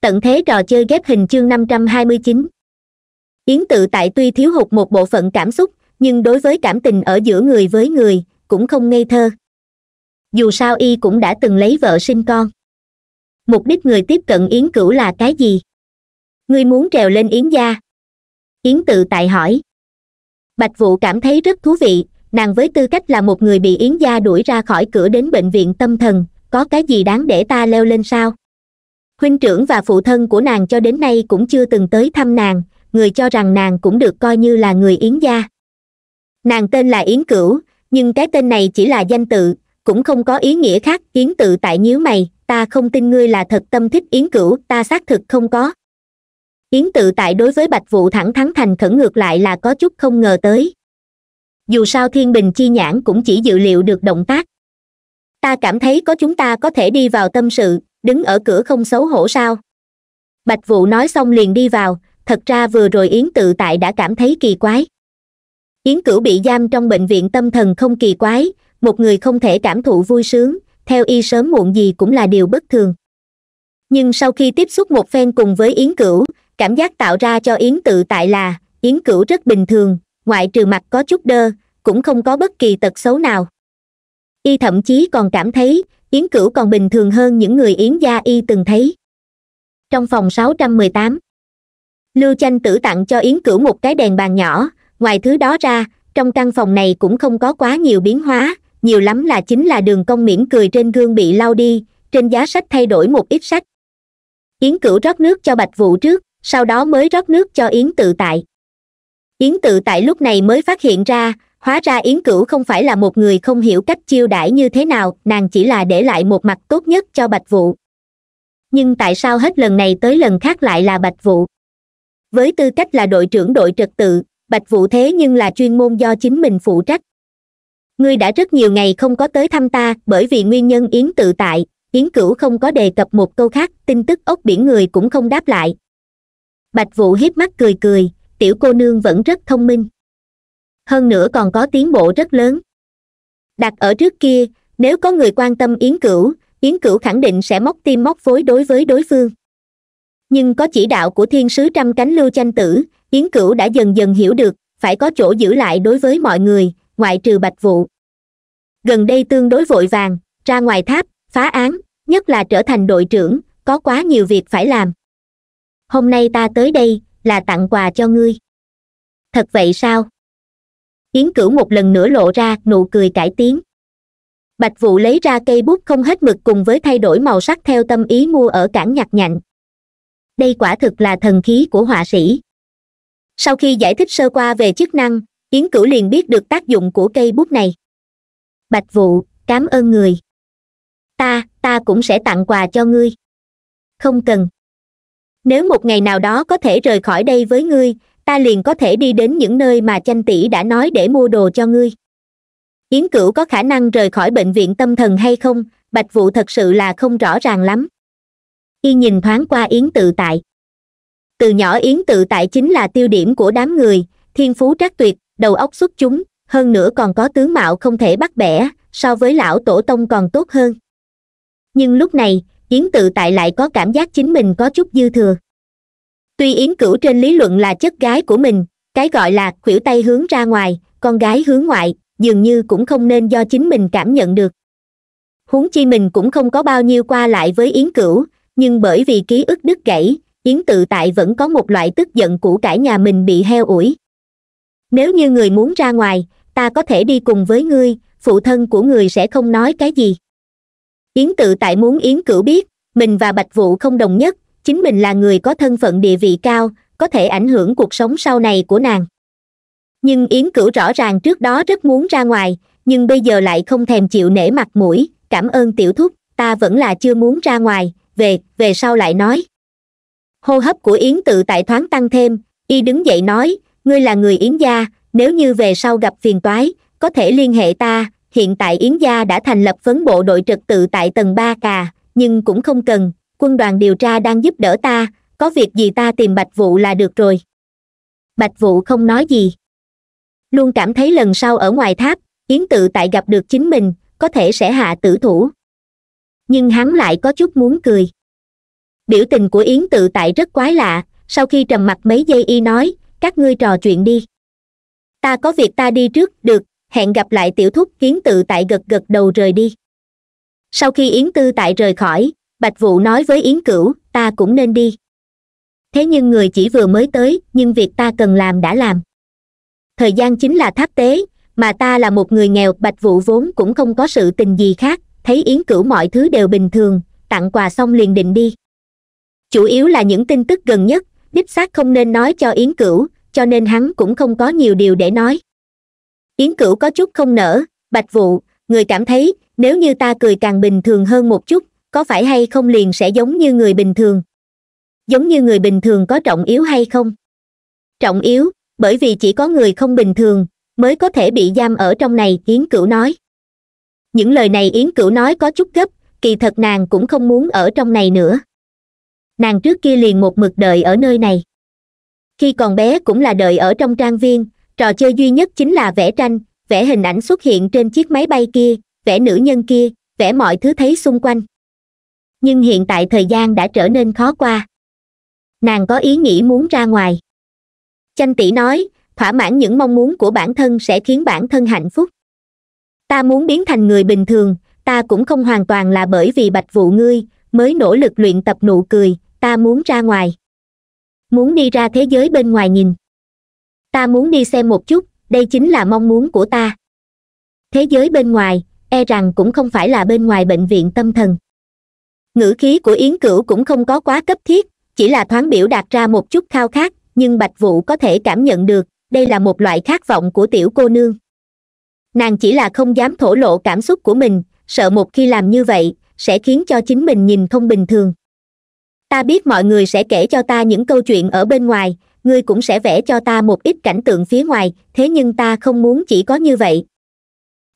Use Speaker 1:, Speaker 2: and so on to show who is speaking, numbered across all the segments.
Speaker 1: tận thế trò chơi ghép hình chương 529. yến tự tại tuy thiếu hụt một bộ phận cảm xúc nhưng đối với cảm tình ở giữa người với người cũng không ngây thơ dù sao y cũng đã từng lấy vợ sinh con mục đích người tiếp cận yến cửu là cái gì ngươi muốn trèo lên yến gia yến tự tại hỏi bạch vũ cảm thấy rất thú vị nàng với tư cách là một người bị yến gia đuổi ra khỏi cửa đến bệnh viện tâm thần có cái gì đáng để ta leo lên sao huynh trưởng và phụ thân của nàng cho đến nay cũng chưa từng tới thăm nàng người cho rằng nàng cũng được coi như là người yến gia nàng tên là yến cửu nhưng cái tên này chỉ là danh tự cũng không có ý nghĩa khác yến tự tại nhíu mày ta không tin ngươi là thật tâm thích yến cửu ta xác thực không có yến tự tại đối với bạch vũ thẳng thắn thành khẩn ngược lại là có chút không ngờ tới dù sao thiên bình chi nhãn cũng chỉ dự liệu được động tác ta cảm thấy có chúng ta có thể đi vào tâm sự đứng ở cửa không xấu hổ sao bạch vụ nói xong liền đi vào thật ra vừa rồi yến tự tại đã cảm thấy kỳ quái yến cửu bị giam trong bệnh viện tâm thần không kỳ quái một người không thể cảm thụ vui sướng theo y sớm muộn gì cũng là điều bất thường nhưng sau khi tiếp xúc một phen cùng với yến cửu cảm giác tạo ra cho yến tự tại là yến cửu rất bình thường ngoại trừ mặt có chút đơ cũng không có bất kỳ tật xấu nào y thậm chí còn cảm thấy yến cửu còn bình thường hơn những người yến gia y từng thấy trong phòng 618, lưu chanh tử tặng cho yến cửu một cái đèn bàn nhỏ ngoài thứ đó ra trong căn phòng này cũng không có quá nhiều biến hóa nhiều lắm là chính là đường cong mỉm cười trên gương bị lau đi trên giá sách thay đổi một ít sách yến cửu rót nước cho bạch Vũ trước sau đó mới rót nước cho yến tự tại yến tự tại lúc này mới phát hiện ra hóa ra yến cửu không phải là một người không hiểu cách chiêu đãi như thế nào nàng chỉ là để lại một mặt tốt nhất cho bạch vụ nhưng tại sao hết lần này tới lần khác lại là bạch vụ với tư cách là đội trưởng đội trật tự bạch vụ thế nhưng là chuyên môn do chính mình phụ trách ngươi đã rất nhiều ngày không có tới thăm ta bởi vì nguyên nhân yến tự tại yến cửu không có đề cập một câu khác tin tức ốc biển người cũng không đáp lại bạch vụ hiếp mắt cười cười tiểu cô nương vẫn rất thông minh hơn nữa còn có tiến bộ rất lớn đặt ở trước kia nếu có người quan tâm yến cửu yến cửu khẳng định sẽ móc tim móc phối đối với đối phương nhưng có chỉ đạo của thiên sứ trăm cánh lưu chanh tử yến cửu đã dần dần hiểu được phải có chỗ giữ lại đối với mọi người ngoại trừ bạch vụ gần đây tương đối vội vàng ra ngoài tháp phá án nhất là trở thành đội trưởng có quá nhiều việc phải làm hôm nay ta tới đây là tặng quà cho ngươi thật vậy sao yến cửu một lần nữa lộ ra nụ cười cải tiến bạch Vũ lấy ra cây bút không hết mực cùng với thay đổi màu sắc theo tâm ý mua ở cảng nhặt nhạnh đây quả thực là thần khí của họa sĩ sau khi giải thích sơ qua về chức năng yến cửu liền biết được tác dụng của cây bút này bạch Vũ cảm ơn người ta ta cũng sẽ tặng quà cho ngươi không cần nếu một ngày nào đó có thể rời khỏi đây với ngươi ta liền có thể đi đến những nơi mà chanh tỷ đã nói để mua đồ cho ngươi yến cửu có khả năng rời khỏi bệnh viện tâm thần hay không bạch vụ thật sự là không rõ ràng lắm y nhìn thoáng qua yến tự tại từ nhỏ yến tự tại chính là tiêu điểm của đám người thiên phú trác tuyệt đầu óc xuất chúng hơn nữa còn có tướng mạo không thể bắt bẻ so với lão tổ tông còn tốt hơn nhưng lúc này yến tự tại lại có cảm giác chính mình có chút dư thừa tuy yến cửu trên lý luận là chất gái của mình cái gọi là khuỷu tay hướng ra ngoài con gái hướng ngoại dường như cũng không nên do chính mình cảm nhận được huống chi mình cũng không có bao nhiêu qua lại với yến cửu nhưng bởi vì ký ức đứt gãy yến tự tại vẫn có một loại tức giận cũ cả nhà mình bị heo ủi nếu như người muốn ra ngoài ta có thể đi cùng với ngươi phụ thân của người sẽ không nói cái gì yến tự tại muốn yến cửu biết mình và bạch vụ không đồng nhất chính mình là người có thân phận địa vị cao có thể ảnh hưởng cuộc sống sau này của nàng nhưng yến cửu rõ ràng trước đó rất muốn ra ngoài nhưng bây giờ lại không thèm chịu nể mặt mũi cảm ơn tiểu thúc ta vẫn là chưa muốn ra ngoài về về sau lại nói hô hấp của yến tự tại thoáng tăng thêm y đứng dậy nói ngươi là người yến gia nếu như về sau gặp phiền toái có thể liên hệ ta hiện tại yến gia đã thành lập phấn bộ đội trật tự tại tầng ba cà nhưng cũng không cần quân đoàn điều tra đang giúp đỡ ta có việc gì ta tìm bạch vụ là được rồi bạch vụ không nói gì luôn cảm thấy lần sau ở ngoài tháp yến tự tại gặp được chính mình có thể sẽ hạ tử thủ nhưng hắn lại có chút muốn cười biểu tình của yến tự tại rất quái lạ sau khi trầm mặt mấy giây y nói các ngươi trò chuyện đi ta có việc ta đi trước được hẹn gặp lại tiểu thúc yến tự tại gật gật đầu rời đi sau khi yến tư tại rời khỏi bạch vũ nói với yến cửu ta cũng nên đi thế nhưng người chỉ vừa mới tới nhưng việc ta cần làm đã làm thời gian chính là tháp tế mà ta là một người nghèo bạch vũ vốn cũng không có sự tình gì khác thấy yến cửu mọi thứ đều bình thường tặng quà xong liền định đi chủ yếu là những tin tức gần nhất đích xác không nên nói cho yến cửu cho nên hắn cũng không có nhiều điều để nói yến cửu có chút không nở bạch Vũ, người cảm thấy nếu như ta cười càng bình thường hơn một chút có phải hay không liền sẽ giống như người bình thường giống như người bình thường có trọng yếu hay không trọng yếu bởi vì chỉ có người không bình thường mới có thể bị giam ở trong này yến cửu nói những lời này yến cửu nói có chút gấp kỳ thật nàng cũng không muốn ở trong này nữa nàng trước kia liền một mực đợi ở nơi này khi còn bé cũng là đợi ở trong trang viên trò chơi duy nhất chính là vẽ tranh vẽ hình ảnh xuất hiện trên chiếc máy bay kia vẽ nữ nhân kia vẽ mọi thứ thấy xung quanh nhưng hiện tại thời gian đã trở nên khó qua nàng có ý nghĩ muốn ra ngoài chanh tỷ nói thỏa mãn những mong muốn của bản thân sẽ khiến bản thân hạnh phúc ta muốn biến thành người bình thường ta cũng không hoàn toàn là bởi vì bạch vụ ngươi mới nỗ lực luyện tập nụ cười ta muốn ra ngoài muốn đi ra thế giới bên ngoài nhìn ta muốn đi xem một chút đây chính là mong muốn của ta thế giới bên ngoài e rằng cũng không phải là bên ngoài bệnh viện tâm thần ngữ khí của yến cửu cũng không có quá cấp thiết chỉ là thoáng biểu đạt ra một chút khao khát nhưng bạch vũ có thể cảm nhận được đây là một loại khát vọng của tiểu cô nương nàng chỉ là không dám thổ lộ cảm xúc của mình sợ một khi làm như vậy sẽ khiến cho chính mình nhìn không bình thường ta biết mọi người sẽ kể cho ta những câu chuyện ở bên ngoài ngươi cũng sẽ vẽ cho ta một ít cảnh tượng phía ngoài thế nhưng ta không muốn chỉ có như vậy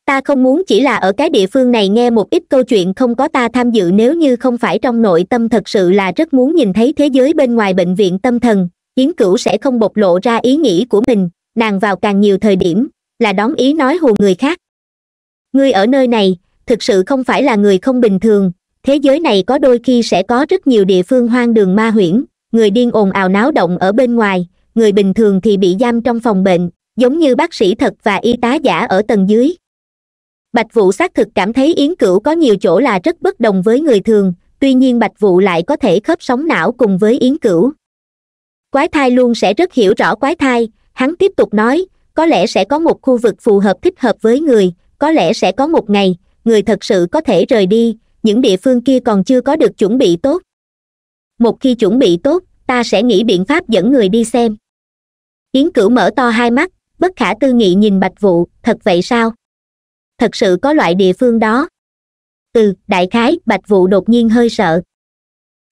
Speaker 1: ta không muốn chỉ là ở cái địa phương này nghe một ít câu chuyện không có ta tham dự nếu như không phải trong nội tâm thật sự là rất muốn nhìn thấy thế giới bên ngoài bệnh viện tâm thần yến cửu sẽ không bộc lộ ra ý nghĩ của mình nàng vào càng nhiều thời điểm là đón ý nói hù người khác ngươi ở nơi này thực sự không phải là người không bình thường thế giới này có đôi khi sẽ có rất nhiều địa phương hoang đường ma huyễn người điên ồn ào náo động ở bên ngoài người bình thường thì bị giam trong phòng bệnh giống như bác sĩ thật và y tá giả ở tầng dưới bạch Vũ xác thực cảm thấy yến cửu có nhiều chỗ là rất bất đồng với người thường tuy nhiên bạch Vũ lại có thể khớp sóng não cùng với yến cửu quái thai luôn sẽ rất hiểu rõ quái thai hắn tiếp tục nói có lẽ sẽ có một khu vực phù hợp thích hợp với người có lẽ sẽ có một ngày người thật sự có thể rời đi những địa phương kia còn chưa có được chuẩn bị tốt một khi chuẩn bị tốt ta sẽ nghĩ biện pháp dẫn người đi xem yến cửu mở to hai mắt bất khả tư nghị nhìn bạch Vũ, thật vậy sao thật sự có loại địa phương đó từ đại khái bạch Vũ đột nhiên hơi sợ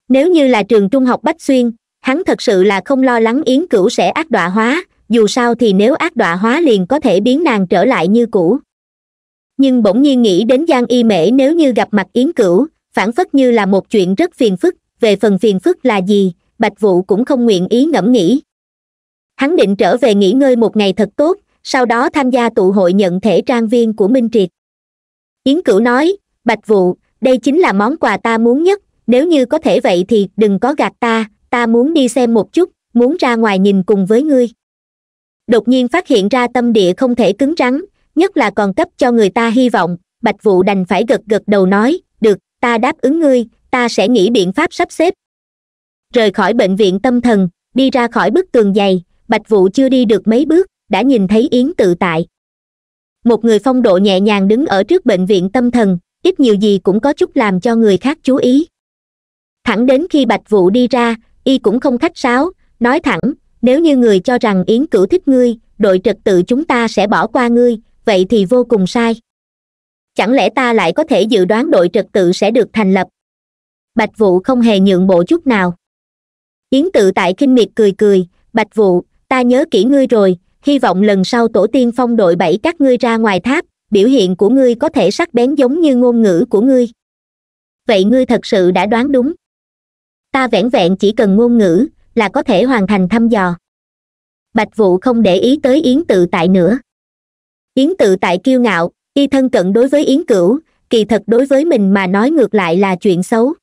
Speaker 1: nếu như là trường trung học bách xuyên hắn thật sự là không lo lắng yến cửu sẽ ác đọa hóa dù sao thì nếu ác đọa hóa liền có thể biến nàng trở lại như cũ nhưng bỗng nhiên nghĩ đến giang y mễ nếu như gặp mặt yến cửu phản phất như là một chuyện rất phiền phức về phần phiền phức là gì bạch Vũ cũng không nguyện ý ngẫm nghĩ hắn định trở về nghỉ ngơi một ngày thật tốt sau đó tham gia tụ hội nhận thể trang viên của minh triệt yến cửu nói bạch vụ đây chính là món quà ta muốn nhất nếu như có thể vậy thì đừng có gạt ta ta muốn đi xem một chút muốn ra ngoài nhìn cùng với ngươi đột nhiên phát hiện ra tâm địa không thể cứng rắn nhất là còn cấp cho người ta hy vọng bạch vụ đành phải gật gật đầu nói được ta đáp ứng ngươi ta sẽ nghĩ biện pháp sắp xếp rời khỏi bệnh viện tâm thần đi ra khỏi bức tường dày bạch Vũ chưa đi được mấy bước đã nhìn thấy yến tự tại một người phong độ nhẹ nhàng đứng ở trước bệnh viện tâm thần ít nhiều gì cũng có chút làm cho người khác chú ý thẳng đến khi bạch vụ đi ra y cũng không khách sáo nói thẳng nếu như người cho rằng yến cửu thích ngươi đội trật tự chúng ta sẽ bỏ qua ngươi vậy thì vô cùng sai chẳng lẽ ta lại có thể dự đoán đội trật tự sẽ được thành lập bạch vụ không hề nhượng bộ chút nào yến tự tại kinh miệt cười cười bạch vụ ta nhớ kỹ ngươi rồi hy vọng lần sau tổ tiên phong đội bảy các ngươi ra ngoài tháp biểu hiện của ngươi có thể sắc bén giống như ngôn ngữ của ngươi vậy ngươi thật sự đã đoán đúng ta vẻn vẹn chỉ cần ngôn ngữ là có thể hoàn thành thăm dò bạch vụ không để ý tới yến tự tại nữa yến tự tại kiêu ngạo y thân cận đối với yến cửu kỳ thật đối với mình mà nói ngược lại là chuyện xấu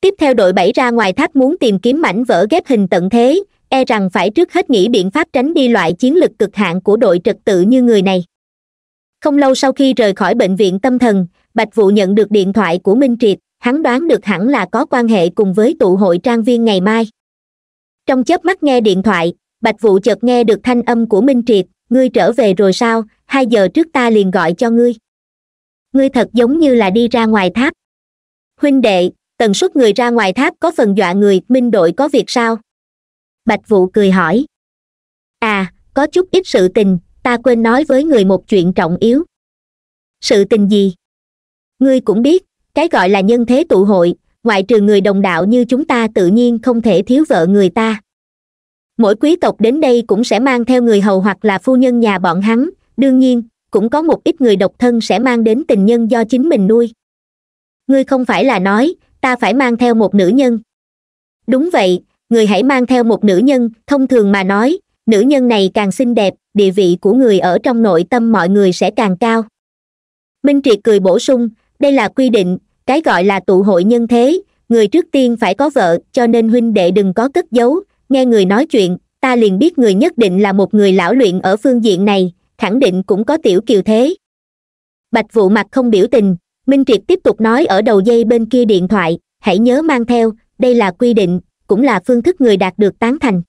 Speaker 1: tiếp theo đội bảy ra ngoài tháp muốn tìm kiếm mảnh vỡ ghép hình tận thế e rằng phải trước hết nghĩ biện pháp tránh đi loại chiến lực cực hạn của đội trật tự như người này không lâu sau khi rời khỏi bệnh viện tâm thần bạch Vũ nhận được điện thoại của minh triệt hắn đoán được hẳn là có quan hệ cùng với tụ hội trang viên ngày mai trong chớp mắt nghe điện thoại bạch Vũ chợt nghe được thanh âm của minh triệt ngươi trở về rồi sao hai giờ trước ta liền gọi cho ngươi ngươi thật giống như là đi ra ngoài tháp huynh đệ tần suất người ra ngoài tháp có phần dọa người minh đội có việc sao bạch Vũ cười hỏi à có chút ít sự tình ta quên nói với người một chuyện trọng yếu sự tình gì ngươi cũng biết cái gọi là nhân thế tụ hội ngoại trừ người đồng đạo như chúng ta tự nhiên không thể thiếu vợ người ta mỗi quý tộc đến đây cũng sẽ mang theo người hầu hoặc là phu nhân nhà bọn hắn đương nhiên cũng có một ít người độc thân sẽ mang đến tình nhân do chính mình nuôi ngươi không phải là nói ta phải mang theo một nữ nhân đúng vậy người hãy mang theo một nữ nhân thông thường mà nói nữ nhân này càng xinh đẹp địa vị của người ở trong nội tâm mọi người sẽ càng cao minh triệt cười bổ sung đây là quy định cái gọi là tụ hội nhân thế người trước tiên phải có vợ cho nên huynh đệ đừng có cất giấu nghe người nói chuyện ta liền biết người nhất định là một người lão luyện ở phương diện này khẳng định cũng có tiểu kiều thế bạch vụ mặt không biểu tình minh triệt tiếp tục nói ở đầu dây bên kia điện thoại hãy nhớ mang theo đây là quy định cũng là phương thức người đạt được tán thành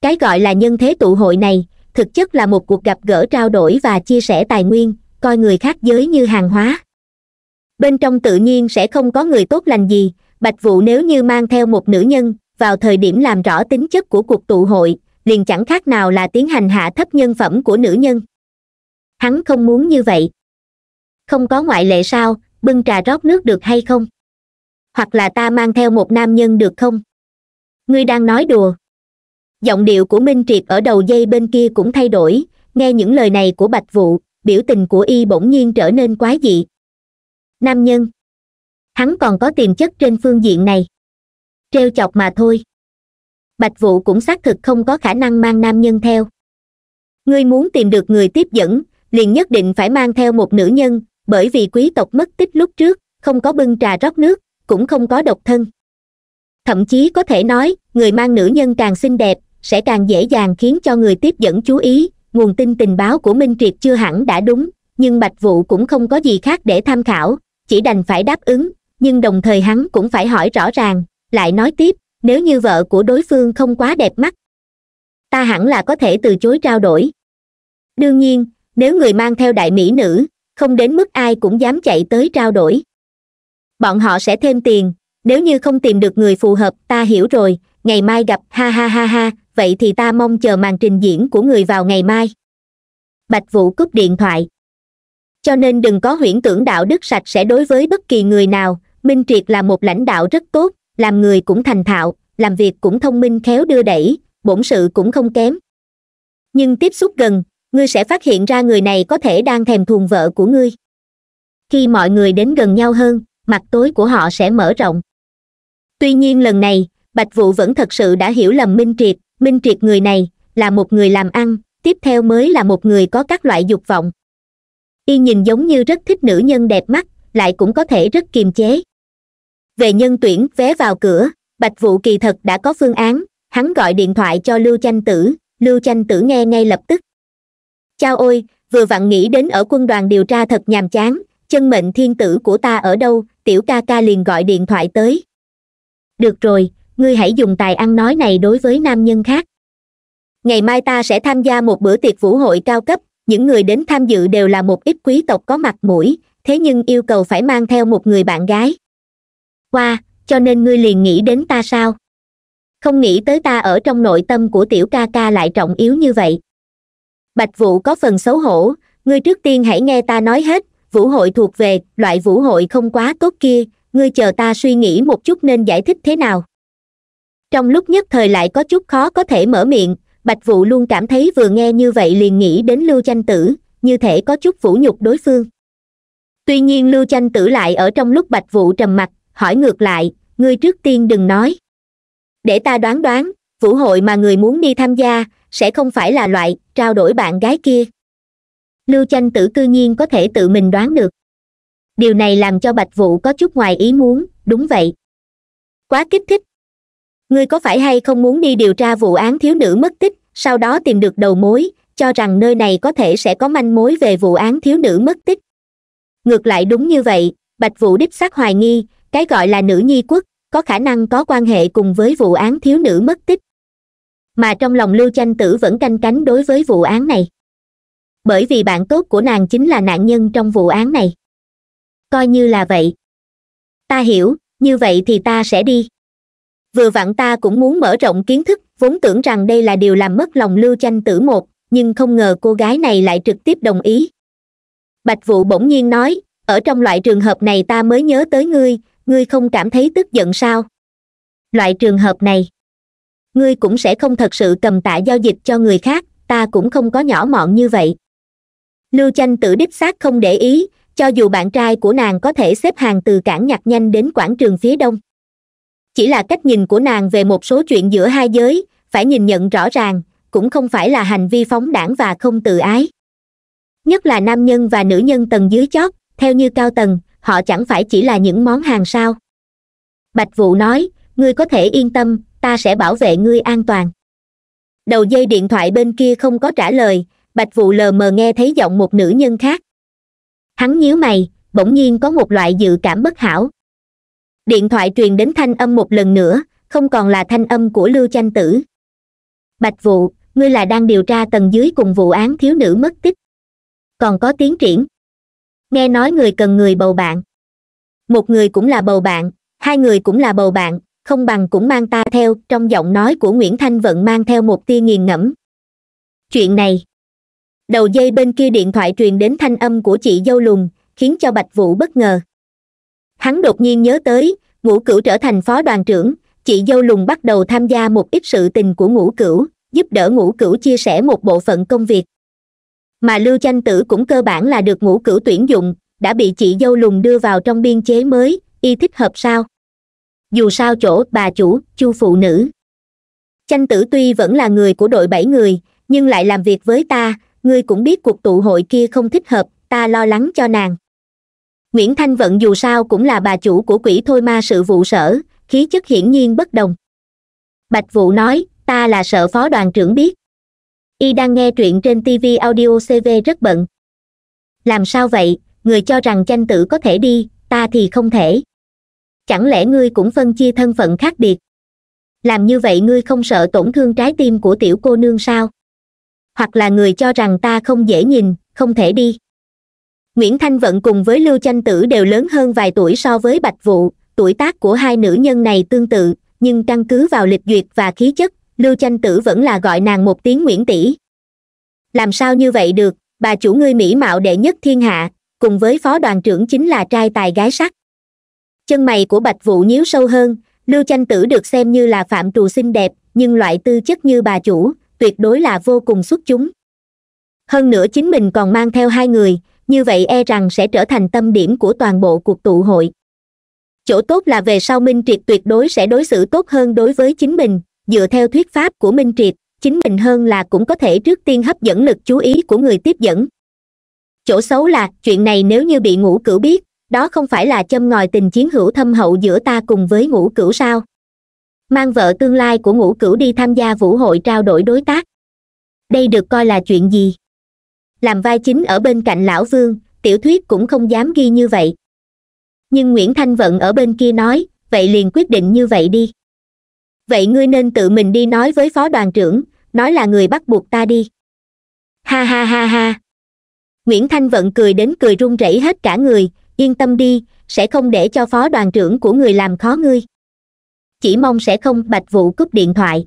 Speaker 1: cái gọi là nhân thế tụ hội này thực chất là một cuộc gặp gỡ trao đổi và chia sẻ tài nguyên coi người khác giới như hàng hóa bên trong tự nhiên sẽ không có người tốt lành gì bạch vũ nếu như mang theo một nữ nhân vào thời điểm làm rõ tính chất của cuộc tụ hội liền chẳng khác nào là tiến hành hạ thấp nhân phẩm của nữ nhân hắn không muốn như vậy không có ngoại lệ sao bưng trà rót nước được hay không hoặc là ta mang theo một nam nhân được không ngươi đang nói đùa giọng điệu của minh triệt ở đầu dây bên kia cũng thay đổi nghe những lời này của bạch vụ biểu tình của y bỗng nhiên trở nên quái dị nam nhân hắn còn có tiềm chất trên phương diện này treo chọc mà thôi bạch vụ cũng xác thực không có khả năng mang nam nhân theo ngươi muốn tìm được người tiếp dẫn liền nhất định phải mang theo một nữ nhân bởi vì quý tộc mất tích lúc trước không có bưng trà rót nước cũng không có độc thân thậm chí có thể nói người mang nữ nhân càng xinh đẹp sẽ càng dễ dàng khiến cho người tiếp dẫn chú ý nguồn tin tình báo của minh triệt chưa hẳn đã đúng nhưng bạch Vũ cũng không có gì khác để tham khảo chỉ đành phải đáp ứng nhưng đồng thời hắn cũng phải hỏi rõ ràng lại nói tiếp nếu như vợ của đối phương không quá đẹp mắt ta hẳn là có thể từ chối trao đổi đương nhiên nếu người mang theo đại mỹ nữ không đến mức ai cũng dám chạy tới trao đổi bọn họ sẽ thêm tiền nếu như không tìm được người phù hợp ta hiểu rồi ngày mai gặp ha ha ha ha vậy thì ta mong chờ màn trình diễn của người vào ngày mai bạch vũ cúp điện thoại cho nên đừng có huyễn tưởng đạo đức sạch sẽ đối với bất kỳ người nào minh triệt là một lãnh đạo rất tốt làm người cũng thành thạo làm việc cũng thông minh khéo đưa đẩy bổn sự cũng không kém nhưng tiếp xúc gần ngươi sẽ phát hiện ra người này có thể đang thèm thuồng vợ của ngươi khi mọi người đến gần nhau hơn mặt tối của họ sẽ mở rộng tuy nhiên lần này bạch vũ vẫn thật sự đã hiểu lầm minh triệt minh triệt người này là một người làm ăn tiếp theo mới là một người có các loại dục vọng y nhìn giống như rất thích nữ nhân đẹp mắt lại cũng có thể rất kiềm chế về nhân tuyển vé vào cửa bạch vũ kỳ thật đã có phương án hắn gọi điện thoại cho lưu chanh tử lưu chanh tử nghe ngay lập tức chao ôi vừa vặn nghĩ đến ở quân đoàn điều tra thật nhàm chán chân mệnh thiên tử của ta ở đâu tiểu ca ca liền gọi điện thoại tới được rồi ngươi hãy dùng tài ăn nói này đối với nam nhân khác ngày mai ta sẽ tham gia một bữa tiệc vũ hội cao cấp những người đến tham dự đều là một ít quý tộc có mặt mũi thế nhưng yêu cầu phải mang theo một người bạn gái qua wow, cho nên ngươi liền nghĩ đến ta sao không nghĩ tới ta ở trong nội tâm của tiểu ca ca lại trọng yếu như vậy bạch vụ có phần xấu hổ ngươi trước tiên hãy nghe ta nói hết vũ hội thuộc về loại vũ hội không quá tốt kia ngươi chờ ta suy nghĩ một chút nên giải thích thế nào trong lúc nhất thời lại có chút khó có thể mở miệng bạch Vũ luôn cảm thấy vừa nghe như vậy liền nghĩ đến lưu chanh tử như thể có chút vũ nhục đối phương tuy nhiên lưu chanh tử lại ở trong lúc bạch Vũ trầm mặt hỏi ngược lại ngươi trước tiên đừng nói để ta đoán đoán vũ hội mà người muốn đi tham gia sẽ không phải là loại trao đổi bạn gái kia lưu chanh tử cư nhiên có thể tự mình đoán được điều này làm cho bạch vũ có chút ngoài ý muốn đúng vậy quá kích thích ngươi có phải hay không muốn đi điều tra vụ án thiếu nữ mất tích sau đó tìm được đầu mối cho rằng nơi này có thể sẽ có manh mối về vụ án thiếu nữ mất tích ngược lại đúng như vậy bạch vũ đích xác hoài nghi cái gọi là nữ nhi quốc có khả năng có quan hệ cùng với vụ án thiếu nữ mất tích mà trong lòng lưu chanh tử vẫn canh cánh đối với vụ án này bởi vì bạn tốt của nàng chính là nạn nhân trong vụ án này coi như là vậy ta hiểu như vậy thì ta sẽ đi vừa vặn ta cũng muốn mở rộng kiến thức vốn tưởng rằng đây là điều làm mất lòng lưu chanh tử một nhưng không ngờ cô gái này lại trực tiếp đồng ý bạch vụ bỗng nhiên nói ở trong loại trường hợp này ta mới nhớ tới ngươi ngươi không cảm thấy tức giận sao loại trường hợp này ngươi cũng sẽ không thật sự cầm tạ giao dịch cho người khác ta cũng không có nhỏ mọn như vậy lưu chanh tử đích xác không để ý cho dù bạn trai của nàng có thể xếp hàng từ cảng nhạc nhanh đến quảng trường phía đông chỉ là cách nhìn của nàng về một số chuyện giữa hai giới phải nhìn nhận rõ ràng cũng không phải là hành vi phóng đảng và không tự ái nhất là nam nhân và nữ nhân tầng dưới chót theo như cao tầng họ chẳng phải chỉ là những món hàng sao bạch Vũ nói ngươi có thể yên tâm ta sẽ bảo vệ ngươi an toàn đầu dây điện thoại bên kia không có trả lời bạch Vũ lờ mờ nghe thấy giọng một nữ nhân khác hắn nhíu mày bỗng nhiên có một loại dự cảm bất hảo điện thoại truyền đến thanh âm một lần nữa không còn là thanh âm của lưu chanh tử bạch vụ ngươi là đang điều tra tầng dưới cùng vụ án thiếu nữ mất tích còn có tiến triển nghe nói người cần người bầu bạn một người cũng là bầu bạn hai người cũng là bầu bạn không bằng cũng mang ta theo trong giọng nói của nguyễn thanh vận mang theo một tia nghiền ngẫm chuyện này đầu dây bên kia điện thoại truyền đến thanh âm của chị dâu lùn khiến cho bạch vũ bất ngờ hắn đột nhiên nhớ tới ngũ cửu trở thành phó đoàn trưởng chị dâu lùn bắt đầu tham gia một ít sự tình của ngũ cửu giúp đỡ ngũ cửu chia sẻ một bộ phận công việc mà lưu chanh tử cũng cơ bản là được ngũ cửu tuyển dụng đã bị chị dâu lùn đưa vào trong biên chế mới y thích hợp sao dù sao chỗ bà chủ chu phụ nữ chanh tử tuy vẫn là người của đội bảy người nhưng lại làm việc với ta ngươi cũng biết cuộc tụ hội kia không thích hợp ta lo lắng cho nàng nguyễn thanh vận dù sao cũng là bà chủ của quỷ thôi ma sự vụ sở khí chất hiển nhiên bất đồng bạch Vũ nói ta là sợ phó đoàn trưởng biết y đang nghe truyện trên tv audio cv rất bận làm sao vậy người cho rằng tranh tử có thể đi ta thì không thể chẳng lẽ ngươi cũng phân chia thân phận khác biệt làm như vậy ngươi không sợ tổn thương trái tim của tiểu cô nương sao hoặc là người cho rằng ta không dễ nhìn không thể đi nguyễn thanh vận cùng với lưu chanh tử đều lớn hơn vài tuổi so với bạch vụ tuổi tác của hai nữ nhân này tương tự nhưng căn cứ vào lịch duyệt và khí chất lưu chanh tử vẫn là gọi nàng một tiếng nguyễn tỷ làm sao như vậy được bà chủ ngươi mỹ mạo đệ nhất thiên hạ cùng với phó đoàn trưởng chính là trai tài gái sắc chân mày của bạch vụ nhíu sâu hơn lưu chanh tử được xem như là phạm trù xinh đẹp nhưng loại tư chất như bà chủ tuyệt đối là vô cùng xuất chúng hơn nữa chính mình còn mang theo hai người như vậy e rằng sẽ trở thành tâm điểm của toàn bộ cuộc tụ hội chỗ tốt là về sau minh triệt tuyệt đối sẽ đối xử tốt hơn đối với chính mình dựa theo thuyết pháp của minh triệt chính mình hơn là cũng có thể trước tiên hấp dẫn lực chú ý của người tiếp dẫn chỗ xấu là chuyện này nếu như bị ngũ cửu biết đó không phải là châm ngòi tình chiến hữu thâm hậu giữa ta cùng với ngũ cửu sao mang vợ tương lai của ngũ cửu đi tham gia vũ hội trao đổi đối tác đây được coi là chuyện gì làm vai chính ở bên cạnh lão vương tiểu thuyết cũng không dám ghi như vậy nhưng nguyễn thanh vận ở bên kia nói vậy liền quyết định như vậy đi vậy ngươi nên tự mình đi nói với phó đoàn trưởng nói là người bắt buộc ta đi ha ha ha ha nguyễn thanh vận cười đến cười run rẩy hết cả người yên tâm đi sẽ không để cho phó đoàn trưởng của người làm khó ngươi chỉ mong sẽ không bạch vụ cúp điện thoại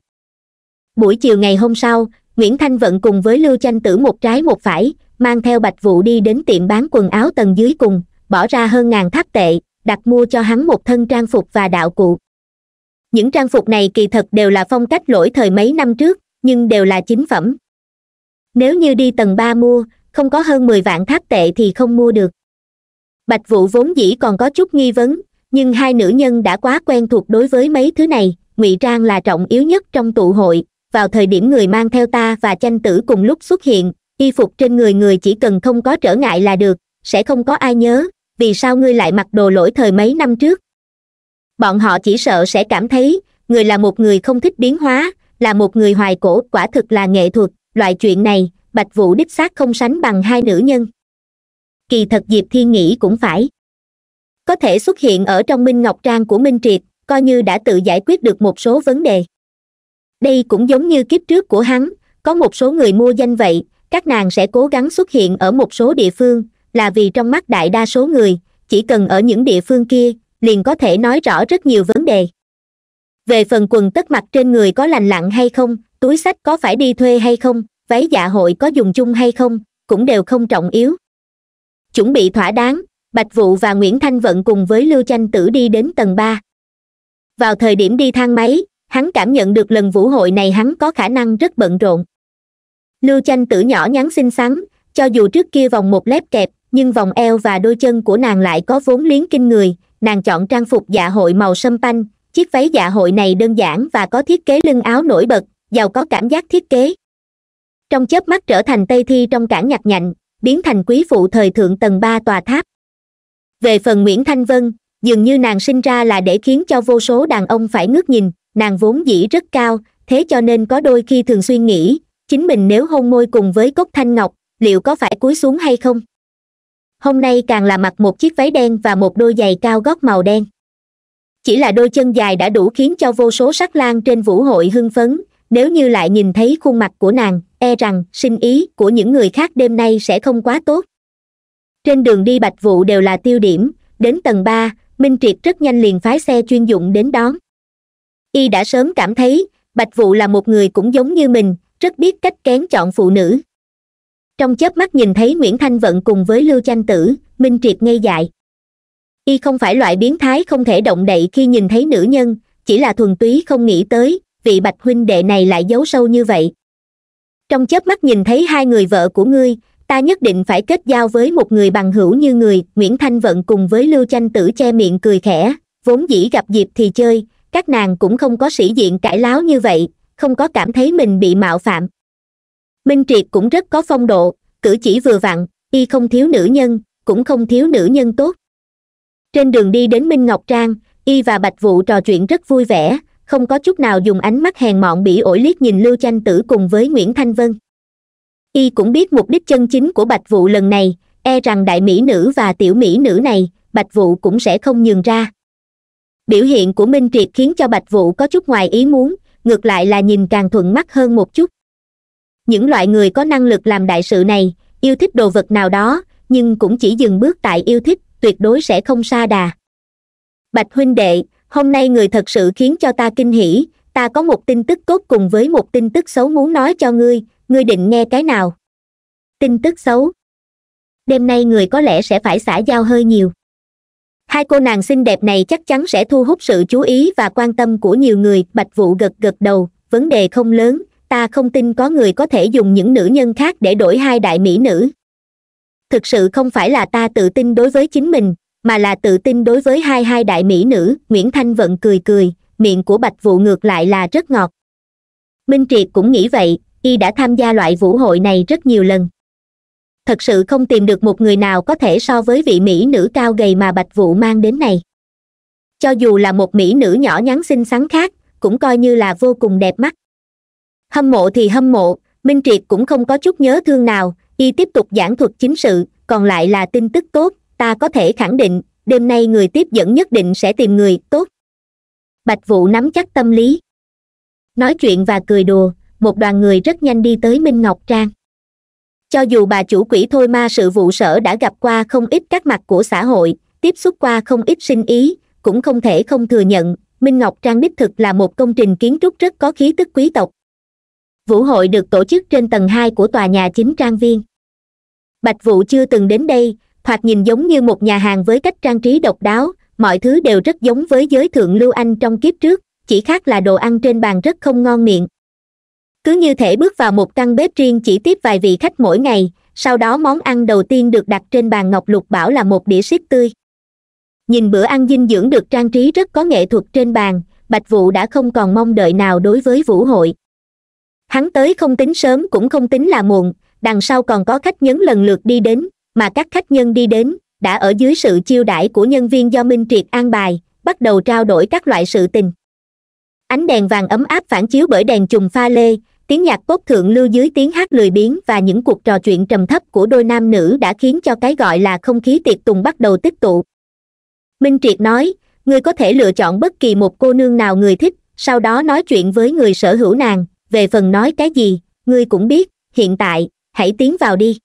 Speaker 1: buổi chiều ngày hôm sau nguyễn thanh vận cùng với lưu chanh tử một trái một phải mang theo bạch vụ đi đến tiệm bán quần áo tầng dưới cùng bỏ ra hơn ngàn tháp tệ đặt mua cho hắn một thân trang phục và đạo cụ những trang phục này kỳ thật đều là phong cách lỗi thời mấy năm trước nhưng đều là chính phẩm nếu như đi tầng ba mua không có hơn mười vạn tháp tệ thì không mua được bạch vũ vốn dĩ còn có chút nghi vấn nhưng hai nữ nhân đã quá quen thuộc đối với mấy thứ này ngụy trang là trọng yếu nhất trong tụ hội vào thời điểm người mang theo ta và chanh tử cùng lúc xuất hiện y phục trên người người chỉ cần không có trở ngại là được sẽ không có ai nhớ vì sao ngươi lại mặc đồ lỗi thời mấy năm trước bọn họ chỉ sợ sẽ cảm thấy người là một người không thích biến hóa là một người hoài cổ quả thực là nghệ thuật loại chuyện này bạch Vũ đích xác không sánh bằng hai nữ nhân kỳ thật diệp thiên nghĩ cũng phải có thể xuất hiện ở trong minh ngọc trang của minh triệt coi như đã tự giải quyết được một số vấn đề đây cũng giống như kiếp trước của hắn có một số người mua danh vậy các nàng sẽ cố gắng xuất hiện ở một số địa phương là vì trong mắt đại đa số người chỉ cần ở những địa phương kia liền có thể nói rõ rất nhiều vấn đề về phần quần tất mặt trên người có lành lặn hay không túi sách có phải đi thuê hay không váy dạ hội có dùng chung hay không cũng đều không trọng yếu chuẩn bị thỏa đáng bạch vụ và nguyễn thanh vận cùng với lưu chanh tử đi đến tầng ba vào thời điểm đi thang máy hắn cảm nhận được lần vũ hội này hắn có khả năng rất bận rộn lưu chanh tử nhỏ nhắn xinh xắn cho dù trước kia vòng một lép kẹp nhưng vòng eo và đôi chân của nàng lại có vốn liếng kinh người nàng chọn trang phục dạ hội màu sâm panh chiếc váy dạ hội này đơn giản và có thiết kế lưng áo nổi bật giàu có cảm giác thiết kế trong chớp mắt trở thành tây thi trong cảng nhặt nhạnh biến thành quý phụ thời thượng tầng ba tòa tháp về phần nguyễn thanh vân dường như nàng sinh ra là để khiến cho vô số đàn ông phải ngước nhìn nàng vốn dĩ rất cao thế cho nên có đôi khi thường suy nghĩ chính mình nếu hôn môi cùng với cốc thanh ngọc liệu có phải cúi xuống hay không hôm nay càng là mặc một chiếc váy đen và một đôi giày cao gót màu đen chỉ là đôi chân dài đã đủ khiến cho vô số sắc lang trên vũ hội hưng phấn nếu như lại nhìn thấy khuôn mặt của nàng e rằng sinh ý của những người khác đêm nay sẽ không quá tốt trên đường đi bạch vụ đều là tiêu điểm đến tầng ba minh triệt rất nhanh liền phái xe chuyên dụng đến đón y đã sớm cảm thấy bạch vụ là một người cũng giống như mình rất biết cách kén chọn phụ nữ trong chớp mắt nhìn thấy nguyễn thanh vận cùng với lưu chanh tử minh triệt ngây dại y không phải loại biến thái không thể động đậy khi nhìn thấy nữ nhân chỉ là thuần túy không nghĩ tới vị bạch huynh đệ này lại giấu sâu như vậy trong chớp mắt nhìn thấy hai người vợ của ngươi ta nhất định phải kết giao với một người bằng hữu như người nguyễn thanh vận cùng với lưu chanh tử che miệng cười khẽ vốn dĩ gặp dịp thì chơi các nàng cũng không có sĩ diện cãi láo như vậy không có cảm thấy mình bị mạo phạm minh triệt cũng rất có phong độ cử chỉ vừa vặn y không thiếu nữ nhân cũng không thiếu nữ nhân tốt trên đường đi đến minh ngọc trang y và bạch vụ trò chuyện rất vui vẻ không có chút nào dùng ánh mắt hèn mọn bị ổi liếc nhìn lưu chanh tử cùng với nguyễn thanh vân y cũng biết mục đích chân chính của bạch vụ lần này e rằng đại mỹ nữ và tiểu mỹ nữ này bạch vụ cũng sẽ không nhường ra biểu hiện của minh triệt khiến cho bạch vụ có chút ngoài ý muốn ngược lại là nhìn càng thuận mắt hơn một chút những loại người có năng lực làm đại sự này yêu thích đồ vật nào đó nhưng cũng chỉ dừng bước tại yêu thích tuyệt đối sẽ không xa đà bạch huynh đệ hôm nay người thật sự khiến cho ta kinh hỉ ta có một tin tức tốt cùng với một tin tức xấu muốn nói cho ngươi ngươi định nghe cái nào tin tức xấu đêm nay người có lẽ sẽ phải xả dao hơi nhiều hai cô nàng xinh đẹp này chắc chắn sẽ thu hút sự chú ý và quan tâm của nhiều người bạch vũ gật gật đầu vấn đề không lớn ta không tin có người có thể dùng những nữ nhân khác để đổi hai đại mỹ nữ thực sự không phải là ta tự tin đối với chính mình mà là tự tin đối với hai hai đại mỹ nữ nguyễn thanh vận cười cười miệng của bạch vũ ngược lại là rất ngọt minh triệt cũng nghĩ vậy y đã tham gia loại vũ hội này rất nhiều lần thật sự không tìm được một người nào có thể so với vị mỹ nữ cao gầy mà bạch Vũ mang đến này cho dù là một mỹ nữ nhỏ nhắn xinh xắn khác cũng coi như là vô cùng đẹp mắt hâm mộ thì hâm mộ minh triệt cũng không có chút nhớ thương nào y tiếp tục giảng thuật chính sự còn lại là tin tức tốt ta có thể khẳng định đêm nay người tiếp dẫn nhất định sẽ tìm người tốt bạch Vũ nắm chắc tâm lý nói chuyện và cười đùa một đoàn người rất nhanh đi tới minh ngọc trang cho dù bà chủ quỹ thôi ma sự vụ sở đã gặp qua không ít các mặt của xã hội tiếp xúc qua không ít sinh ý cũng không thể không thừa nhận minh ngọc trang đích thực là một công trình kiến trúc rất có khí tức quý tộc vũ hội được tổ chức trên tầng hai của tòa nhà chính trang viên bạch Vũ chưa từng đến đây thoạt nhìn giống như một nhà hàng với cách trang trí độc đáo mọi thứ đều rất giống với giới thượng lưu anh trong kiếp trước chỉ khác là đồ ăn trên bàn rất không ngon miệng cứ như thể bước vào một căn bếp riêng chỉ tiếp vài vị khách mỗi ngày sau đó món ăn đầu tiên được đặt trên bàn ngọc lục bảo là một đĩa xít tươi nhìn bữa ăn dinh dưỡng được trang trí rất có nghệ thuật trên bàn bạch vụ đã không còn mong đợi nào đối với vũ hội hắn tới không tính sớm cũng không tính là muộn đằng sau còn có khách nhấn lần lượt đi đến mà các khách nhân đi đến đã ở dưới sự chiêu đãi của nhân viên do minh triệt an bài bắt đầu trao đổi các loại sự tình ánh đèn vàng ấm áp phản chiếu bởi đèn chùm pha lê tiếng nhạc cốt thượng lưu dưới tiếng hát lười biếng và những cuộc trò chuyện trầm thấp của đôi nam nữ đã khiến cho cái gọi là không khí tiệc tùng bắt đầu tích tụ minh triệt nói ngươi có thể lựa chọn bất kỳ một cô nương nào người thích sau đó nói chuyện với người sở hữu nàng về phần nói cái gì ngươi cũng biết hiện tại hãy tiến vào đi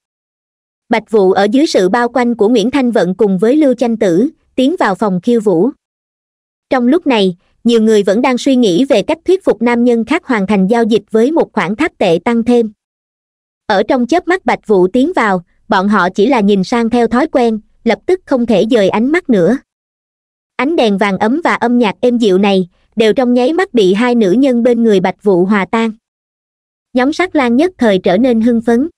Speaker 1: bạch vũ ở dưới sự bao quanh của nguyễn thanh vận cùng với lưu chanh tử tiến vào phòng khiêu vũ trong lúc này nhiều người vẫn đang suy nghĩ về cách thuyết phục nam nhân khác hoàn thành giao dịch với một khoản tháp tệ tăng thêm ở trong chớp mắt bạch vũ tiến vào bọn họ chỉ là nhìn sang theo thói quen lập tức không thể dời ánh mắt nữa ánh đèn vàng ấm và âm nhạc êm dịu này đều trong nháy mắt bị hai nữ nhân bên người bạch vũ hòa tan nhóm sắc lan nhất thời trở nên hưng phấn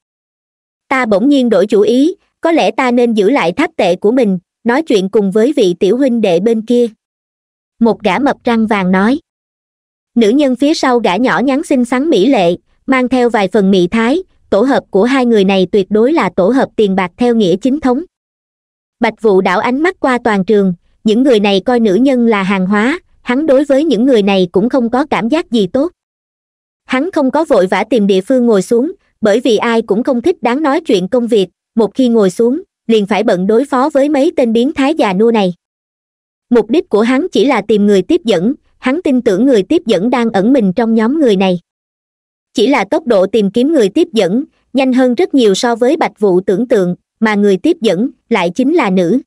Speaker 1: ta bỗng nhiên đổi chủ ý có lẽ ta nên giữ lại tháp tệ của mình nói chuyện cùng với vị tiểu huynh đệ bên kia một gã mập răng vàng nói nữ nhân phía sau gã nhỏ nhắn xinh xắn mỹ lệ mang theo vài phần mị thái tổ hợp của hai người này tuyệt đối là tổ hợp tiền bạc theo nghĩa chính thống bạch vụ đảo ánh mắt qua toàn trường những người này coi nữ nhân là hàng hóa hắn đối với những người này cũng không có cảm giác gì tốt hắn không có vội vã tìm địa phương ngồi xuống bởi vì ai cũng không thích đáng nói chuyện công việc một khi ngồi xuống liền phải bận đối phó với mấy tên biến thái già nua này mục đích của hắn chỉ là tìm người tiếp dẫn hắn tin tưởng người tiếp dẫn đang ẩn mình trong nhóm người này chỉ là tốc độ tìm kiếm người tiếp dẫn nhanh hơn rất nhiều so với bạch vụ tưởng tượng mà người tiếp dẫn lại chính là nữ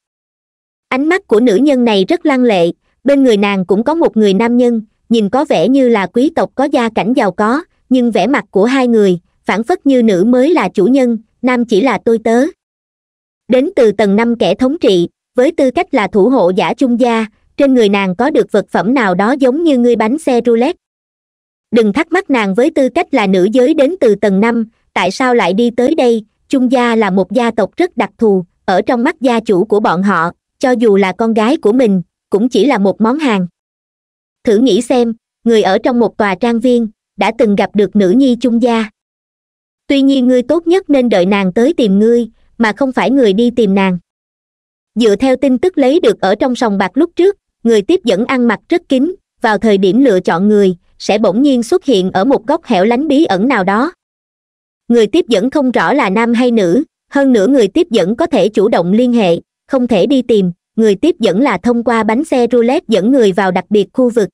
Speaker 1: ánh mắt của nữ nhân này rất lăng lệ bên người nàng cũng có một người nam nhân nhìn có vẻ như là quý tộc có gia cảnh giàu có nhưng vẻ mặt của hai người phản phất như nữ mới là chủ nhân nam chỉ là tôi tớ đến từ tầng năm kẻ thống trị với tư cách là thủ hộ giả trung gia trên người nàng có được vật phẩm nào đó giống như ngươi bánh xe roulette đừng thắc mắc nàng với tư cách là nữ giới đến từ tầng năm tại sao lại đi tới đây trung gia là một gia tộc rất đặc thù ở trong mắt gia chủ của bọn họ cho dù là con gái của mình cũng chỉ là một món hàng thử nghĩ xem người ở trong một tòa trang viên đã từng gặp được nữ nhi trung gia tuy nhiên ngươi tốt nhất nên đợi nàng tới tìm ngươi mà không phải người đi tìm nàng dựa theo tin tức lấy được ở trong sòng bạc lúc trước người tiếp dẫn ăn mặc rất kín vào thời điểm lựa chọn người sẽ bỗng nhiên xuất hiện ở một góc hẻo lánh bí ẩn nào đó người tiếp dẫn không rõ là nam hay nữ hơn nữa người tiếp dẫn có thể chủ động liên hệ không thể đi tìm người tiếp dẫn là thông qua bánh xe roulette dẫn người vào đặc biệt khu vực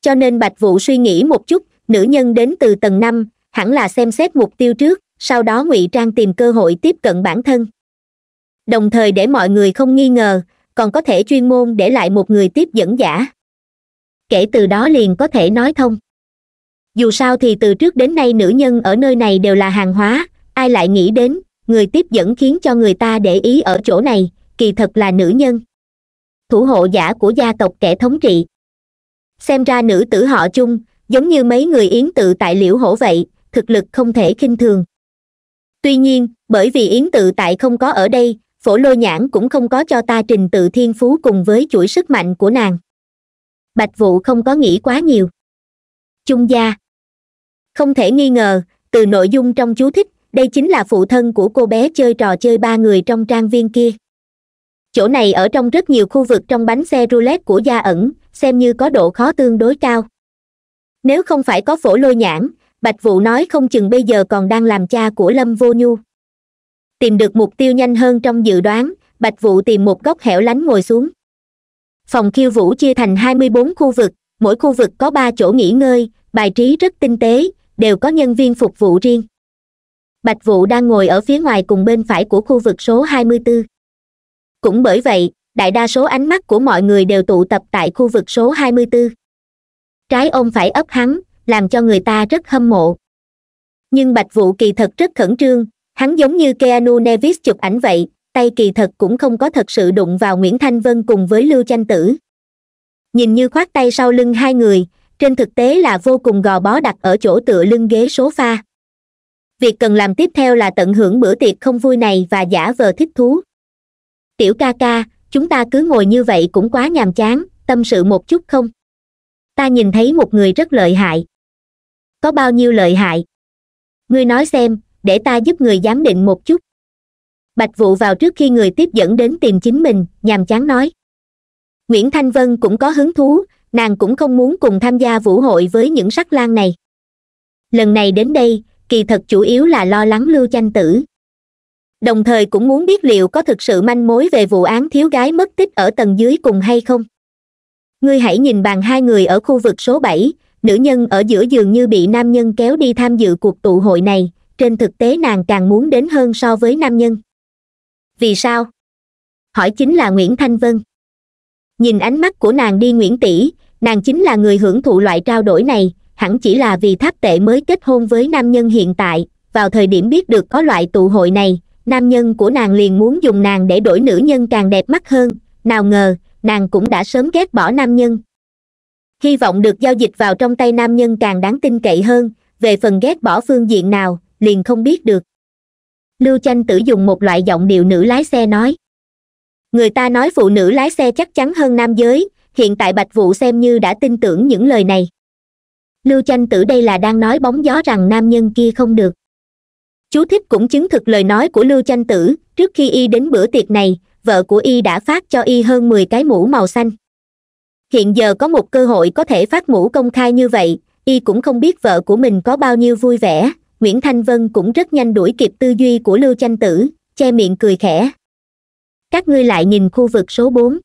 Speaker 1: cho nên bạch vụ suy nghĩ một chút nữ nhân đến từ tầng năm hẳn là xem xét mục tiêu trước sau đó ngụy trang tìm cơ hội tiếp cận bản thân đồng thời để mọi người không nghi ngờ còn có thể chuyên môn để lại một người tiếp dẫn giả kể từ đó liền có thể nói thông dù sao thì từ trước đến nay nữ nhân ở nơi này đều là hàng hóa ai lại nghĩ đến người tiếp dẫn khiến cho người ta để ý ở chỗ này kỳ thật là nữ nhân thủ hộ giả của gia tộc kẻ thống trị xem ra nữ tử họ chung giống như mấy người yến tự tại liễu hổ vậy thực lực không thể khinh thường tuy nhiên bởi vì yến tự tại không có ở đây phổ lôi nhãn cũng không có cho ta trình tự thiên phú cùng với chuỗi sức mạnh của nàng bạch vụ không có nghĩ quá nhiều Trung gia không thể nghi ngờ từ nội dung trong chú thích đây chính là phụ thân của cô bé chơi trò chơi ba người trong trang viên kia chỗ này ở trong rất nhiều khu vực trong bánh xe roulette của gia ẩn xem như có độ khó tương đối cao nếu không phải có phổ lôi nhãn bạch Vũ nói không chừng bây giờ còn đang làm cha của lâm vô nhu tìm được mục tiêu nhanh hơn trong dự đoán bạch Vũ tìm một góc hẻo lánh ngồi xuống phòng khiêu vũ chia thành hai mươi bốn khu vực mỗi khu vực có ba chỗ nghỉ ngơi bài trí rất tinh tế đều có nhân viên phục vụ riêng bạch Vũ đang ngồi ở phía ngoài cùng bên phải của khu vực số hai mươi bốn cũng bởi vậy đại đa số ánh mắt của mọi người đều tụ tập tại khu vực số hai mươi bốn trái ôm phải ấp hắn làm cho người ta rất hâm mộ nhưng bạch Vũ kỳ thật rất khẩn trương hắn giống như keanu nevis chụp ảnh vậy tay kỳ thật cũng không có thật sự đụng vào nguyễn thanh vân cùng với lưu chanh tử nhìn như khoác tay sau lưng hai người trên thực tế là vô cùng gò bó đặt ở chỗ tựa lưng ghế số pha việc cần làm tiếp theo là tận hưởng bữa tiệc không vui này và giả vờ thích thú tiểu ca ca chúng ta cứ ngồi như vậy cũng quá nhàm chán tâm sự một chút không ta nhìn thấy một người rất lợi hại có bao nhiêu lợi hại ngươi nói xem để ta giúp người giám định một chút bạch vụ vào trước khi người tiếp dẫn đến tìm chính mình nhàm chán nói nguyễn thanh vân cũng có hứng thú nàng cũng không muốn cùng tham gia vũ hội với những sắc lang này lần này đến đây kỳ thật chủ yếu là lo lắng lưu chanh tử đồng thời cũng muốn biết liệu có thực sự manh mối về vụ án thiếu gái mất tích ở tầng dưới cùng hay không ngươi hãy nhìn bàn hai người ở khu vực số bảy nữ nhân ở giữa giường như bị nam nhân kéo đi tham dự cuộc tụ hội này trên thực tế nàng càng muốn đến hơn so với nam nhân vì sao hỏi chính là nguyễn thanh vân nhìn ánh mắt của nàng đi nguyễn tỷ nàng chính là người hưởng thụ loại trao đổi này hẳn chỉ là vì tháp tệ mới kết hôn với nam nhân hiện tại vào thời điểm biết được có loại tụ hội này nam nhân của nàng liền muốn dùng nàng để đổi nữ nhân càng đẹp mắt hơn nào ngờ nàng cũng đã sớm ghét bỏ nam nhân hy vọng được giao dịch vào trong tay nam nhân càng đáng tin cậy hơn về phần ghét bỏ phương diện nào liền không biết được lưu chanh tử dùng một loại giọng điệu nữ lái xe nói người ta nói phụ nữ lái xe chắc chắn hơn nam giới hiện tại bạch vụ xem như đã tin tưởng những lời này lưu chanh tử đây là đang nói bóng gió rằng nam nhân kia không được chú thích cũng chứng thực lời nói của lưu chanh tử trước khi y đến bữa tiệc này vợ của y đã phát cho y hơn mười cái mũ màu xanh hiện giờ có một cơ hội có thể phát mũ công khai như vậy y cũng không biết vợ của mình có bao nhiêu vui vẻ nguyễn thanh vân cũng rất nhanh đuổi kịp tư duy của lưu chanh tử che miệng cười khẽ các ngươi lại nhìn khu vực số bốn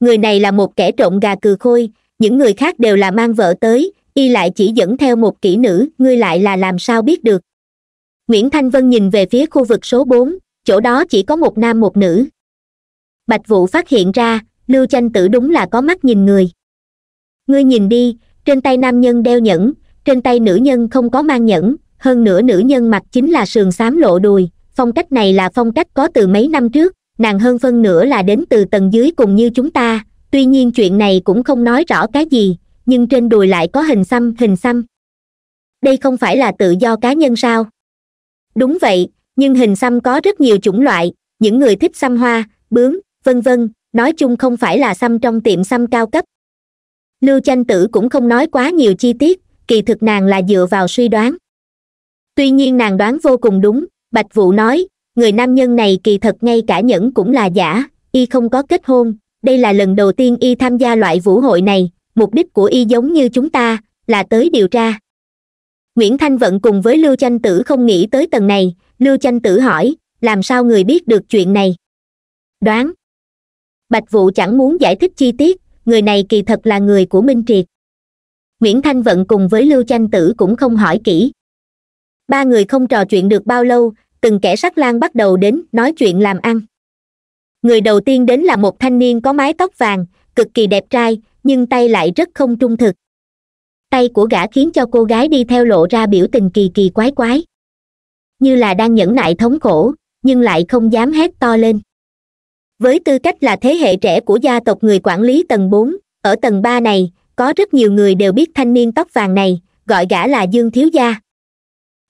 Speaker 1: người này là một kẻ trộm gà cừ khôi những người khác đều là mang vợ tới y lại chỉ dẫn theo một kỹ nữ ngươi lại là làm sao biết được nguyễn thanh vân nhìn về phía khu vực số bốn chỗ đó chỉ có một nam một nữ bạch Vũ phát hiện ra lưu chanh tử đúng là có mắt nhìn người ngươi nhìn đi trên tay nam nhân đeo nhẫn trên tay nữ nhân không có mang nhẫn hơn nữa nữ nhân mặc chính là sườn xám lộ đùi phong cách này là phong cách có từ mấy năm trước nàng hơn phân nửa là đến từ tầng dưới cùng như chúng ta tuy nhiên chuyện này cũng không nói rõ cái gì nhưng trên đùi lại có hình xăm hình xăm đây không phải là tự do cá nhân sao đúng vậy nhưng hình xăm có rất nhiều chủng loại những người thích xăm hoa bướm vân vân nói chung không phải là xăm trong tiệm xăm cao cấp lưu chanh tử cũng không nói quá nhiều chi tiết kỳ thực nàng là dựa vào suy đoán tuy nhiên nàng đoán vô cùng đúng bạch Vũ nói người nam nhân này kỳ thật ngay cả nhẫn cũng là giả y không có kết hôn đây là lần đầu tiên y tham gia loại vũ hội này mục đích của y giống như chúng ta là tới điều tra nguyễn thanh vận cùng với lưu chanh tử không nghĩ tới tầng này lưu chanh tử hỏi làm sao người biết được chuyện này đoán bạch Vũ chẳng muốn giải thích chi tiết người này kỳ thật là người của minh triệt nguyễn thanh vận cùng với lưu chanh tử cũng không hỏi kỹ ba người không trò chuyện được bao lâu từng kẻ sắc lang bắt đầu đến nói chuyện làm ăn người đầu tiên đến là một thanh niên có mái tóc vàng cực kỳ đẹp trai nhưng tay lại rất không trung thực tay của gã khiến cho cô gái đi theo lộ ra biểu tình kỳ kỳ quái quái như là đang nhẫn nại thống khổ nhưng lại không dám hét to lên với tư cách là thế hệ trẻ của gia tộc người quản lý tầng bốn ở tầng ba này có rất nhiều người đều biết thanh niên tóc vàng này gọi gã là dương thiếu gia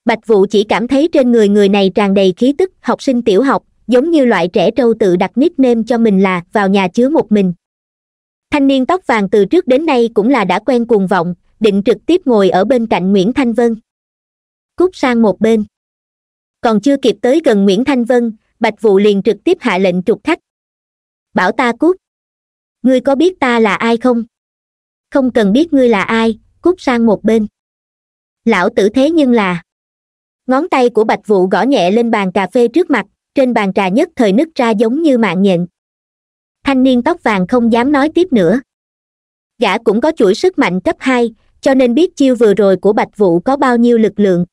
Speaker 1: bạch vũ chỉ cảm thấy trên người người này tràn đầy khí tức học sinh tiểu học giống như loại trẻ trâu tự đặt nickname cho mình là vào nhà chứa một mình thanh niên tóc vàng từ trước đến nay cũng là đã quen cuồng vọng định trực tiếp ngồi ở bên cạnh nguyễn thanh vân cút sang một bên còn chưa kịp tới gần nguyễn thanh vân bạch vũ liền trực tiếp hạ lệnh trục khách bảo ta cút ngươi có biết ta là ai không không cần biết ngươi là ai cút sang một bên lão tử thế nhưng là ngón tay của bạch vũ gõ nhẹ lên bàn cà phê trước mặt trên bàn trà nhất thời nứt ra giống như mạng nhện thanh niên tóc vàng không dám nói tiếp nữa gã cũng có chuỗi sức mạnh cấp hai cho nên biết chiêu vừa rồi của bạch vũ có bao nhiêu lực lượng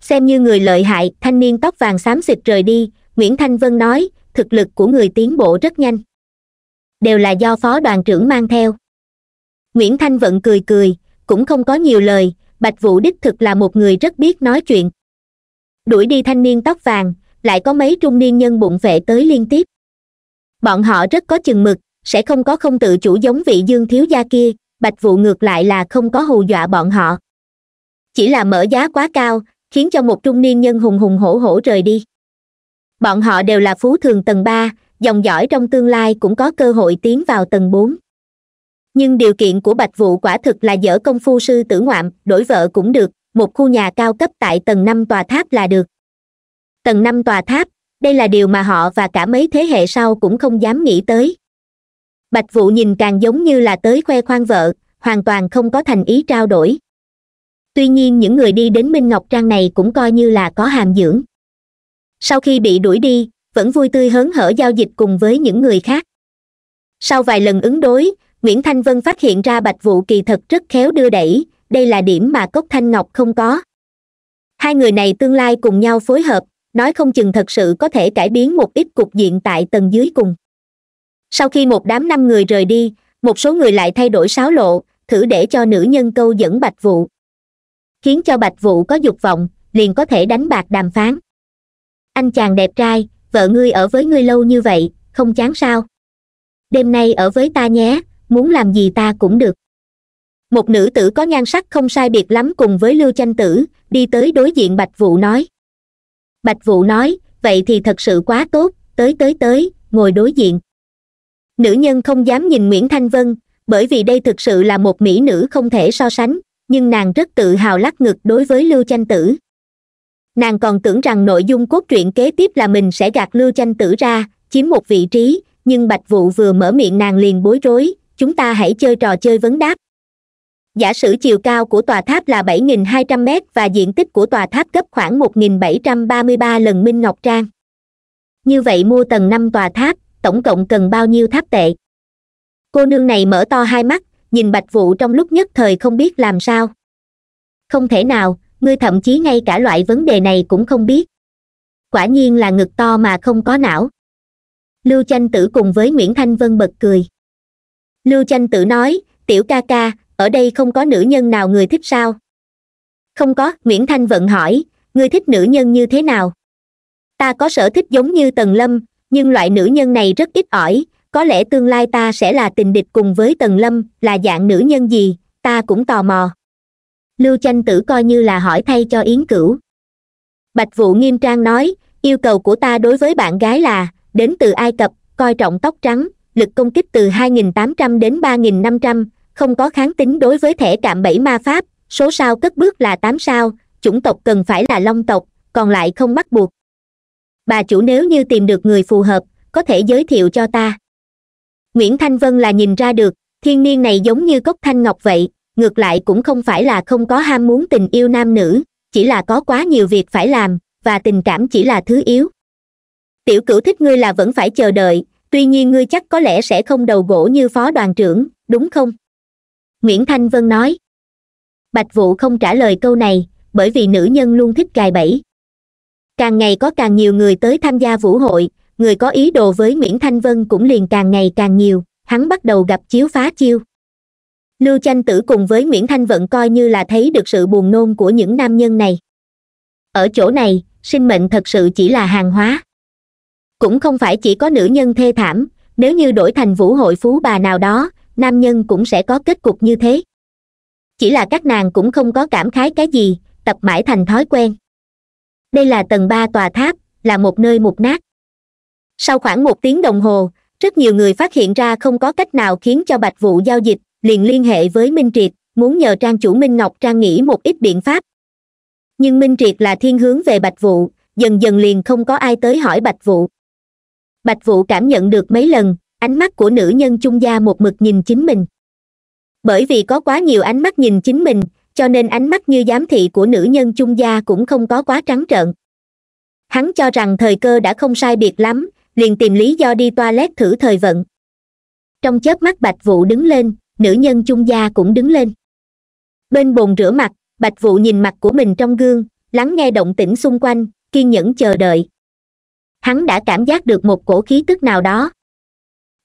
Speaker 1: xem như người lợi hại thanh niên tóc vàng xám xịt rời đi nguyễn thanh vân nói thực lực của người tiến bộ rất nhanh đều là do phó đoàn trưởng mang theo nguyễn thanh vận cười cười cũng không có nhiều lời bạch vũ đích thực là một người rất biết nói chuyện đuổi đi thanh niên tóc vàng lại có mấy trung niên nhân bụng vệ tới liên tiếp bọn họ rất có chừng mực sẽ không có không tự chủ giống vị dương thiếu gia kia bạch Vũ ngược lại là không có hù dọa bọn họ chỉ là mở giá quá cao khiến cho một trung niên nhân hùng hùng hổ hổ rời đi bọn họ đều là phú thường tầng ba dòng dõi trong tương lai cũng có cơ hội tiến vào tầng bốn nhưng điều kiện của bạch vụ quả thực là dở công phu sư tử ngoạm đổi vợ cũng được một khu nhà cao cấp tại tầng năm tòa tháp là được tầng năm tòa tháp đây là điều mà họ và cả mấy thế hệ sau cũng không dám nghĩ tới bạch vụ nhìn càng giống như là tới khoe khoang vợ hoàn toàn không có thành ý trao đổi tuy nhiên những người đi đến minh ngọc trang này cũng coi như là có hàm dưỡng sau khi bị đuổi đi vẫn vui tươi hớn hở giao dịch cùng với những người khác sau vài lần ứng đối nguyễn thanh vân phát hiện ra bạch Vũ kỳ thật rất khéo đưa đẩy đây là điểm mà cốc thanh ngọc không có hai người này tương lai cùng nhau phối hợp nói không chừng thật sự có thể cải biến một ít cục diện tại tầng dưới cùng sau khi một đám năm người rời đi một số người lại thay đổi sáo lộ thử để cho nữ nhân câu dẫn bạch Vũ, khiến cho bạch Vũ có dục vọng liền có thể đánh bạc đàm phán anh chàng đẹp trai vợ ngươi ở với ngươi lâu như vậy không chán sao đêm nay ở với ta nhé muốn làm gì ta cũng được một nữ tử có nhan sắc không sai biệt lắm cùng với lưu chanh tử đi tới đối diện bạch vũ nói bạch vũ nói vậy thì thật sự quá tốt tới tới tới ngồi đối diện nữ nhân không dám nhìn nguyễn thanh vân bởi vì đây thực sự là một mỹ nữ không thể so sánh nhưng nàng rất tự hào lắc ngực đối với lưu chanh tử nàng còn tưởng rằng nội dung cốt truyện kế tiếp là mình sẽ gạt lưu chanh tử ra chiếm một vị trí nhưng bạch vũ vừa mở miệng nàng liền bối rối chúng ta hãy chơi trò chơi vấn đáp giả sử chiều cao của tòa tháp là 7.200 m và diện tích của tòa tháp gấp khoảng 1.733 lần minh ngọc trang như vậy mua tầng năm tòa tháp tổng cộng cần bao nhiêu tháp tệ cô nương này mở to hai mắt nhìn bạch vụ trong lúc nhất thời không biết làm sao không thể nào ngươi thậm chí ngay cả loại vấn đề này cũng không biết quả nhiên là ngực to mà không có não lưu chanh tử cùng với nguyễn thanh vân bật cười lưu chanh tự nói tiểu ca ca ở đây không có nữ nhân nào người thích sao không có nguyễn thanh vận hỏi người thích nữ nhân như thế nào ta có sở thích giống như tần lâm nhưng loại nữ nhân này rất ít ỏi có lẽ tương lai ta sẽ là tình địch cùng với tần lâm là dạng nữ nhân gì ta cũng tò mò lưu chanh tử coi như là hỏi thay cho yến cửu bạch Vũ nghiêm trang nói yêu cầu của ta đối với bạn gái là đến từ ai cập coi trọng tóc trắng lực công kích từ 2.800 đến 3.500, không có kháng tính đối với thẻ trạm bảy ma pháp số sao cất bước là 8 sao chủng tộc cần phải là long tộc còn lại không bắt buộc bà chủ nếu như tìm được người phù hợp có thể giới thiệu cho ta nguyễn thanh vân là nhìn ra được thiên niên này giống như cốc thanh ngọc vậy ngược lại cũng không phải là không có ham muốn tình yêu nam nữ chỉ là có quá nhiều việc phải làm và tình cảm chỉ là thứ yếu tiểu cửu thích ngươi là vẫn phải chờ đợi tuy nhiên ngươi chắc có lẽ sẽ không đầu gỗ như phó đoàn trưởng đúng không nguyễn thanh vân nói bạch Vũ không trả lời câu này bởi vì nữ nhân luôn thích gài bẫy càng ngày có càng nhiều người tới tham gia vũ hội người có ý đồ với nguyễn thanh vân cũng liền càng ngày càng nhiều hắn bắt đầu gặp chiếu phá chiêu lưu chanh tử cùng với nguyễn thanh vận coi như là thấy được sự buồn nôn của những nam nhân này ở chỗ này sinh mệnh thật sự chỉ là hàng hóa cũng không phải chỉ có nữ nhân thê thảm nếu như đổi thành vũ hội phú bà nào đó nam nhân cũng sẽ có kết cục như thế chỉ là các nàng cũng không có cảm khái cái gì tập mãi thành thói quen đây là tầng ba tòa tháp là một nơi mục nát sau khoảng một tiếng đồng hồ rất nhiều người phát hiện ra không có cách nào khiến cho bạch vụ giao dịch liền liên hệ với minh triệt muốn nhờ trang chủ minh ngọc trang nghĩ một ít biện pháp nhưng minh triệt là thiên hướng về bạch vụ dần dần liền không có ai tới hỏi bạch vụ bạch Vũ cảm nhận được mấy lần ánh mắt của nữ nhân trung gia một mực nhìn chính mình bởi vì có quá nhiều ánh mắt nhìn chính mình cho nên ánh mắt như giám thị của nữ nhân trung gia cũng không có quá trắng trợn hắn cho rằng thời cơ đã không sai biệt lắm liền tìm lý do đi toilet thử thời vận trong chớp mắt bạch Vũ đứng lên nữ nhân trung gia cũng đứng lên bên bồn rửa mặt bạch Vũ nhìn mặt của mình trong gương lắng nghe động tĩnh xung quanh kiên nhẫn chờ đợi hắn đã cảm giác được một cổ khí tức nào đó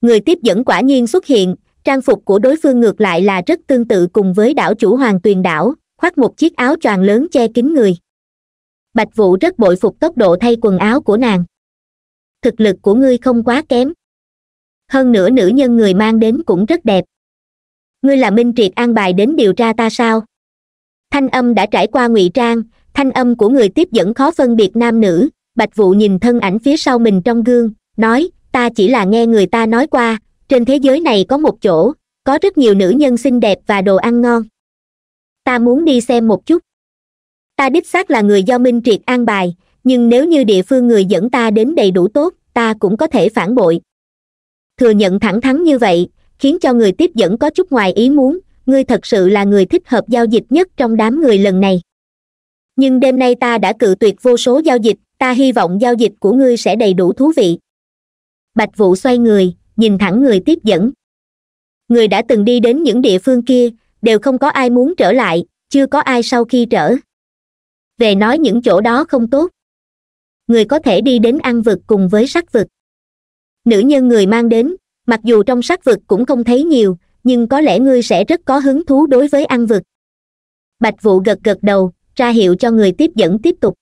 Speaker 1: người tiếp dẫn quả nhiên xuất hiện trang phục của đối phương ngược lại là rất tương tự cùng với đảo chủ hoàng tuyền đảo khoác một chiếc áo choàng lớn che kín người bạch vũ rất bội phục tốc độ thay quần áo của nàng thực lực của ngươi không quá kém hơn nữa nữ nhân người mang đến cũng rất đẹp ngươi là minh triệt an bài đến điều tra ta sao thanh âm đã trải qua ngụy trang thanh âm của người tiếp dẫn khó phân biệt nam nữ bạch Vũ nhìn thân ảnh phía sau mình trong gương nói ta chỉ là nghe người ta nói qua trên thế giới này có một chỗ có rất nhiều nữ nhân xinh đẹp và đồ ăn ngon ta muốn đi xem một chút ta đích xác là người do minh triệt an bài nhưng nếu như địa phương người dẫn ta đến đầy đủ tốt ta cũng có thể phản bội thừa nhận thẳng thắn như vậy khiến cho người tiếp dẫn có chút ngoài ý muốn ngươi thật sự là người thích hợp giao dịch nhất trong đám người lần này nhưng đêm nay ta đã cự tuyệt vô số giao dịch ta hy vọng giao dịch của ngươi sẽ đầy đủ thú vị bạch vụ xoay người nhìn thẳng người tiếp dẫn người đã từng đi đến những địa phương kia đều không có ai muốn trở lại chưa có ai sau khi trở về nói những chỗ đó không tốt người có thể đi đến ăn vực cùng với sắc vực nữ nhân người mang đến mặc dù trong sắc vực cũng không thấy nhiều nhưng có lẽ ngươi sẽ rất có hứng thú đối với ăn vực bạch vụ gật gật đầu ra hiệu cho người tiếp dẫn tiếp tục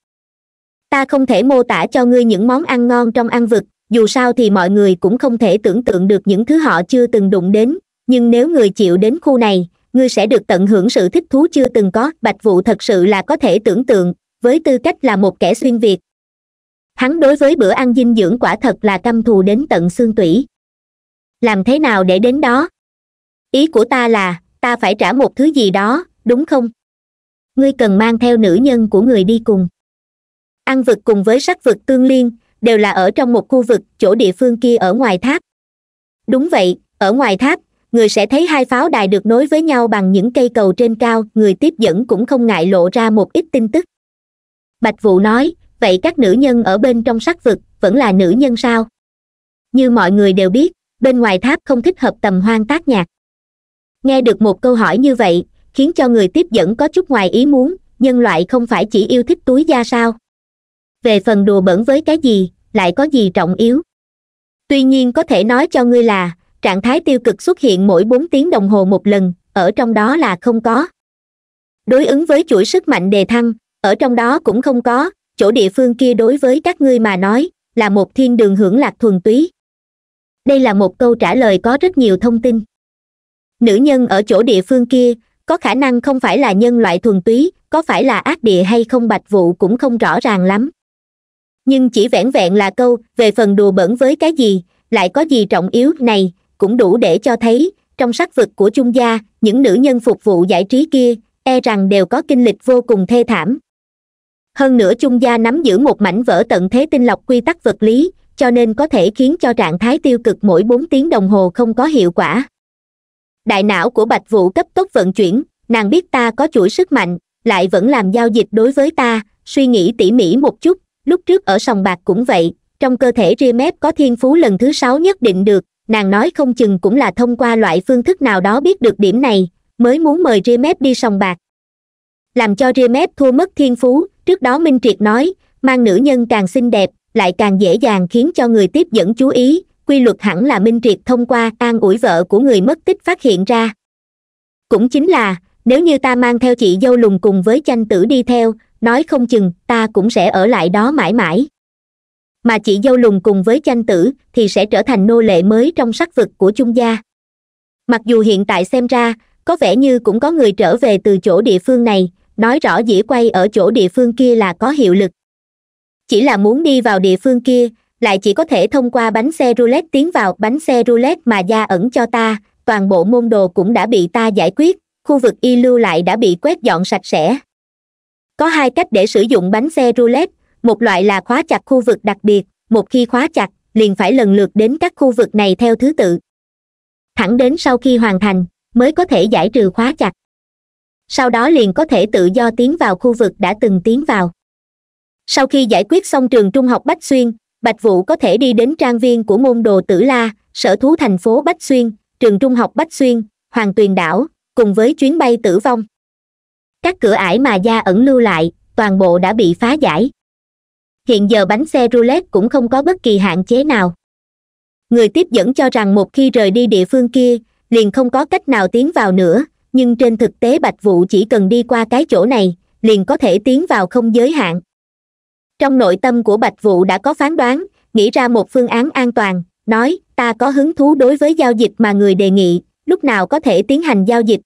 Speaker 1: ta không thể mô tả cho ngươi những món ăn ngon trong ăn vực dù sao thì mọi người cũng không thể tưởng tượng được những thứ họ chưa từng đụng đến nhưng nếu người chịu đến khu này ngươi sẽ được tận hưởng sự thích thú chưa từng có bạch vụ thật sự là có thể tưởng tượng với tư cách là một kẻ xuyên việt hắn đối với bữa ăn dinh dưỡng quả thật là căm thù đến tận xương tủy làm thế nào để đến đó ý của ta là ta phải trả một thứ gì đó đúng không ngươi cần mang theo nữ nhân của người đi cùng ăn vực cùng với sắc vực tương liên đều là ở trong một khu vực chỗ địa phương kia ở ngoài tháp đúng vậy ở ngoài tháp người sẽ thấy hai pháo đài được nối với nhau bằng những cây cầu trên cao người tiếp dẫn cũng không ngại lộ ra một ít tin tức bạch vũ nói vậy các nữ nhân ở bên trong sắc vực vẫn là nữ nhân sao như mọi người đều biết bên ngoài tháp không thích hợp tầm hoang tác nhạc nghe được một câu hỏi như vậy khiến cho người tiếp dẫn có chút ngoài ý muốn nhân loại không phải chỉ yêu thích túi da sao về phần đùa bỡn với cái gì lại có gì trọng yếu tuy nhiên có thể nói cho ngươi là trạng thái tiêu cực xuất hiện mỗi bốn tiếng đồng hồ một lần ở trong đó là không có đối ứng với chuỗi sức mạnh đề thăng ở trong đó cũng không có chỗ địa phương kia đối với các ngươi mà nói là một thiên đường hưởng lạc thuần túy đây là một câu trả lời có rất nhiều thông tin nữ nhân ở chỗ địa phương kia có khả năng không phải là nhân loại thuần túy có phải là ác địa hay không bạch vụ cũng không rõ ràng lắm nhưng chỉ vẻn vẹn là câu về phần đùa bẩn với cái gì lại có gì trọng yếu này cũng đủ để cho thấy trong sắc vực của chung gia những nữ nhân phục vụ giải trí kia e rằng đều có kinh lịch vô cùng thê thảm hơn nữa chung gia nắm giữ một mảnh vỡ tận thế tinh lọc quy tắc vật lý cho nên có thể khiến cho trạng thái tiêu cực mỗi bốn tiếng đồng hồ không có hiệu quả đại não của bạch vũ cấp tốc vận chuyển nàng biết ta có chuỗi sức mạnh lại vẫn làm giao dịch đối với ta suy nghĩ tỉ mỉ một chút lúc trước ở sòng bạc cũng vậy trong cơ thể ria mép có thiên phú lần thứ sáu nhất định được nàng nói không chừng cũng là thông qua loại phương thức nào đó biết được điểm này mới muốn mời ria mép đi sòng bạc làm cho ria mép thua mất thiên phú trước đó minh triệt nói mang nữ nhân càng xinh đẹp lại càng dễ dàng khiến cho người tiếp dẫn chú ý quy luật hẳn là minh triệt thông qua an ủi vợ của người mất tích phát hiện ra cũng chính là nếu như ta mang theo chị dâu lùng cùng với chanh tử đi theo nói không chừng ta cũng sẽ ở lại đó mãi mãi mà chị dâu lùng cùng với chanh tử thì sẽ trở thành nô lệ mới trong sắc vực của chung gia mặc dù hiện tại xem ra có vẻ như cũng có người trở về từ chỗ địa phương này nói rõ dĩ quay ở chỗ địa phương kia là có hiệu lực chỉ là muốn đi vào địa phương kia lại chỉ có thể thông qua bánh xe roulette tiến vào bánh xe roulette mà gia ẩn cho ta toàn bộ môn đồ cũng đã bị ta giải quyết khu vực y lưu lại đã bị quét dọn sạch sẽ có hai cách để sử dụng bánh xe roulette một loại là khóa chặt khu vực đặc biệt một khi khóa chặt liền phải lần lượt đến các khu vực này theo thứ tự thẳng đến sau khi hoàn thành mới có thể giải trừ khóa chặt sau đó liền có thể tự do tiến vào khu vực đã từng tiến vào sau khi giải quyết xong trường trung học bách xuyên bạch vũ có thể đi đến trang viên của môn đồ tử la sở thú thành phố bách xuyên trường trung học bách xuyên hoàng tuyền đảo cùng với chuyến bay tử vong các cửa ải mà gia ẩn lưu lại toàn bộ đã bị phá giải hiện giờ bánh xe roulette cũng không có bất kỳ hạn chế nào người tiếp dẫn cho rằng một khi rời đi địa phương kia liền không có cách nào tiến vào nữa nhưng trên thực tế bạch vũ chỉ cần đi qua cái chỗ này liền có thể tiến vào không giới hạn trong nội tâm của bạch vũ đã có phán đoán nghĩ ra một phương án an toàn nói ta có hứng thú đối với giao dịch mà người đề nghị lúc nào có thể tiến hành giao dịch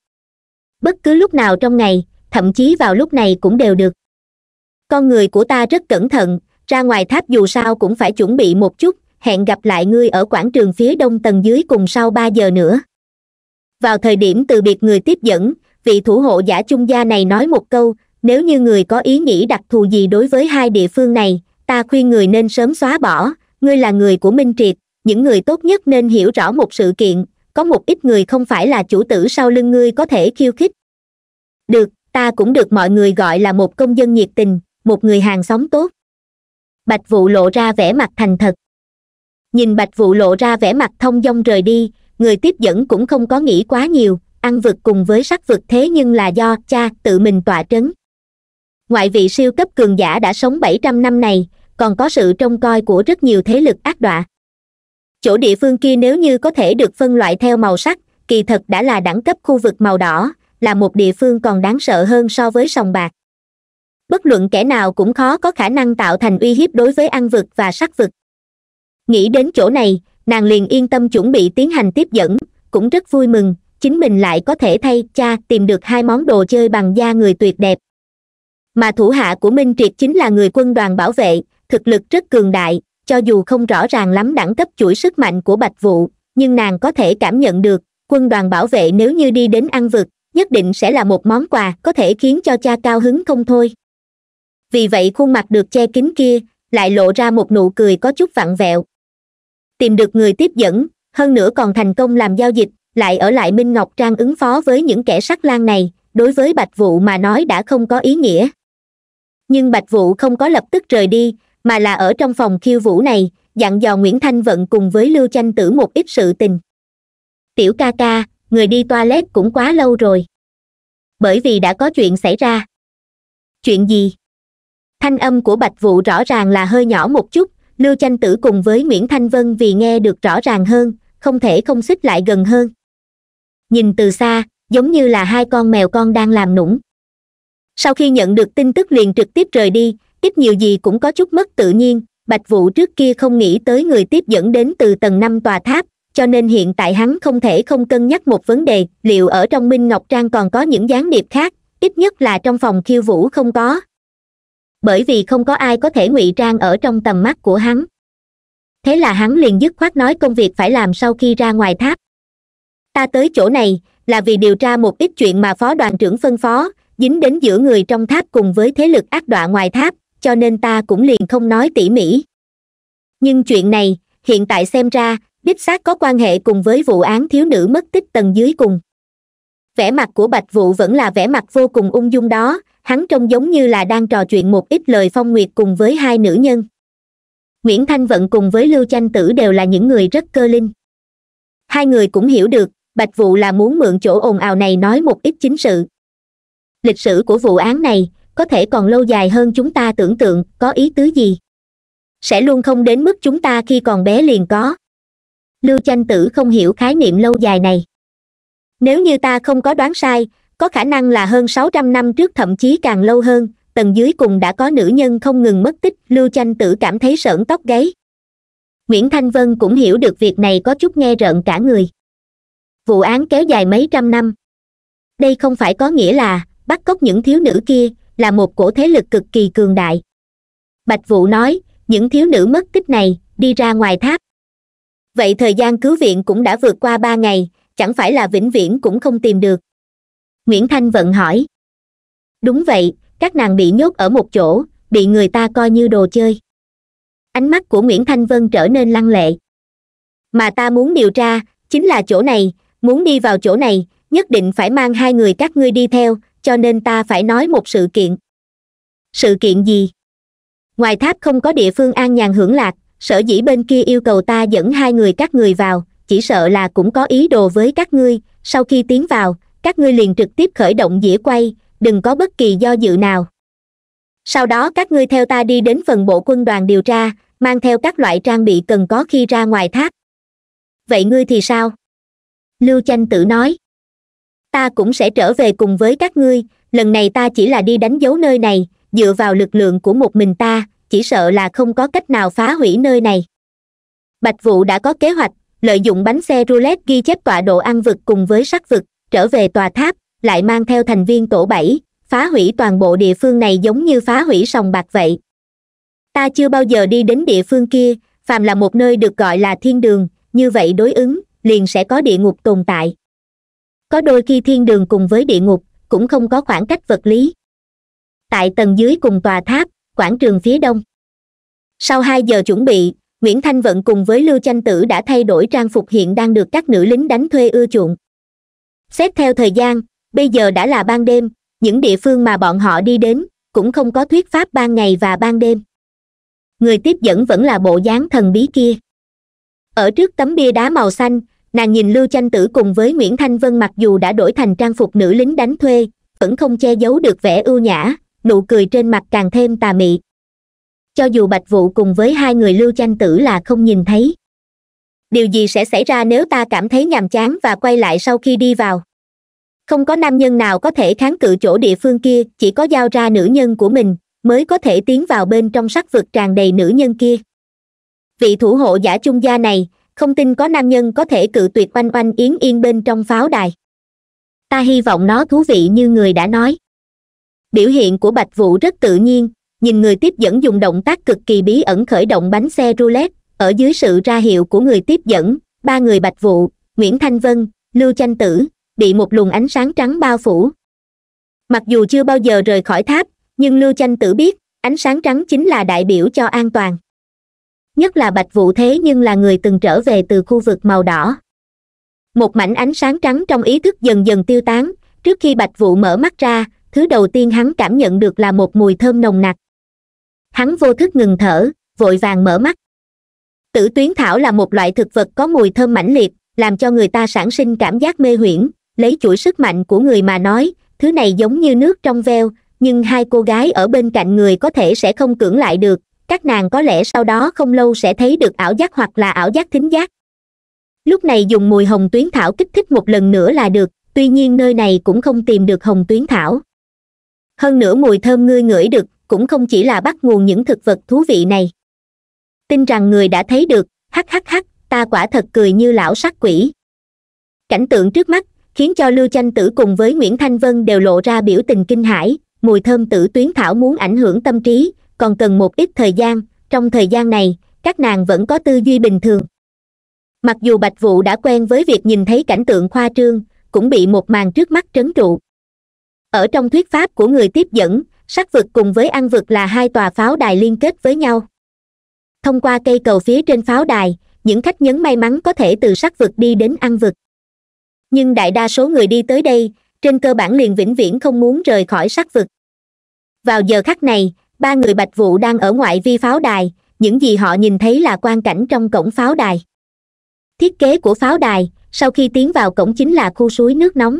Speaker 1: bất cứ lúc nào trong ngày thậm chí vào lúc này cũng đều được con người của ta rất cẩn thận ra ngoài tháp dù sao cũng phải chuẩn bị một chút hẹn gặp lại ngươi ở quảng trường phía đông tầng dưới cùng sau ba giờ nữa vào thời điểm từ biệt người tiếp dẫn vị thủ hộ giả trung gia này nói một câu nếu như người có ý nghĩ đặc thù gì đối với hai địa phương này ta khuyên người nên sớm xóa bỏ ngươi là người của minh triệt những người tốt nhất nên hiểu rõ một sự kiện có một ít người không phải là chủ tử sau lưng ngươi có thể khiêu khích được ta cũng được mọi người gọi là một công dân nhiệt tình một người hàng xóm tốt bạch vụ lộ ra vẻ mặt thành thật nhìn bạch vụ lộ ra vẻ mặt thông dong rời đi người tiếp dẫn cũng không có nghĩ quá nhiều ăn vực cùng với sắc vực thế nhưng là do cha tự mình tọa trấn ngoại vị siêu cấp cường giả đã sống bảy trăm năm này còn có sự trông coi của rất nhiều thế lực ác đọa chỗ địa phương kia nếu như có thể được phân loại theo màu sắc kỳ thật đã là đẳng cấp khu vực màu đỏ là một địa phương còn đáng sợ hơn so với sòng bạc bất luận kẻ nào cũng khó có khả năng tạo thành uy hiếp đối với ăn vực và sắc vực nghĩ đến chỗ này nàng liền yên tâm chuẩn bị tiến hành tiếp dẫn cũng rất vui mừng chính mình lại có thể thay cha tìm được hai món đồ chơi bằng da người tuyệt đẹp mà thủ hạ của minh triệt chính là người quân đoàn bảo vệ thực lực rất cường đại cho dù không rõ ràng lắm đẳng cấp chuỗi sức mạnh của bạch vụ nhưng nàng có thể cảm nhận được quân đoàn bảo vệ nếu như đi đến ăn vực nhất định sẽ là một món quà có thể khiến cho cha cao hứng không thôi vì vậy khuôn mặt được che kín kia lại lộ ra một nụ cười có chút vặn vẹo tìm được người tiếp dẫn hơn nữa còn thành công làm giao dịch lại ở lại minh ngọc trang ứng phó với những kẻ sắc lang này đối với bạch vụ mà nói đã không có ý nghĩa nhưng bạch vụ không có lập tức rời đi mà là ở trong phòng khiêu vũ này dặn dò nguyễn thanh vận cùng với lưu chanh tử một ít sự tình tiểu ca ca người đi toilet cũng quá lâu rồi bởi vì đã có chuyện xảy ra chuyện gì thanh âm của bạch Vũ rõ ràng là hơi nhỏ một chút lưu chanh tử cùng với nguyễn thanh vân vì nghe được rõ ràng hơn không thể không xích lại gần hơn nhìn từ xa giống như là hai con mèo con đang làm nũng sau khi nhận được tin tức liền trực tiếp rời đi ít nhiều gì cũng có chút mất tự nhiên bạch Vũ trước kia không nghĩ tới người tiếp dẫn đến từ tầng năm tòa tháp cho nên hiện tại hắn không thể không cân nhắc một vấn đề liệu ở trong minh ngọc trang còn có những gián điệp khác ít nhất là trong phòng khiêu vũ không có bởi vì không có ai có thể ngụy trang ở trong tầm mắt của hắn thế là hắn liền dứt khoát nói công việc phải làm sau khi ra ngoài tháp ta tới chỗ này là vì điều tra một ít chuyện mà phó đoàn trưởng phân phó dính đến giữa người trong tháp cùng với thế lực ác đọa ngoài tháp cho nên ta cũng liền không nói tỉ mỉ nhưng chuyện này hiện tại xem ra đích xác có quan hệ cùng với vụ án thiếu nữ mất tích tầng dưới cùng vẻ mặt của bạch Vũ vẫn là vẻ mặt vô cùng ung dung đó hắn trông giống như là đang trò chuyện một ít lời phong nguyệt cùng với hai nữ nhân nguyễn thanh vận cùng với lưu chanh tử đều là những người rất cơ linh hai người cũng hiểu được bạch Vũ là muốn mượn chỗ ồn ào này nói một ít chính sự lịch sử của vụ án này có thể còn lâu dài hơn chúng ta tưởng tượng có ý tứ gì sẽ luôn không đến mức chúng ta khi còn bé liền có lưu chanh tử không hiểu khái niệm lâu dài này nếu như ta không có đoán sai có khả năng là hơn sáu trăm năm trước thậm chí càng lâu hơn tầng dưới cùng đã có nữ nhân không ngừng mất tích lưu chanh tử cảm thấy sợn tóc gáy nguyễn thanh vân cũng hiểu được việc này có chút nghe rợn cả người vụ án kéo dài mấy trăm năm đây không phải có nghĩa là bắt cóc những thiếu nữ kia là một cổ thế lực cực kỳ cường đại bạch vũ nói những thiếu nữ mất tích này đi ra ngoài tháp vậy thời gian cứu viện cũng đã vượt qua ba ngày chẳng phải là vĩnh viễn cũng không tìm được nguyễn thanh vận hỏi đúng vậy các nàng bị nhốt ở một chỗ bị người ta coi như đồ chơi ánh mắt của nguyễn thanh vân trở nên lăng lệ mà ta muốn điều tra chính là chỗ này muốn đi vào chỗ này nhất định phải mang hai người các ngươi đi theo cho nên ta phải nói một sự kiện sự kiện gì ngoài tháp không có địa phương an nhàn hưởng lạc sở dĩ bên kia yêu cầu ta dẫn hai người các người vào chỉ sợ là cũng có ý đồ với các ngươi sau khi tiến vào các ngươi liền trực tiếp khởi động dĩa quay đừng có bất kỳ do dự nào sau đó các ngươi theo ta đi đến phần bộ quân đoàn điều tra mang theo các loại trang bị cần có khi ra ngoài tháp vậy ngươi thì sao lưu chanh tử nói ta cũng sẽ trở về cùng với các ngươi lần này ta chỉ là đi đánh dấu nơi này dựa vào lực lượng của một mình ta chỉ sợ là không có cách nào phá hủy nơi này bạch Vũ đã có kế hoạch lợi dụng bánh xe roulette ghi chép tọa độ ăn vực cùng với sắc vực trở về tòa tháp lại mang theo thành viên tổ bảy phá hủy toàn bộ địa phương này giống như phá hủy sòng bạc vậy ta chưa bao giờ đi đến địa phương kia phàm là một nơi được gọi là thiên đường như vậy đối ứng liền sẽ có địa ngục tồn tại có đôi khi thiên đường cùng với địa ngục cũng không có khoảng cách vật lý tại tầng dưới cùng tòa tháp quảng trường phía đông sau hai giờ chuẩn bị nguyễn thanh vận cùng với lưu chanh tử đã thay đổi trang phục hiện đang được các nữ lính đánh thuê ưa chuộng xét theo thời gian bây giờ đã là ban đêm những địa phương mà bọn họ đi đến cũng không có thuyết pháp ban ngày và ban đêm người tiếp dẫn vẫn là bộ dáng thần bí kia ở trước tấm bia đá màu xanh nàng nhìn lưu chanh tử cùng với nguyễn thanh vân mặc dù đã đổi thành trang phục nữ lính đánh thuê vẫn không che giấu được vẻ ưu nhã nụ cười trên mặt càng thêm tà mị cho dù bạch vũ cùng với hai người lưu chanh tử là không nhìn thấy điều gì sẽ xảy ra nếu ta cảm thấy nhàm chán và quay lại sau khi đi vào không có nam nhân nào có thể kháng cự chỗ địa phương kia chỉ có giao ra nữ nhân của mình mới có thể tiến vào bên trong sắc vực tràn đầy nữ nhân kia vị thủ hộ giả trung gia này không tin có nam nhân có thể cự tuyệt oanh oanh yến yên bên trong pháo đài ta hy vọng nó thú vị như người đã nói biểu hiện của bạch vũ rất tự nhiên nhìn người tiếp dẫn dùng động tác cực kỳ bí ẩn khởi động bánh xe roulette ở dưới sự ra hiệu của người tiếp dẫn ba người bạch vũ, nguyễn thanh vân lưu chanh tử bị một luồng ánh sáng trắng bao phủ mặc dù chưa bao giờ rời khỏi tháp nhưng lưu chanh tử biết ánh sáng trắng chính là đại biểu cho an toàn nhất là bạch vũ thế nhưng là người từng trở về từ khu vực màu đỏ một mảnh ánh sáng trắng trong ý thức dần dần tiêu tán trước khi bạch vũ mở mắt ra thứ đầu tiên hắn cảm nhận được là một mùi thơm nồng nặc hắn vô thức ngừng thở vội vàng mở mắt tử tuyến thảo là một loại thực vật có mùi thơm mãnh liệt làm cho người ta sản sinh cảm giác mê huyễn lấy chuỗi sức mạnh của người mà nói thứ này giống như nước trong veo nhưng hai cô gái ở bên cạnh người có thể sẽ không cưỡng lại được các nàng có lẽ sau đó không lâu sẽ thấy được ảo giác hoặc là ảo giác thính giác lúc này dùng mùi hồng tuyến thảo kích thích một lần nữa là được tuy nhiên nơi này cũng không tìm được hồng tuyến thảo hơn nữa mùi thơm ngươi ngửi được cũng không chỉ là bắt nguồn những thực vật thú vị này tin rằng người đã thấy được hắc hắc hắc ta quả thật cười như lão sát quỷ cảnh tượng trước mắt khiến cho lưu chanh tử cùng với nguyễn thanh vân đều lộ ra biểu tình kinh hãi mùi thơm tử tuyến thảo muốn ảnh hưởng tâm trí còn cần một ít thời gian trong thời gian này các nàng vẫn có tư duy bình thường mặc dù bạch vũ đã quen với việc nhìn thấy cảnh tượng khoa trương cũng bị một màn trước mắt trấn trụ ở trong thuyết pháp của người tiếp dẫn sắc vực cùng với ăn vực là hai tòa pháo đài liên kết với nhau thông qua cây cầu phía trên pháo đài những khách nhấn may mắn có thể từ sắc vực đi đến ăn vực nhưng đại đa số người đi tới đây trên cơ bản liền vĩnh viễn không muốn rời khỏi sắc vực vào giờ khắc này ba người bạch vụ đang ở ngoại vi pháo đài những gì họ nhìn thấy là quan cảnh trong cổng pháo đài thiết kế của pháo đài sau khi tiến vào cổng chính là khu suối nước nóng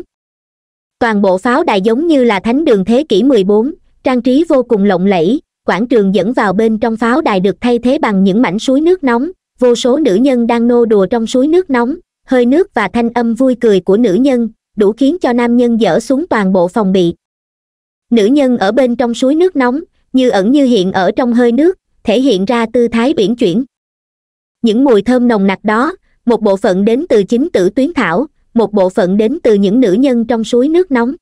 Speaker 1: toàn bộ pháo đài giống như là thánh đường thế kỷ 14, trang trí vô cùng lộng lẫy quảng trường dẫn vào bên trong pháo đài được thay thế bằng những mảnh suối nước nóng vô số nữ nhân đang nô đùa trong suối nước nóng hơi nước và thanh âm vui cười của nữ nhân đủ khiến cho nam nhân dở xuống toàn bộ phòng bị nữ nhân ở bên trong suối nước nóng như ẩn như hiện ở trong hơi nước thể hiện ra tư thái biển chuyển những mùi thơm nồng nặc đó một bộ phận đến từ chính tử tuyến thảo một bộ phận đến từ những nữ nhân trong suối nước nóng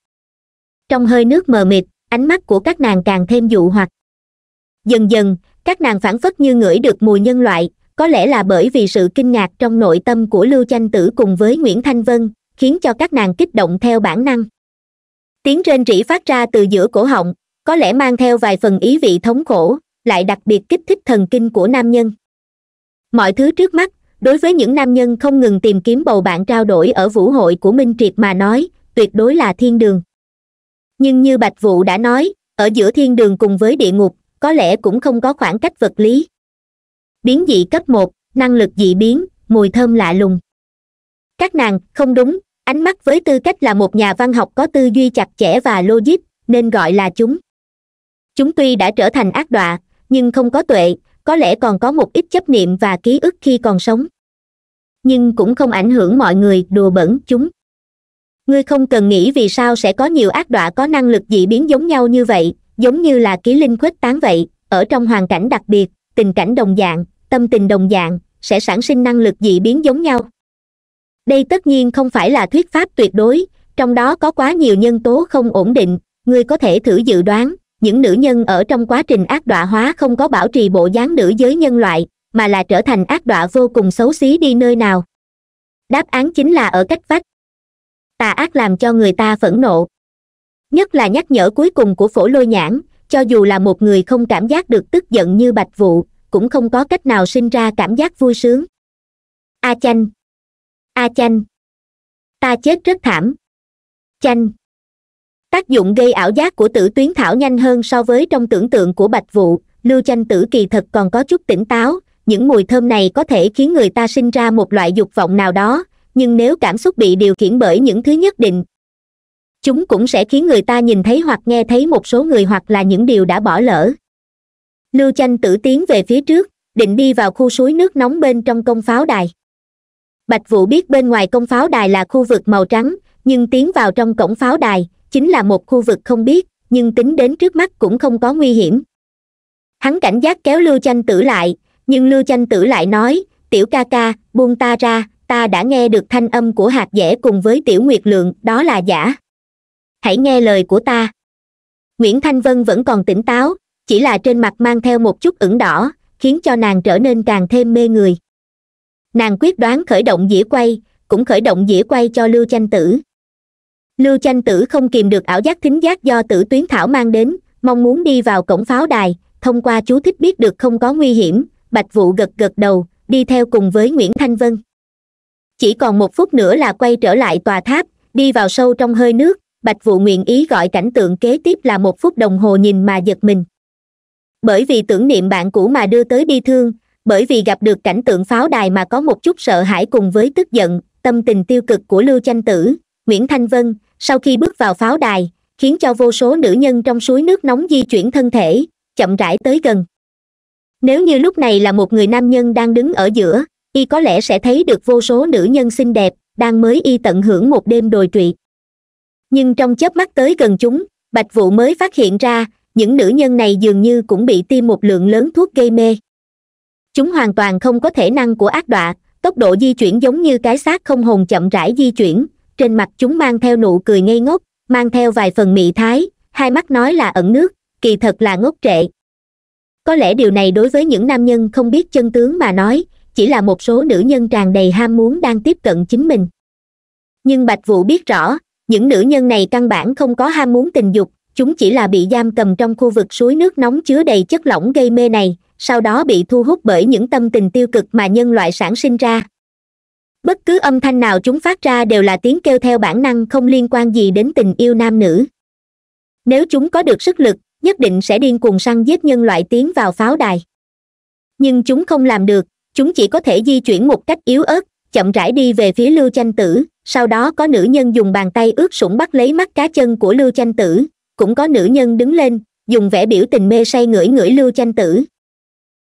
Speaker 1: trong hơi nước mờ mịt ánh mắt của các nàng càng thêm dụ hoặc dần dần các nàng phản phất như ngửi được mùi nhân loại có lẽ là bởi vì sự kinh ngạc trong nội tâm của lưu chanh tử cùng với nguyễn thanh vân khiến cho các nàng kích động theo bản năng tiếng rên rỉ phát ra từ giữa cổ họng có lẽ mang theo vài phần ý vị thống khổ lại đặc biệt kích thích thần kinh của nam nhân mọi thứ trước mắt đối với những nam nhân không ngừng tìm kiếm bầu bạn trao đổi ở vũ hội của minh triệt mà nói tuyệt đối là thiên đường nhưng như bạch vũ đã nói ở giữa thiên đường cùng với địa ngục có lẽ cũng không có khoảng cách vật lý biến dị cấp một năng lực dị biến mùi thơm lạ lùng các nàng không đúng ánh mắt với tư cách là một nhà văn học có tư duy chặt chẽ và logic nên gọi là chúng chúng tuy đã trở thành ác đọa nhưng không có tuệ có lẽ còn có một ít chấp niệm và ký ức khi còn sống nhưng cũng không ảnh hưởng mọi người đùa bẩn chúng ngươi không cần nghĩ vì sao sẽ có nhiều ác đọa có năng lực dị biến giống nhau như vậy giống như là ký linh khuếch tán vậy ở trong hoàn cảnh đặc biệt tình cảnh đồng dạng tâm tình đồng dạng sẽ sản sinh năng lực dị biến giống nhau đây tất nhiên không phải là thuyết pháp tuyệt đối trong đó có quá nhiều nhân tố không ổn định ngươi có thể thử dự đoán những nữ nhân ở trong quá trình ác đọa hóa không có bảo trì bộ dáng nữ giới nhân loại mà là trở thành ác đọa vô cùng xấu xí đi nơi nào đáp án chính là ở cách vách tà ác làm cho người ta phẫn nộ nhất là nhắc nhở cuối cùng của phổ lôi nhãn cho dù là một người không cảm giác được tức giận như bạch vụ cũng không có cách nào sinh ra cảm giác vui sướng a chanh a chanh ta chết rất thảm chanh tác dụng gây ảo giác của tử tuyến thảo nhanh hơn so với trong tưởng tượng của bạch vụ lưu chanh tử kỳ thật còn có chút tỉnh táo những mùi thơm này có thể khiến người ta sinh ra một loại dục vọng nào đó nhưng nếu cảm xúc bị điều khiển bởi những thứ nhất định chúng cũng sẽ khiến người ta nhìn thấy hoặc nghe thấy một số người hoặc là những điều đã bỏ lỡ lưu chanh tử tiến về phía trước định đi vào khu suối nước nóng bên trong công pháo đài bạch Vũ biết bên ngoài công pháo đài là khu vực màu trắng nhưng tiến vào trong cổng pháo đài chính là một khu vực không biết nhưng tính đến trước mắt cũng không có nguy hiểm hắn cảnh giác kéo lưu chanh tử lại nhưng lưu chanh tử lại nói tiểu ca ca buông ta ra ta đã nghe được thanh âm của hạt Dẻ cùng với tiểu nguyệt lượng đó là giả hãy nghe lời của ta nguyễn thanh vân vẫn còn tỉnh táo chỉ là trên mặt mang theo một chút ửng đỏ khiến cho nàng trở nên càng thêm mê người nàng quyết đoán khởi động dĩa quay cũng khởi động dĩa quay cho lưu chanh tử lưu chanh tử không kìm được ảo giác thính giác do tử tuyến thảo mang đến mong muốn đi vào cổng pháo đài thông qua chú thích biết được không có nguy hiểm bạch vụ gật gật đầu đi theo cùng với nguyễn thanh vân chỉ còn một phút nữa là quay trở lại tòa tháp đi vào sâu trong hơi nước bạch vụ nguyện ý gọi cảnh tượng kế tiếp là một phút đồng hồ nhìn mà giật mình bởi vì tưởng niệm bạn cũ mà đưa tới bi thương bởi vì gặp được cảnh tượng pháo đài mà có một chút sợ hãi cùng với tức giận tâm tình tiêu cực của lưu chanh tử nguyễn thanh vân sau khi bước vào pháo đài khiến cho vô số nữ nhân trong suối nước nóng di chuyển thân thể chậm rãi tới gần nếu như lúc này là một người nam nhân đang đứng ở giữa y có lẽ sẽ thấy được vô số nữ nhân xinh đẹp đang mới y tận hưởng một đêm đồi trụy nhưng trong chớp mắt tới gần chúng bạch vũ mới phát hiện ra những nữ nhân này dường như cũng bị tiêm một lượng lớn thuốc gây mê chúng hoàn toàn không có thể năng của ác đọa tốc độ di chuyển giống như cái xác không hồn chậm rãi di chuyển trên mặt chúng mang theo nụ cười ngây ngốc mang theo vài phần mị thái hai mắt nói là ẩn nước kỳ thật là ngốc trệ có lẽ điều này đối với những nam nhân không biết chân tướng mà nói chỉ là một số nữ nhân tràn đầy ham muốn đang tiếp cận chính mình nhưng bạch Vũ biết rõ những nữ nhân này căn bản không có ham muốn tình dục chúng chỉ là bị giam cầm trong khu vực suối nước nóng chứa đầy chất lỏng gây mê này sau đó bị thu hút bởi những tâm tình tiêu cực mà nhân loại sản sinh ra bất cứ âm thanh nào chúng phát ra đều là tiếng kêu theo bản năng không liên quan gì đến tình yêu nam nữ nếu chúng có được sức lực nhất định sẽ điên cuồng săn giết nhân loại tiến vào pháo đài nhưng chúng không làm được chúng chỉ có thể di chuyển một cách yếu ớt chậm rãi đi về phía lưu chanh tử sau đó có nữ nhân dùng bàn tay ướt sũng bắt lấy mắt cá chân của lưu chanh tử cũng có nữ nhân đứng lên dùng vẻ biểu tình mê say ngửi ngửi lưu chanh tử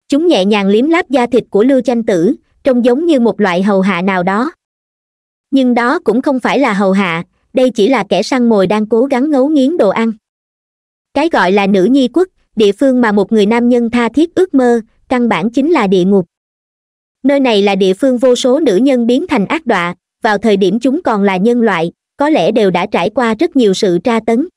Speaker 1: chúng nhẹ nhàng liếm láp da thịt của lưu chanh tử trông giống như một loại hầu hạ nào đó nhưng đó cũng không phải là hầu hạ đây chỉ là kẻ săn mồi đang cố gắng ngấu nghiến đồ ăn cái gọi là nữ nhi quốc địa phương mà một người nam nhân tha thiết ước mơ căn bản chính là địa ngục nơi này là địa phương vô số nữ nhân biến thành ác đọa vào thời điểm chúng còn là nhân loại có lẽ đều đã trải qua rất nhiều sự tra tấn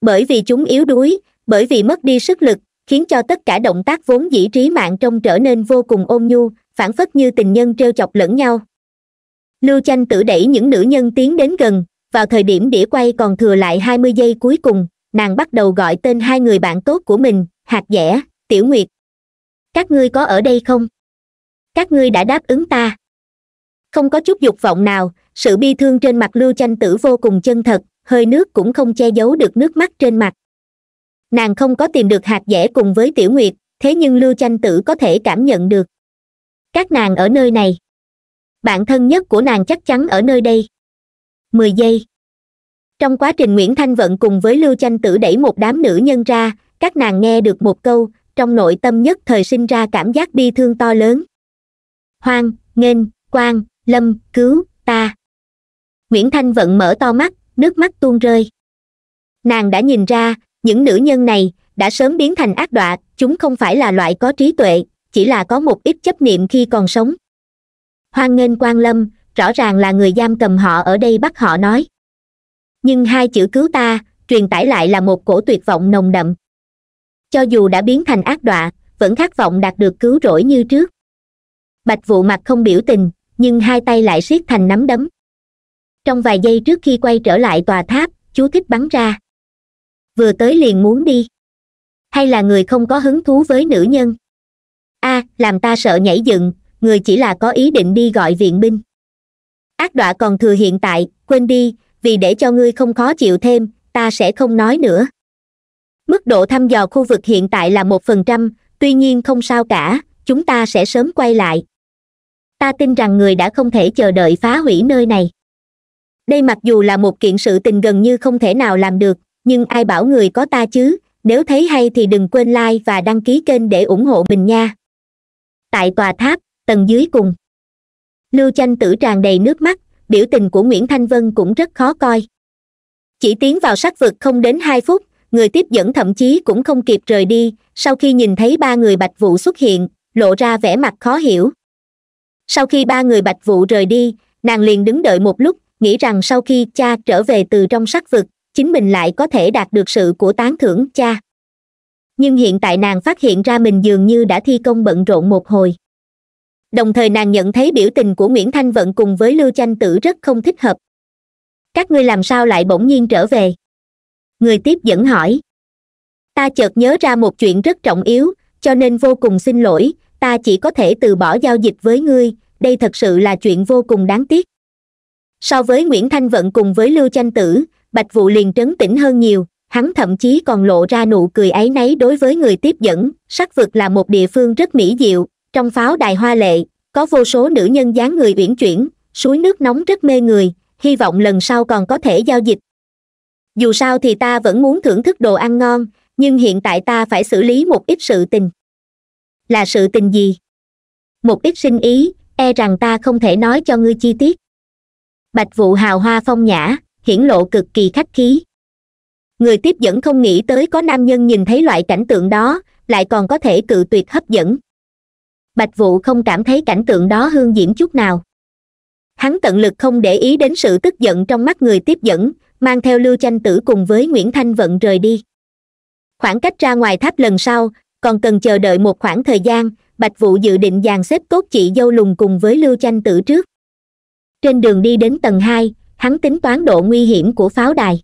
Speaker 1: bởi vì chúng yếu đuối bởi vì mất đi sức lực khiến cho tất cả động tác vốn dĩ trí mạng trong trở nên vô cùng ôn nhu phản phất như tình nhân t chọc lẫn nhau lưu chanh tử đẩy những nữ nhân tiến đến gần vào thời điểm đĩa quay còn thừa lại hai mươi giây cuối cùng nàng bắt đầu gọi tên hai người bạn tốt của mình hạt dẻ tiểu nguyệt các ngươi có ở đây không các ngươi đã đáp ứng ta không có chút dục vọng nào sự bi thương trên mặt lưu chanh tử vô cùng chân thật hơi nước cũng không che giấu được nước mắt trên mặt nàng không có tìm được hạt dẻ cùng với tiểu nguyệt thế nhưng lưu chanh tử có thể cảm nhận được các nàng ở nơi này bạn thân nhất của nàng chắc chắn ở nơi đây mười giây trong quá trình nguyễn thanh vận cùng với lưu chanh tử đẩy một đám nữ nhân ra các nàng nghe được một câu trong nội tâm nhất thời sinh ra cảm giác bi thương to lớn hoang nghênh quang lâm cứu ta nguyễn thanh vận mở to mắt nước mắt tuôn rơi nàng đã nhìn ra những nữ nhân này đã sớm biến thành ác đọa chúng không phải là loại có trí tuệ chỉ là có một ít chấp niệm khi còn sống hoan nghênh quan lâm rõ ràng là người giam cầm họ ở đây bắt họ nói nhưng hai chữ cứu ta truyền tải lại là một cổ tuyệt vọng nồng đậm cho dù đã biến thành ác đọa vẫn khát vọng đạt được cứu rỗi như trước bạch vụ mặt không biểu tình nhưng hai tay lại siết thành nắm đấm trong vài giây trước khi quay trở lại tòa tháp chú thích bắn ra vừa tới liền muốn đi hay là người không có hứng thú với nữ nhân a làm ta sợ nhảy dựng người chỉ là có ý định đi gọi viện binh ác đọa còn thừa hiện tại quên đi vì để cho ngươi không khó chịu thêm ta sẽ không nói nữa mức độ thăm dò khu vực hiện tại là một phần trăm tuy nhiên không sao cả chúng ta sẽ sớm quay lại ta tin rằng người đã không thể chờ đợi phá hủy nơi này đây mặc dù là một kiện sự tình gần như không thể nào làm được nhưng ai bảo người có ta chứ nếu thấy hay thì đừng quên like và đăng ký kênh để ủng hộ mình nha tại tòa tháp tầng dưới cùng lưu chanh tử tràn đầy nước mắt biểu tình của nguyễn thanh vân cũng rất khó coi chỉ tiến vào sắc vực không đến hai phút người tiếp dẫn thậm chí cũng không kịp rời đi sau khi nhìn thấy ba người bạch vụ xuất hiện lộ ra vẻ mặt khó hiểu sau khi ba người bạch vụ rời đi nàng liền đứng đợi một lúc nghĩ rằng sau khi cha trở về từ trong sắc vực chính mình lại có thể đạt được sự của tán thưởng cha nhưng hiện tại nàng phát hiện ra mình dường như đã thi công bận rộn một hồi đồng thời nàng nhận thấy biểu tình của nguyễn thanh vận cùng với lưu chanh tử rất không thích hợp các ngươi làm sao lại bỗng nhiên trở về người tiếp dẫn hỏi ta chợt nhớ ra một chuyện rất trọng yếu cho nên vô cùng xin lỗi ta chỉ có thể từ bỏ giao dịch với ngươi đây thật sự là chuyện vô cùng đáng tiếc so với nguyễn thanh vận cùng với lưu chanh tử bạch vụ liền trấn tĩnh hơn nhiều hắn thậm chí còn lộ ra nụ cười áy náy đối với người tiếp dẫn sắc vực là một địa phương rất mỹ diệu trong pháo đài hoa lệ có vô số nữ nhân dáng người uyển chuyển suối nước nóng rất mê người hy vọng lần sau còn có thể giao dịch dù sao thì ta vẫn muốn thưởng thức đồ ăn ngon nhưng hiện tại ta phải xử lý một ít sự tình là sự tình gì một ít sinh ý e rằng ta không thể nói cho ngươi chi tiết bạch vụ hào hoa phong nhã hiển lộ cực kỳ khách khí người tiếp dẫn không nghĩ tới có nam nhân nhìn thấy loại cảnh tượng đó lại còn có thể cự tuyệt hấp dẫn bạch vụ không cảm thấy cảnh tượng đó hương diễm chút nào hắn tận lực không để ý đến sự tức giận trong mắt người tiếp dẫn mang theo lưu chanh tử cùng với nguyễn thanh vận rời đi khoảng cách ra ngoài tháp lần sau còn cần chờ đợi một khoảng thời gian bạch vụ dự định dàn xếp cốt chị dâu lùng cùng với lưu chanh tử trước trên đường đi đến tầng hai hắn tính toán độ nguy hiểm của pháo đài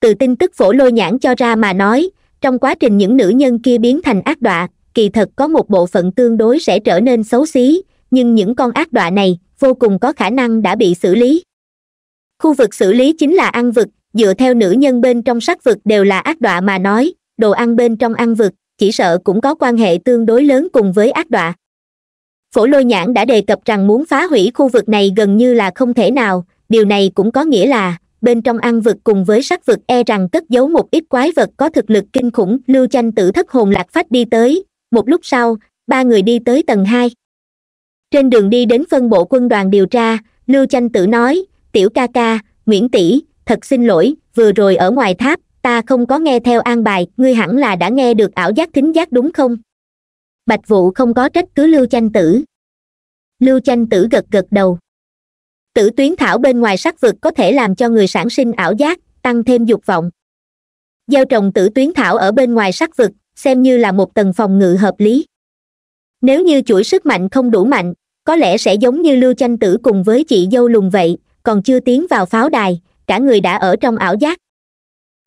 Speaker 1: từ tin tức phổ lôi nhãn cho ra mà nói trong quá trình những nữ nhân kia biến thành ác đọa kỳ thật có một bộ phận tương đối sẽ trở nên xấu xí nhưng những con ác đọa này vô cùng có khả năng đã bị xử lý khu vực xử lý chính là ăn vực dựa theo nữ nhân bên trong sắc vực đều là ác đọa mà nói đồ ăn bên trong ăn vực chỉ sợ cũng có quan hệ tương đối lớn cùng với ác đọa phổ lôi nhãn đã đề cập rằng muốn phá hủy khu vực này gần như là không thể nào điều này cũng có nghĩa là bên trong ăn vực cùng với sắc vực e rằng cất giấu một ít quái vật có thực lực kinh khủng lưu chanh tử thất hồn lạc phách đi tới một lúc sau ba người đi tới tầng hai trên đường đi đến phân bộ quân đoàn điều tra lưu chanh tử nói tiểu ca ca nguyễn tỷ thật xin lỗi vừa rồi ở ngoài tháp ta không có nghe theo an bài ngươi hẳn là đã nghe được ảo giác thính giác đúng không bạch vụ không có trách cứ lưu chanh tử lưu chanh tử gật gật đầu tử tuyến thảo bên ngoài sắc vực có thể làm cho người sản sinh ảo giác tăng thêm dục vọng gieo trồng tử tuyến thảo ở bên ngoài sắc vực xem như là một tầng phòng ngự hợp lý nếu như chuỗi sức mạnh không đủ mạnh có lẽ sẽ giống như lưu chanh tử cùng với chị dâu lùng vậy còn chưa tiến vào pháo đài cả người đã ở trong ảo giác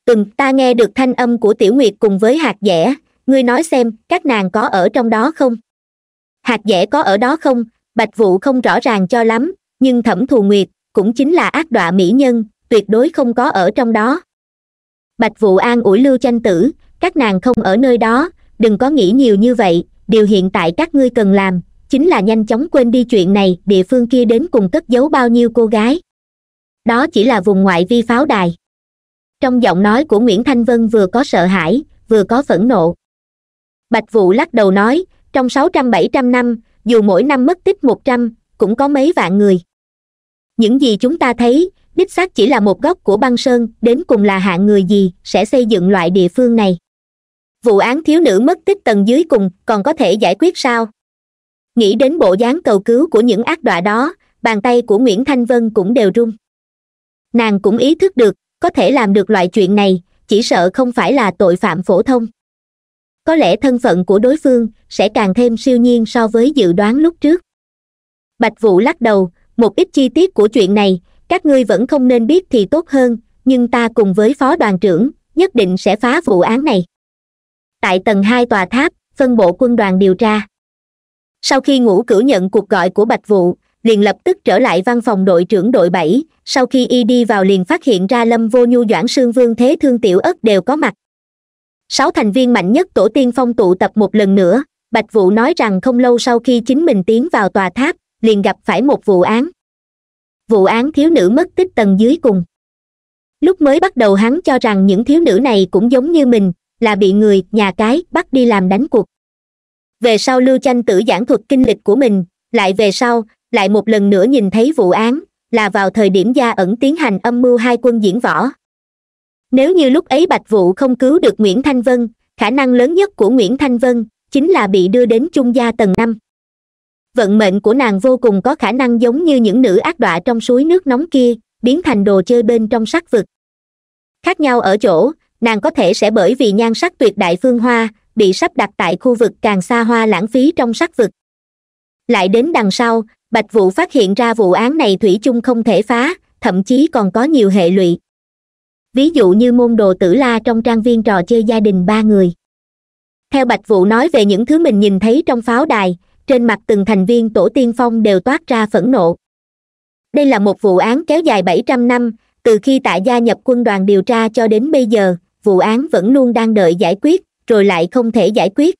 Speaker 1: từng ta nghe được thanh âm của tiểu nguyệt cùng với hạt dẻ ngươi nói xem các nàng có ở trong đó không hạt dẻ có ở đó không bạch vụ không rõ ràng cho lắm nhưng thẩm thù nguyệt cũng chính là ác đọa mỹ nhân tuyệt đối không có ở trong đó bạch vụ an ủi lưu tranh tử các nàng không ở nơi đó đừng có nghĩ nhiều như vậy điều hiện tại các ngươi cần làm chính là nhanh chóng quên đi chuyện này địa phương kia đến cùng cất giấu bao nhiêu cô gái đó chỉ là vùng ngoại vi pháo đài trong giọng nói của nguyễn thanh vân vừa có sợ hãi vừa có phẫn nộ bạch vụ lắc đầu nói trong sáu trăm bảy trăm năm dù mỗi năm mất tích một trăm cũng có mấy vạn người những gì chúng ta thấy đích xác chỉ là một góc của băng sơn đến cùng là hạng người gì sẽ xây dựng loại địa phương này vụ án thiếu nữ mất tích tầng dưới cùng còn có thể giải quyết sao nghĩ đến bộ dáng cầu cứu của những ác đọa đó bàn tay của nguyễn thanh vân cũng đều run nàng cũng ý thức được có thể làm được loại chuyện này chỉ sợ không phải là tội phạm phổ thông có lẽ thân phận của đối phương sẽ càng thêm siêu nhiên so với dự đoán lúc trước bạch Vũ lắc đầu một ít chi tiết của chuyện này các ngươi vẫn không nên biết thì tốt hơn nhưng ta cùng với phó đoàn trưởng nhất định sẽ phá vụ án này tại tầng hai tòa tháp phân bộ quân đoàn điều tra sau khi ngũ cử nhận cuộc gọi của bạch vụ liền lập tức trở lại văn phòng đội trưởng đội bảy sau khi y đi vào liền phát hiện ra lâm vô nhu doãn sương vương thế thương tiểu ất đều có mặt sáu thành viên mạnh nhất tổ tiên phong tụ tập một lần nữa bạch vụ nói rằng không lâu sau khi chính mình tiến vào tòa tháp liền gặp phải một vụ án vụ án thiếu nữ mất tích tầng dưới cùng lúc mới bắt đầu hắn cho rằng những thiếu nữ này cũng giống như mình là bị người nhà cái bắt đi làm đánh cuộc về sau lưu tranh tử giảng thuật kinh lịch của mình lại về sau lại một lần nữa nhìn thấy vụ án là vào thời điểm gia ẩn tiến hành âm mưu hai quân diễn võ nếu như lúc ấy bạch vụ không cứu được nguyễn thanh vân khả năng lớn nhất của nguyễn thanh vân chính là bị đưa đến trung gia tầng năm vận mệnh của nàng vô cùng có khả năng giống như những nữ ác đọa trong suối nước nóng kia biến thành đồ chơi bên trong sắc vực khác nhau ở chỗ nàng có thể sẽ bởi vì nhan sắc tuyệt đại phương hoa bị sắp đặt tại khu vực càng xa hoa lãng phí trong sắc vực lại đến đằng sau bạch vũ phát hiện ra vụ án này thủy chung không thể phá thậm chí còn có nhiều hệ lụy ví dụ như môn đồ tử la trong trang viên trò chơi gia đình ba người theo bạch vũ nói về những thứ mình nhìn thấy trong pháo đài trên mặt từng thành viên tổ tiên phong đều toát ra phẫn nộ đây là một vụ án kéo dài bảy trăm năm từ khi tại gia nhập quân đoàn điều tra cho đến bây giờ vụ án vẫn luôn đang đợi giải quyết rồi lại không thể giải quyết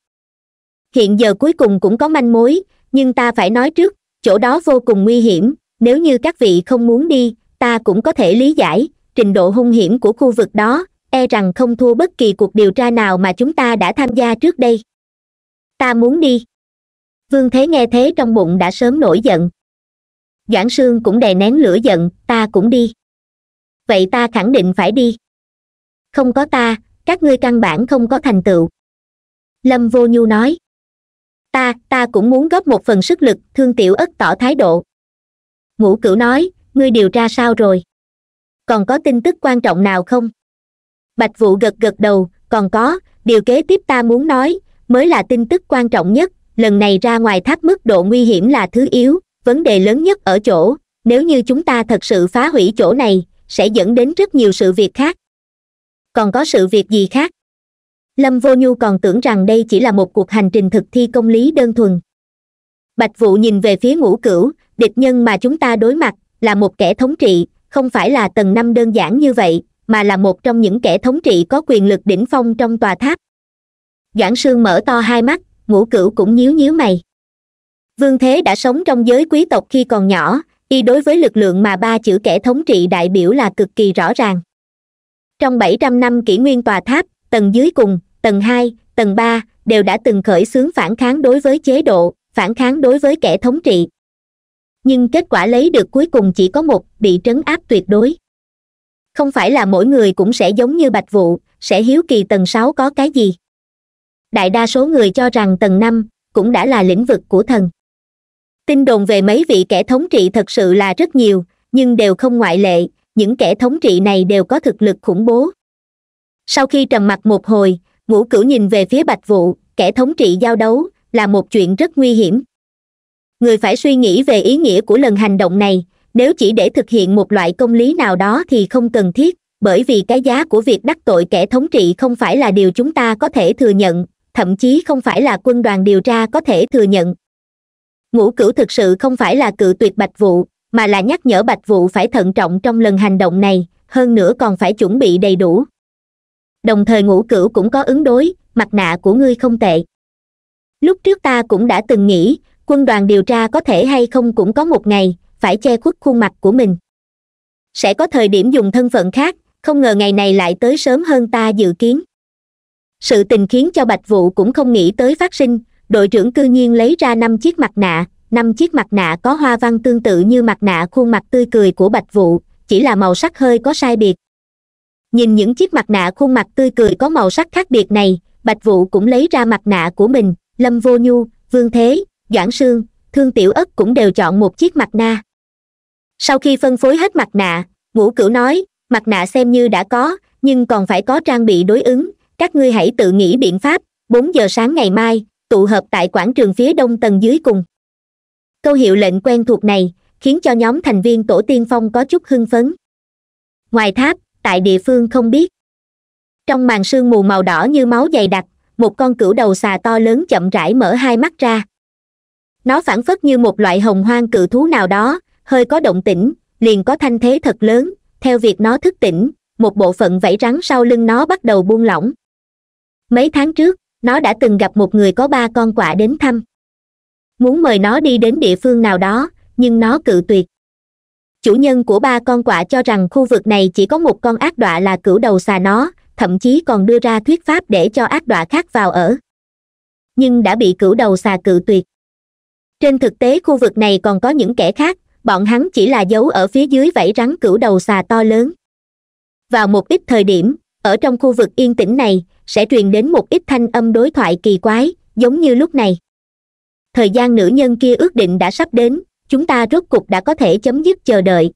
Speaker 1: hiện giờ cuối cùng cũng có manh mối nhưng ta phải nói trước chỗ đó vô cùng nguy hiểm nếu như các vị không muốn đi ta cũng có thể lý giải trình độ hung hiểm của khu vực đó e rằng không thua bất kỳ cuộc điều tra nào mà chúng ta đã tham gia trước đây ta muốn đi vương thế nghe thế trong bụng đã sớm nổi giận doãn sương cũng đè nén lửa giận ta cũng đi vậy ta khẳng định phải đi không có ta các ngươi căn bản không có thành tựu lâm vô nhu nói ta ta cũng muốn góp một phần sức lực thương tiểu ất tỏ thái độ ngũ cửu nói ngươi điều tra sao rồi còn có tin tức quan trọng nào không bạch vũ gật gật đầu còn có điều kế tiếp ta muốn nói mới là tin tức quan trọng nhất lần này ra ngoài tháp mức độ nguy hiểm là thứ yếu vấn đề lớn nhất ở chỗ nếu như chúng ta thật sự phá hủy chỗ này sẽ dẫn đến rất nhiều sự việc khác còn có sự việc gì khác lâm vô nhu còn tưởng rằng đây chỉ là một cuộc hành trình thực thi công lý đơn thuần bạch vũ nhìn về phía ngũ cửu địch nhân mà chúng ta đối mặt là một kẻ thống trị không phải là tầng năm đơn giản như vậy mà là một trong những kẻ thống trị có quyền lực đỉnh phong trong tòa tháp doãn sương mở to hai mắt ngũ cửu cũng nhíu nhíu mày vương thế đã sống trong giới quý tộc khi còn nhỏ y đối với lực lượng mà ba chữ kẻ thống trị đại biểu là cực kỳ rõ ràng trong bảy trăm năm kỷ nguyên tòa tháp tầng dưới cùng tầng hai tầng ba đều đã từng khởi xướng phản kháng đối với chế độ phản kháng đối với kẻ thống trị nhưng kết quả lấy được cuối cùng chỉ có một bị trấn áp tuyệt đối không phải là mỗi người cũng sẽ giống như bạch vụ sẽ hiếu kỳ tầng sáu có cái gì đại đa số người cho rằng tầng năm cũng đã là lĩnh vực của thần tin đồn về mấy vị kẻ thống trị thật sự là rất nhiều nhưng đều không ngoại lệ những kẻ thống trị này đều có thực lực khủng bố sau khi trầm mặc một hồi ngũ cửu nhìn về phía bạch vụ kẻ thống trị giao đấu là một chuyện rất nguy hiểm người phải suy nghĩ về ý nghĩa của lần hành động này nếu chỉ để thực hiện một loại công lý nào đó thì không cần thiết bởi vì cái giá của việc đắc tội kẻ thống trị không phải là điều chúng ta có thể thừa nhận thậm chí không phải là quân đoàn điều tra có thể thừa nhận ngũ cửu thực sự không phải là cự tuyệt bạch vụ mà là nhắc nhở bạch vụ phải thận trọng trong lần hành động này hơn nữa còn phải chuẩn bị đầy đủ đồng thời ngũ cửu cũng có ứng đối mặt nạ của ngươi không tệ lúc trước ta cũng đã từng nghĩ quân đoàn điều tra có thể hay không cũng có một ngày phải che khuất khuôn mặt của mình sẽ có thời điểm dùng thân phận khác không ngờ ngày này lại tới sớm hơn ta dự kiến sự tình khiến cho bạch vũ cũng không nghĩ tới phát sinh đội trưởng cư nhiên lấy ra năm chiếc mặt nạ năm chiếc mặt nạ có hoa văn tương tự như mặt nạ khuôn mặt tươi cười của bạch vũ chỉ là màu sắc hơi có sai biệt nhìn những chiếc mặt nạ khuôn mặt tươi cười có màu sắc khác biệt này bạch vũ cũng lấy ra mặt nạ của mình lâm vô nhu vương thế doãn sương thương tiểu ất cũng đều chọn một chiếc mặt nạ sau khi phân phối hết mặt nạ ngũ cửu nói mặt nạ xem như đã có nhưng còn phải có trang bị đối ứng các ngươi hãy tự nghĩ biện pháp bốn giờ sáng ngày mai tụ hợp tại quảng trường phía đông tầng dưới cùng câu hiệu lệnh quen thuộc này khiến cho nhóm thành viên tổ tiên phong có chút hưng phấn ngoài tháp tại địa phương không biết trong màn sương mù màu đỏ như máu dày đặc một con cửu đầu xà to lớn chậm rãi mở hai mắt ra nó phản phất như một loại hồng hoang cự thú nào đó hơi có động tĩnh liền có thanh thế thật lớn theo việc nó thức tỉnh một bộ phận vẫy rắn sau lưng nó bắt đầu buông lỏng mấy tháng trước nó đã từng gặp một người có ba con quạ đến thăm muốn mời nó đi đến địa phương nào đó nhưng nó cự tuyệt chủ nhân của ba con quạ cho rằng khu vực này chỉ có một con ác đọa là cửu đầu xà nó thậm chí còn đưa ra thuyết pháp để cho ác đọa khác vào ở nhưng đã bị cửu đầu xà cự tuyệt trên thực tế khu vực này còn có những kẻ khác bọn hắn chỉ là giấu ở phía dưới vảy rắn cửu đầu xà to lớn vào một ít thời điểm ở trong khu vực yên tĩnh này sẽ truyền đến một ít thanh âm đối thoại kỳ quái giống như lúc này thời gian nữ nhân kia ước định đã sắp đến chúng ta rốt cục đã có thể chấm dứt chờ đợi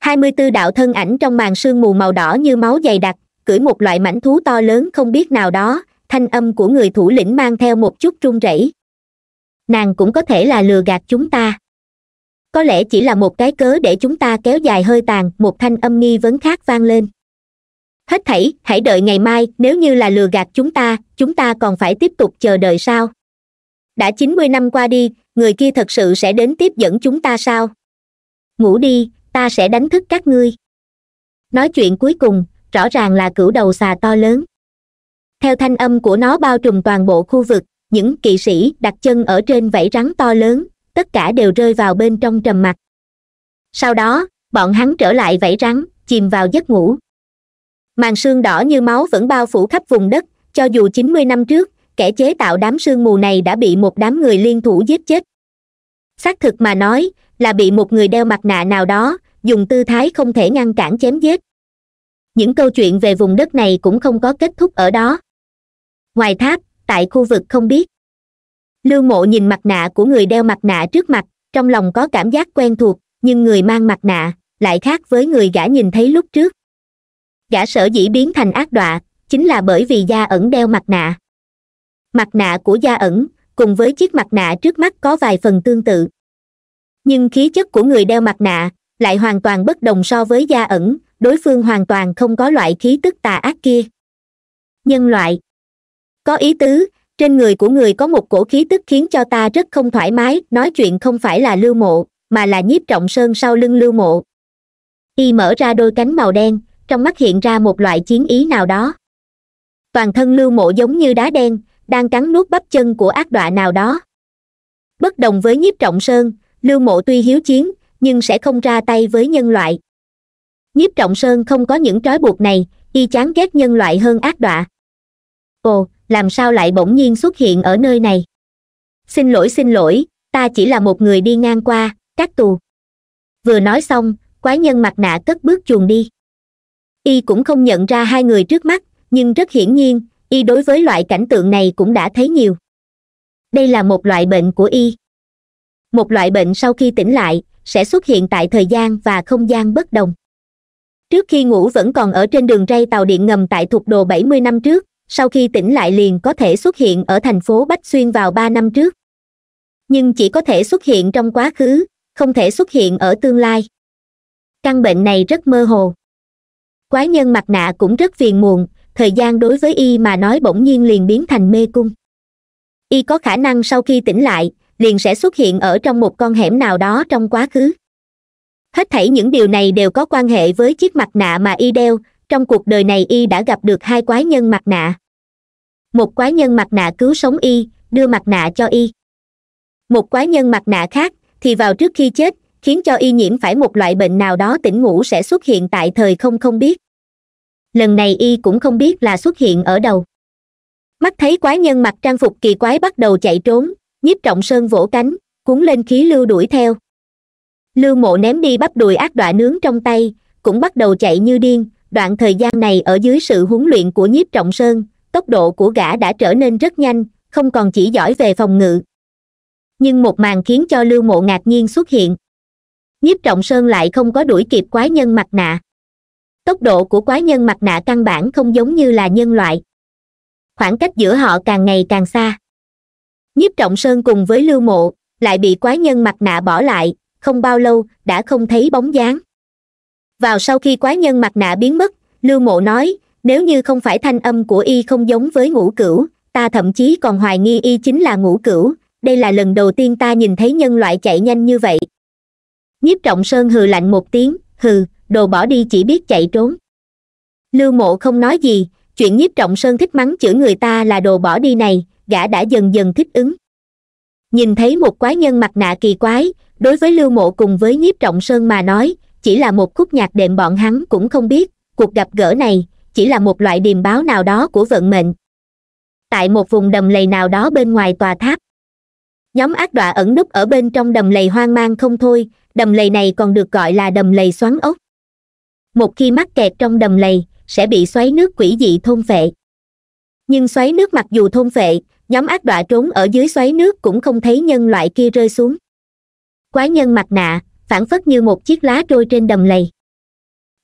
Speaker 1: hai mươi tư đạo thân ảnh trong màn sương mù màu đỏ như máu dày đặc cưỡi một loại mảnh thú to lớn không biết nào đó thanh âm của người thủ lĩnh mang theo một chút run rẩy nàng cũng có thể là lừa gạt chúng ta có lẽ chỉ là một cái cớ để chúng ta kéo dài hơi tàn một thanh âm nghi vấn khác vang lên hết thảy hãy đợi ngày mai nếu như là lừa gạt chúng ta chúng ta còn phải tiếp tục chờ đợi sao đã chín mươi năm qua đi người kia thật sự sẽ đến tiếp dẫn chúng ta sao ngủ đi ta sẽ đánh thức các ngươi nói chuyện cuối cùng rõ ràng là cửu đầu xà to lớn theo thanh âm của nó bao trùm toàn bộ khu vực những kỵ sĩ đặt chân ở trên vảy rắn to lớn tất cả đều rơi vào bên trong trầm mặc sau đó bọn hắn trở lại vảy rắn chìm vào giấc ngủ màn sương đỏ như máu vẫn bao phủ khắp vùng đất cho dù chín mươi năm trước kẻ chế tạo đám sương mù này đã bị một đám người liên thủ giết chết xác thực mà nói là bị một người đeo mặt nạ nào đó dùng tư thái không thể ngăn cản chém giết những câu chuyện về vùng đất này cũng không có kết thúc ở đó ngoài tháp tại khu vực không biết lưu mộ nhìn mặt nạ của người đeo mặt nạ trước mặt trong lòng có cảm giác quen thuộc nhưng người mang mặt nạ lại khác với người gã nhìn thấy lúc trước gã sở dĩ biến thành ác đọa chính là bởi vì gia ẩn đeo mặt nạ mặt nạ của gia ẩn cùng với chiếc mặt nạ trước mắt có vài phần tương tự nhưng khí chất của người đeo mặt nạ lại hoàn toàn bất đồng so với gia ẩn đối phương hoàn toàn không có loại khí tức tà ác kia nhân loại có ý tứ trên người của người có một cổ khí tức khiến cho ta rất không thoải mái nói chuyện không phải là lưu mộ mà là nhiếp trọng sơn sau lưng lưu mộ y mở ra đôi cánh màu đen trong mắt hiện ra một loại chiến ý nào đó toàn thân lưu mộ giống như đá đen đang cắn nuốt bắp chân của ác đọa nào đó bất đồng với nhiếp trọng sơn lưu mộ tuy hiếu chiến nhưng sẽ không ra tay với nhân loại nhiếp trọng sơn không có những trói buộc này y chán ghét nhân loại hơn ác đọa ồ làm sao lại bỗng nhiên xuất hiện ở nơi này xin lỗi xin lỗi ta chỉ là một người đi ngang qua các tù vừa nói xong quái nhân mặt nạ cất bước chuồng đi y cũng không nhận ra hai người trước mắt nhưng rất hiển nhiên y đối với loại cảnh tượng này cũng đã thấy nhiều đây là một loại bệnh của y một loại bệnh sau khi tỉnh lại sẽ xuất hiện tại thời gian và không gian bất đồng trước khi ngủ vẫn còn ở trên đường ray tàu điện ngầm tại thuộc đồ bảy mươi năm trước sau khi tỉnh lại liền có thể xuất hiện ở thành phố bách xuyên vào ba năm trước nhưng chỉ có thể xuất hiện trong quá khứ không thể xuất hiện ở tương lai căn bệnh này rất mơ hồ quái nhân mặt nạ cũng rất phiền muộn thời gian đối với y mà nói bỗng nhiên liền biến thành mê cung y có khả năng sau khi tỉnh lại liền sẽ xuất hiện ở trong một con hẻm nào đó trong quá khứ hết thảy những điều này đều có quan hệ với chiếc mặt nạ mà y đeo trong cuộc đời này y đã gặp được hai quái nhân mặt nạ một quái nhân mặt nạ cứu sống y đưa mặt nạ cho y một quái nhân mặt nạ khác thì vào trước khi chết khiến cho y nhiễm phải một loại bệnh nào đó tỉnh ngủ sẽ xuất hiện tại thời không không biết lần này y cũng không biết là xuất hiện ở đâu mắt thấy quái nhân mặc trang phục kỳ quái bắt đầu chạy trốn nhiếp trọng sơn vỗ cánh cuốn lên khí lưu đuổi theo lưu mộ ném đi bắp đùi ác đọa nướng trong tay cũng bắt đầu chạy như điên đoạn thời gian này ở dưới sự huấn luyện của nhiếp trọng sơn tốc độ của gã đã trở nên rất nhanh không còn chỉ giỏi về phòng ngự nhưng một màn khiến cho lưu mộ ngạc nhiên xuất hiện nhiếp trọng sơn lại không có đuổi kịp quái nhân mặt nạ tốc độ của quái nhân mặt nạ căn bản không giống như là nhân loại khoảng cách giữa họ càng ngày càng xa nhiếp trọng sơn cùng với lưu mộ lại bị quái nhân mặt nạ bỏ lại không bao lâu đã không thấy bóng dáng vào sau khi quái nhân mặt nạ biến mất lưu mộ nói nếu như không phải thanh âm của y không giống với ngũ cửu ta thậm chí còn hoài nghi y chính là ngũ cửu đây là lần đầu tiên ta nhìn thấy nhân loại chạy nhanh như vậy nhiếp trọng sơn hừ lạnh một tiếng hừ đồ bỏ đi chỉ biết chạy trốn lưu mộ không nói gì chuyện nhiếp trọng sơn thích mắng chửi người ta là đồ bỏ đi này gã đã dần dần thích ứng nhìn thấy một quái nhân mặt nạ kỳ quái đối với lưu mộ cùng với nhiếp trọng sơn mà nói chỉ là một khúc nhạc đệm bọn hắn cũng không biết cuộc gặp gỡ này chỉ là một loại điềm báo nào đó của vận mệnh tại một vùng đầm lầy nào đó bên ngoài tòa tháp nhóm ác đọa ẩn núp ở bên trong đầm lầy hoang mang không thôi đầm lầy này còn được gọi là đầm lầy xoắn ốc một khi mắc kẹt trong đầm lầy sẽ bị xoáy nước quỷ dị thôn phệ nhưng xoáy nước mặc dù thôn phệ nhóm ác đọa trốn ở dưới xoáy nước cũng không thấy nhân loại kia rơi xuống quái nhân mặt nạ phản phất như một chiếc lá trôi trên đầm lầy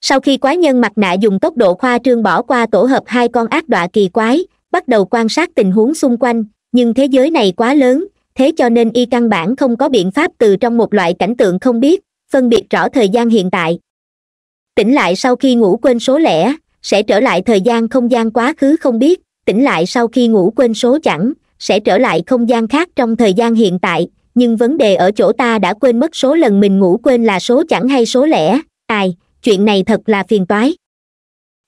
Speaker 1: sau khi quái nhân mặt nạ dùng tốc độ khoa trương bỏ qua tổ hợp hai con ác đọa kỳ quái bắt đầu quan sát tình huống xung quanh nhưng thế giới này quá lớn thế cho nên y căn bản không có biện pháp từ trong một loại cảnh tượng không biết phân biệt rõ thời gian hiện tại tỉnh lại sau khi ngủ quên số lẻ sẽ trở lại thời gian không gian quá khứ không biết tỉnh lại sau khi ngủ quên số chẳng sẽ trở lại không gian khác trong thời gian hiện tại nhưng vấn đề ở chỗ ta đã quên mất số lần mình ngủ quên là số chẳng hay số lẻ tài chuyện này thật là phiền toái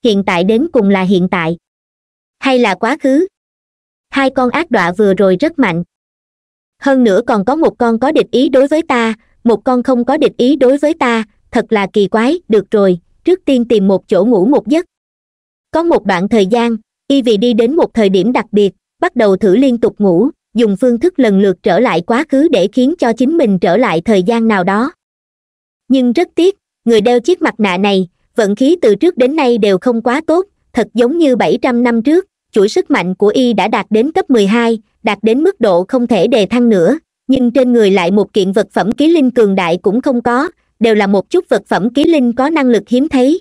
Speaker 1: hiện tại đến cùng là hiện tại hay là quá khứ hai con ác đọa vừa rồi rất mạnh hơn nữa còn có một con có địch ý đối với ta một con không có địch ý đối với ta thật là kỳ quái được rồi trước tiên tìm một chỗ ngủ một giấc có một đoạn thời gian y vì đi đến một thời điểm đặc biệt bắt đầu thử liên tục ngủ dùng phương thức lần lượt trở lại quá khứ để khiến cho chính mình trở lại thời gian nào đó nhưng rất tiếc người đeo chiếc mặt nạ này vận khí từ trước đến nay đều không quá tốt thật giống như bảy trăm năm trước chuỗi sức mạnh của y đã đạt đến cấp mười hai đạt đến mức độ không thể đề thăng nữa nhưng trên người lại một kiện vật phẩm ký linh cường đại cũng không có đều là một chút vật phẩm ký linh có năng lực hiếm thấy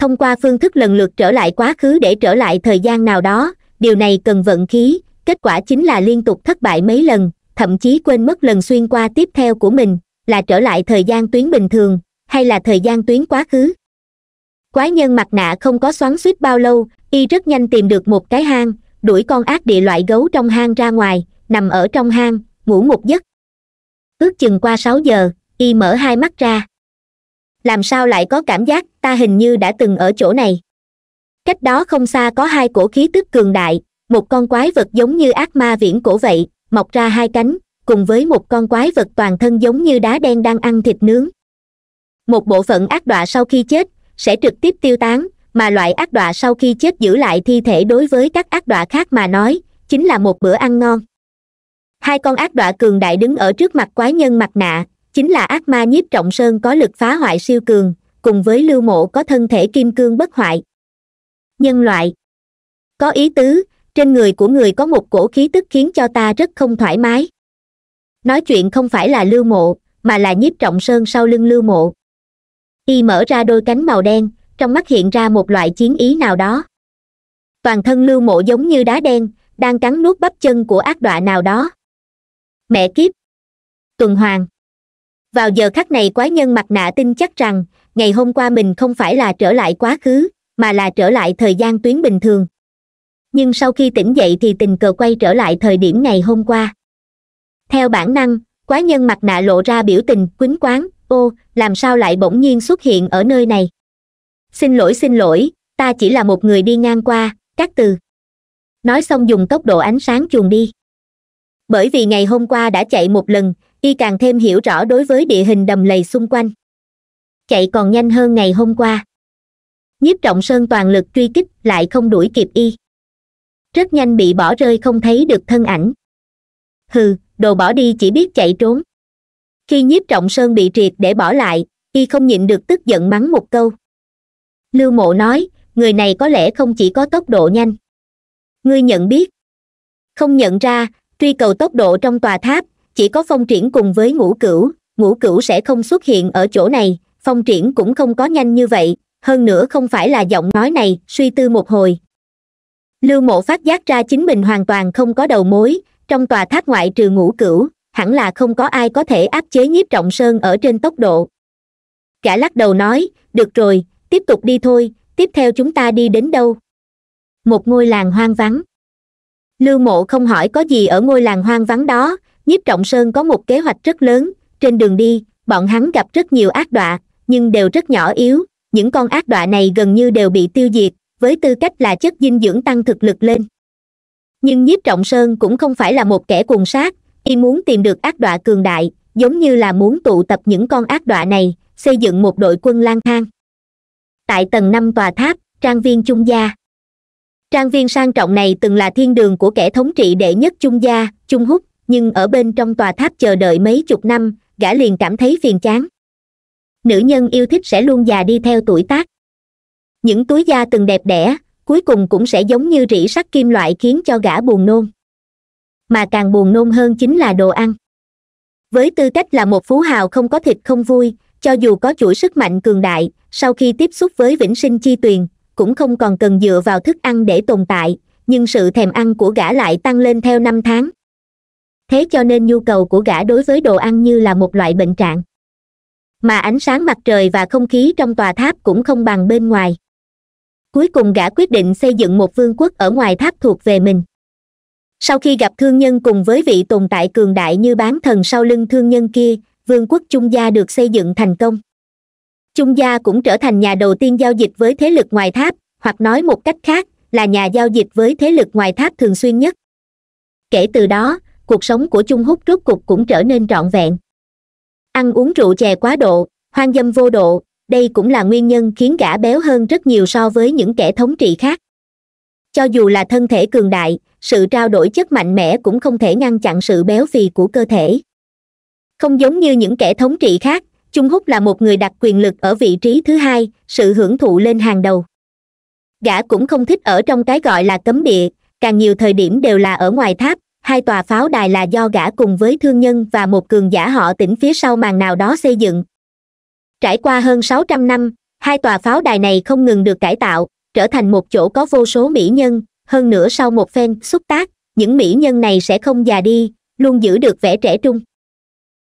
Speaker 1: thông qua phương thức lần lượt trở lại quá khứ để trở lại thời gian nào đó điều này cần vận khí kết quả chính là liên tục thất bại mấy lần thậm chí quên mất lần xuyên qua tiếp theo của mình là trở lại thời gian tuyến bình thường hay là thời gian tuyến quá khứ quái nhân mặt nạ không có xoắn suýt bao lâu y rất nhanh tìm được một cái hang đuổi con ác địa loại gấu trong hang ra ngoài nằm ở trong hang ngủ một giấc ước chừng qua sáu giờ y mở hai mắt ra làm sao lại có cảm giác ta hình như đã từng ở chỗ này cách đó không xa có hai cổ khí tức cường đại một con quái vật giống như ác ma viễn cổ vậy mọc ra hai cánh cùng với một con quái vật toàn thân giống như đá đen đang ăn thịt nướng một bộ phận ác đọa sau khi chết sẽ trực tiếp tiêu tán mà loại ác đọa sau khi chết giữ lại thi thể đối với các ác đọa khác mà nói chính là một bữa ăn ngon hai con ác đọa cường đại đứng ở trước mặt quái nhân mặt nạ chính là ác ma nhiếp trọng sơn có lực phá hoại siêu cường cùng với lưu mộ có thân thể kim cương bất hoại nhân loại có ý tứ trên người của người có một cổ khí tức khiến cho ta rất không thoải mái nói chuyện không phải là lưu mộ mà là nhiếp trọng sơn sau lưng lưu mộ y mở ra đôi cánh màu đen trong mắt hiện ra một loại chiến ý nào đó toàn thân lưu mộ giống như đá đen đang cắn nuốt bắp chân của ác đọa nào đó mẹ kiếp tuần hoàng vào giờ khắc này quái nhân mặt nạ tin chắc rằng ngày hôm qua mình không phải là trở lại quá khứ mà là trở lại thời gian tuyến bình thường nhưng sau khi tỉnh dậy thì tình cờ quay trở lại thời điểm ngày hôm qua theo bản năng quái nhân mặt nạ lộ ra biểu tình quýnh quán ô làm sao lại bỗng nhiên xuất hiện ở nơi này xin lỗi xin lỗi ta chỉ là một người đi ngang qua các từ nói xong dùng tốc độ ánh sáng chuồn đi bởi vì ngày hôm qua đã chạy một lần y càng thêm hiểu rõ đối với địa hình đầm lầy xung quanh chạy còn nhanh hơn ngày hôm qua nhiếp trọng sơn toàn lực truy kích lại không đuổi kịp y rất nhanh bị bỏ rơi không thấy được thân ảnh hừ đồ bỏ đi chỉ biết chạy trốn khi nhiếp trọng sơn bị triệt để bỏ lại y không nhịn được tức giận mắng một câu lưu mộ nói người này có lẽ không chỉ có tốc độ nhanh ngươi nhận biết không nhận ra truy cầu tốc độ trong tòa tháp chỉ có phong triển cùng với ngũ cửu ngũ cửu sẽ không xuất hiện ở chỗ này phong triển cũng không có nhanh như vậy hơn nữa không phải là giọng nói này suy tư một hồi lưu mộ phát giác ra chính mình hoàn toàn không có đầu mối trong tòa tháp ngoại trừ ngũ cửu hẳn là không có ai có thể áp chế nhiếp trọng sơn ở trên tốc độ gã lắc đầu nói được rồi tiếp tục đi thôi tiếp theo chúng ta đi đến đâu một ngôi làng hoang vắng lưu mộ không hỏi có gì ở ngôi làng hoang vắng đó nhiếp trọng sơn có một kế hoạch rất lớn trên đường đi bọn hắn gặp rất nhiều ác đọa nhưng đều rất nhỏ yếu những con ác đọa này gần như đều bị tiêu diệt với tư cách là chất dinh dưỡng tăng thực lực lên nhưng nhiếp trọng sơn cũng không phải là một kẻ cuồng sát y muốn tìm được ác đọa cường đại giống như là muốn tụ tập những con ác đọa này xây dựng một đội quân lang thang tại tầng năm tòa tháp trang viên Chung gia trang viên sang trọng này từng là thiên đường của kẻ thống trị đệ nhất Chung gia Chung húc nhưng ở bên trong tòa tháp chờ đợi mấy chục năm gã liền cảm thấy phiền chán nữ nhân yêu thích sẽ luôn già đi theo tuổi tác những túi da từng đẹp đẽ cuối cùng cũng sẽ giống như rỉ sắt kim loại khiến cho gã buồn nôn mà càng buồn nôn hơn chính là đồ ăn với tư cách là một phú hào không có thịt không vui cho dù có chuỗi sức mạnh cường đại sau khi tiếp xúc với vĩnh sinh chi tuyền cũng không còn cần dựa vào thức ăn để tồn tại nhưng sự thèm ăn của gã lại tăng lên theo năm tháng thế cho nên nhu cầu của gã đối với đồ ăn như là một loại bệnh trạng mà ánh sáng mặt trời và không khí trong tòa tháp cũng không bằng bên ngoài cuối cùng gã quyết định xây dựng một vương quốc ở ngoài tháp thuộc về mình sau khi gặp thương nhân cùng với vị tồn tại cường đại như bán thần sau lưng thương nhân kia vương quốc trung gia được xây dựng thành công trung gia cũng trở thành nhà đầu tiên giao dịch với thế lực ngoài tháp hoặc nói một cách khác là nhà giao dịch với thế lực ngoài tháp thường xuyên nhất kể từ đó cuộc sống của chung hút rốt cục cũng trở nên trọn vẹn ăn uống rượu chè quá độ hoang dâm vô độ đây cũng là nguyên nhân khiến gã béo hơn rất nhiều so với những kẻ thống trị khác cho dù là thân thể cường đại sự trao đổi chất mạnh mẽ cũng không thể ngăn chặn sự béo phì của cơ thể không giống như những kẻ thống trị khác trung hút là một người đặt quyền lực ở vị trí thứ hai sự hưởng thụ lên hàng đầu gã cũng không thích ở trong cái gọi là cấm địa càng nhiều thời điểm đều là ở ngoài tháp hai tòa pháo đài là do gã cùng với thương nhân và một cường giả họ tỉnh phía sau màn nào đó xây dựng trải qua hơn 600 năm hai tòa pháo đài này không ngừng được cải tạo trở thành một chỗ có vô số mỹ nhân hơn nữa sau một phen xúc tác những mỹ nhân này sẽ không già đi luôn giữ được vẻ trẻ trung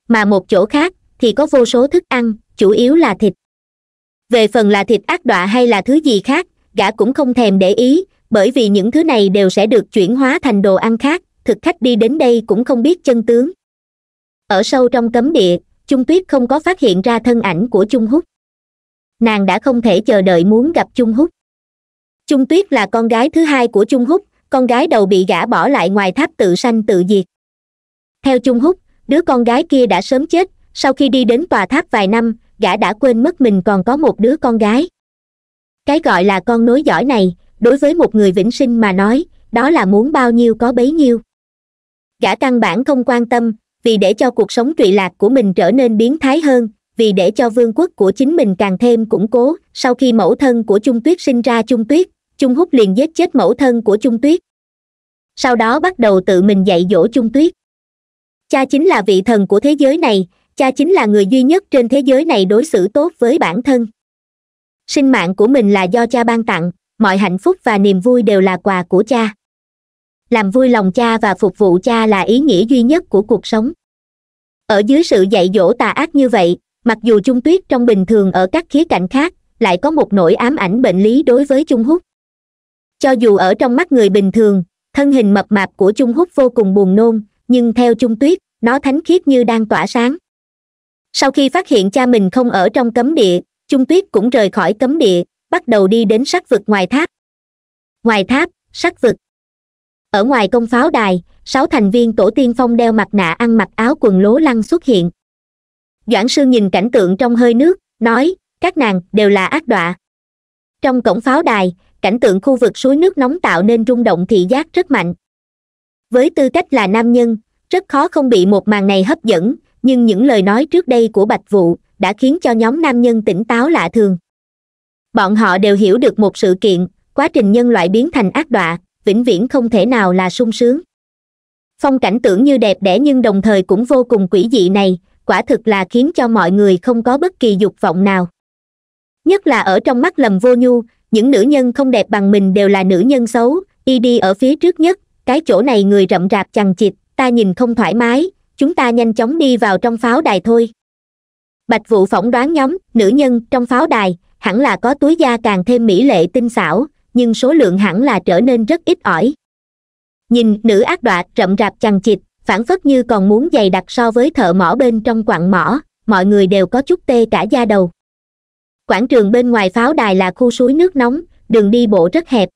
Speaker 1: mà một chỗ khác thì có vô số thức ăn chủ yếu là thịt về phần là thịt ác đọa hay là thứ gì khác gã cũng không thèm để ý bởi vì những thứ này đều sẽ được chuyển hóa thành đồ ăn khác thực khách đi đến đây cũng không biết chân tướng ở sâu trong cấm địa Trung tuyết không có phát hiện ra thân ảnh của Trung Húc. nàng đã không thể chờ đợi muốn gặp Trung Húc. Trung tuyết là con gái thứ hai của Trung Húc, con gái đầu bị gã bỏ lại ngoài tháp tự sanh tự diệt theo Trung Húc, đứa con gái kia đã sớm chết sau khi đi đến tòa tháp vài năm gã đã quên mất mình còn có một đứa con gái cái gọi là con nối dõi này đối với một người vĩnh sinh mà nói đó là muốn bao nhiêu có bấy nhiêu gã căn bản không quan tâm vì để cho cuộc sống trụy lạc của mình trở nên biến thái hơn vì để cho vương quốc của chính mình càng thêm củng cố sau khi mẫu thân của Trung tuyết sinh ra Trung tuyết Trung Húc liền giết chết mẫu thân của Trung tuyết sau đó bắt đầu tự mình dạy dỗ Trung tuyết cha chính là vị thần của thế giới này cha chính là người duy nhất trên thế giới này đối xử tốt với bản thân sinh mạng của mình là do cha ban tặng mọi hạnh phúc và niềm vui đều là quà của cha làm vui lòng cha và phục vụ cha là ý nghĩa duy nhất của cuộc sống ở dưới sự dạy dỗ tà ác như vậy mặc dù Trung tuyết trong bình thường ở các khía cạnh khác lại có một nỗi ám ảnh bệnh lý đối với Trung Húc. cho dù ở trong mắt người bình thường thân hình mập mạp của Trung Húc vô cùng buồn nôn nhưng theo Trung tuyết nó thánh khiết như đang tỏa sáng sau khi phát hiện cha mình không ở trong cấm địa Trung tuyết cũng rời khỏi cấm địa bắt đầu đi đến sắc vực ngoài tháp ngoài tháp sắc vực ở ngoài công pháo đài sáu thành viên tổ tiên phong đeo mặt nạ ăn mặc áo quần lố lăng xuất hiện doãn sương nhìn cảnh tượng trong hơi nước nói các nàng đều là ác đọa trong cổng pháo đài cảnh tượng khu vực suối nước nóng tạo nên rung động thị giác rất mạnh với tư cách là nam nhân rất khó không bị một màn này hấp dẫn nhưng những lời nói trước đây của bạch vụ đã khiến cho nhóm nam nhân tỉnh táo lạ thường bọn họ đều hiểu được một sự kiện quá trình nhân loại biến thành ác đọa vĩnh viễn không thể nào là sung sướng phong cảnh tưởng như đẹp đẽ nhưng đồng thời cũng vô cùng quỷ dị này quả thực là khiến cho mọi người không có bất kỳ dục vọng nào nhất là ở trong mắt lầm vô nhu những nữ nhân không đẹp bằng mình đều là nữ nhân xấu y đi ở phía trước nhất cái chỗ này người rậm rạp chằng chịt ta nhìn không thoải mái chúng ta nhanh chóng đi vào trong pháo đài thôi bạch vụ phỏng đoán nhóm nữ nhân trong pháo đài hẳn là có túi da càng thêm mỹ lệ tinh xảo nhưng số lượng hẳn là trở nên rất ít ỏi nhìn nữ ác đọa rậm rạp chằng chịt phản phất như còn muốn dày đặc so với thợ mỏ bên trong quặng mỏ mọi người đều có chút tê cả da đầu quảng trường bên ngoài pháo đài là khu suối nước nóng đường đi bộ rất hẹp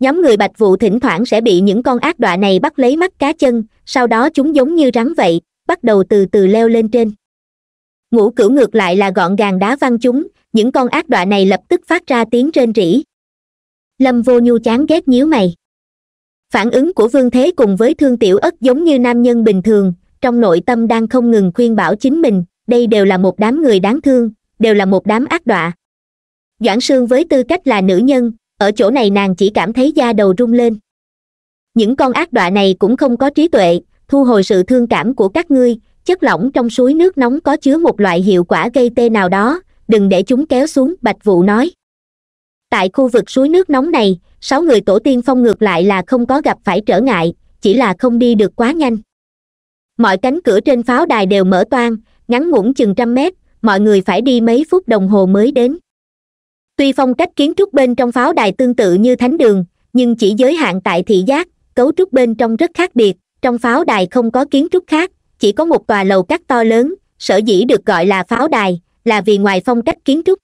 Speaker 1: nhóm người bạch vụ thỉnh thoảng sẽ bị những con ác đọa này bắt lấy mắt cá chân sau đó chúng giống như rắn vậy bắt đầu từ từ leo lên trên ngũ cửu ngược lại là gọn gàng đá văng chúng những con ác đọa này lập tức phát ra tiếng trên rỉ lâm vô nhu chán ghét nhíu mày phản ứng của vương thế cùng với thương tiểu ất giống như nam nhân bình thường trong nội tâm đang không ngừng khuyên bảo chính mình đây đều là một đám người đáng thương đều là một đám ác đọa doãn sương với tư cách là nữ nhân ở chỗ này nàng chỉ cảm thấy da đầu rung lên những con ác đọa này cũng không có trí tuệ thu hồi sự thương cảm của các ngươi chất lỏng trong suối nước nóng có chứa một loại hiệu quả gây tê nào đó đừng để chúng kéo xuống bạch vũ nói tại khu vực suối nước nóng này sáu người tổ tiên phong ngược lại là không có gặp phải trở ngại chỉ là không đi được quá nhanh mọi cánh cửa trên pháo đài đều mở toang ngắn ngủn chừng trăm mét mọi người phải đi mấy phút đồng hồ mới đến tuy phong cách kiến trúc bên trong pháo đài tương tự như thánh đường nhưng chỉ giới hạn tại thị giác cấu trúc bên trong rất khác biệt trong pháo đài không có kiến trúc khác chỉ có một tòa lầu cắt to lớn sở dĩ được gọi là pháo đài là vì ngoài phong cách kiến trúc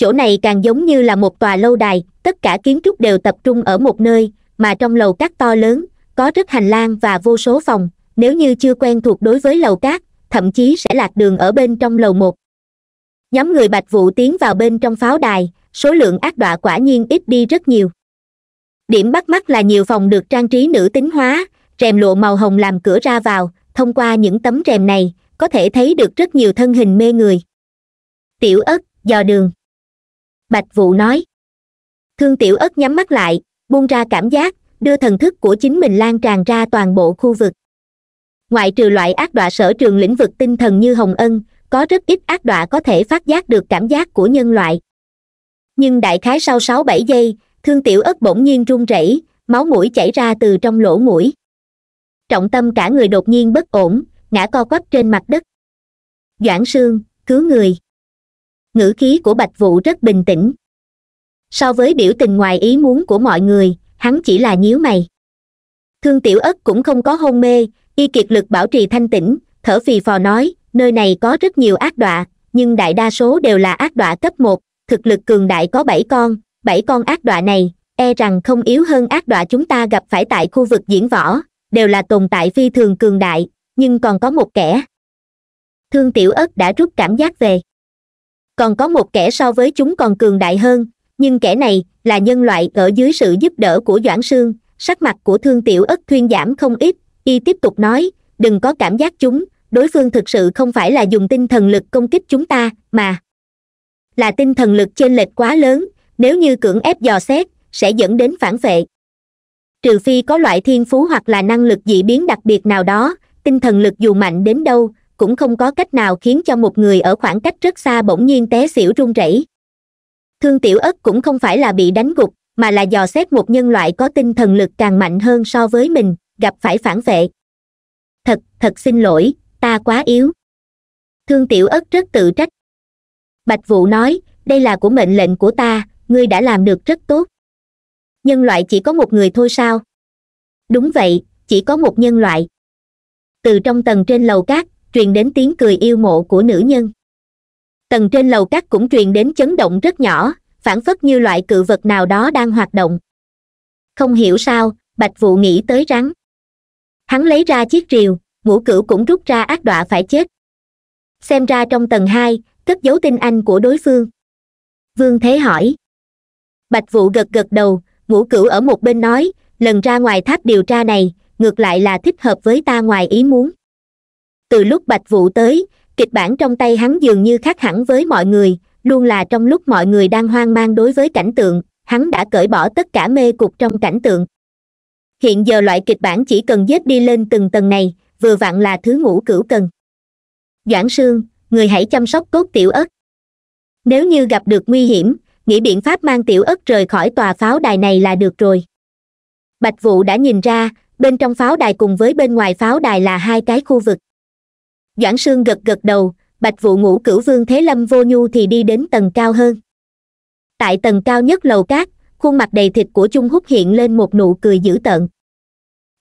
Speaker 1: chỗ này càng giống như là một tòa lâu đài tất cả kiến trúc đều tập trung ở một nơi mà trong lầu cát to lớn có rất hành lang và vô số phòng nếu như chưa quen thuộc đối với lầu cát thậm chí sẽ lạc đường ở bên trong lầu một nhóm người bạch vụ tiến vào bên trong pháo đài số lượng ác đọa quả nhiên ít đi rất nhiều điểm bắt mắt là nhiều phòng được trang trí nữ tính hóa rèm lụa màu hồng làm cửa ra vào thông qua những tấm rèm này có thể thấy được rất nhiều thân hình mê người tiểu ất dò đường bạch Vũ nói thương tiểu ất nhắm mắt lại buông ra cảm giác đưa thần thức của chính mình lan tràn ra toàn bộ khu vực ngoại trừ loại ác đọa sở trường lĩnh vực tinh thần như hồng ân có rất ít ác đọa có thể phát giác được cảm giác của nhân loại nhưng đại khái sau sáu bảy giây thương tiểu ất bỗng nhiên run rẩy máu mũi chảy ra từ trong lỗ mũi trọng tâm cả người đột nhiên bất ổn ngã co quắp trên mặt đất doãn sương cứu người ngữ khí của bạch Vũ rất bình tĩnh so với biểu tình ngoài ý muốn của mọi người hắn chỉ là nhíu mày thương tiểu ất cũng không có hôn mê y kiệt lực bảo trì thanh tĩnh thở phì phò nói nơi này có rất nhiều ác đọa nhưng đại đa số đều là ác đọa cấp một thực lực cường đại có bảy con bảy con ác đọa này e rằng không yếu hơn ác đọa chúng ta gặp phải tại khu vực diễn võ đều là tồn tại phi thường cường đại nhưng còn có một kẻ thương tiểu ất đã rút cảm giác về còn có một kẻ so với chúng còn cường đại hơn nhưng kẻ này là nhân loại ở dưới sự giúp đỡ của doãn sương sắc mặt của thương tiểu ất thuyên giảm không ít y tiếp tục nói đừng có cảm giác chúng đối phương thực sự không phải là dùng tinh thần lực công kích chúng ta mà là tinh thần lực chênh lệch quá lớn nếu như cưỡng ép dò xét sẽ dẫn đến phản vệ trừ phi có loại thiên phú hoặc là năng lực dị biến đặc biệt nào đó tinh thần lực dù mạnh đến đâu cũng không có cách nào khiến cho một người ở khoảng cách rất xa bỗng nhiên té xỉu run rẩy thương tiểu ất cũng không phải là bị đánh gục mà là dò xét một nhân loại có tinh thần lực càng mạnh hơn so với mình gặp phải phản vệ thật thật xin lỗi ta quá yếu thương tiểu ất rất tự trách bạch vụ nói đây là của mệnh lệnh của ta ngươi đã làm được rất tốt nhân loại chỉ có một người thôi sao đúng vậy chỉ có một nhân loại từ trong tầng trên lầu cát truyền đến tiếng cười yêu mộ của nữ nhân tầng trên lầu cắt cũng truyền đến chấn động rất nhỏ phản phất như loại cự vật nào đó đang hoạt động không hiểu sao bạch vụ nghĩ tới rắn hắn lấy ra chiếc rìu ngũ cửu cũng rút ra ác đọa phải chết xem ra trong tầng hai cất dấu tin anh của đối phương vương thế hỏi bạch vụ gật gật đầu ngũ cửu ở một bên nói lần ra ngoài tháp điều tra này ngược lại là thích hợp với ta ngoài ý muốn từ lúc bạch vụ tới kịch bản trong tay hắn dường như khác hẳn với mọi người luôn là trong lúc mọi người đang hoang mang đối với cảnh tượng hắn đã cởi bỏ tất cả mê cục trong cảnh tượng hiện giờ loại kịch bản chỉ cần dết đi lên từng tầng này vừa vặn là thứ ngũ cửu cần doãn sương người hãy chăm sóc cốt tiểu ất nếu như gặp được nguy hiểm nghĩ biện pháp mang tiểu ất rời khỏi tòa pháo đài này là được rồi bạch vụ đã nhìn ra bên trong pháo đài cùng với bên ngoài pháo đài là hai cái khu vực doãn sương gật gật đầu bạch vụ ngũ cửu vương thế lâm vô nhu thì đi đến tầng cao hơn tại tầng cao nhất lầu cát khuôn mặt đầy thịt của trung húc hiện lên một nụ cười dữ tợn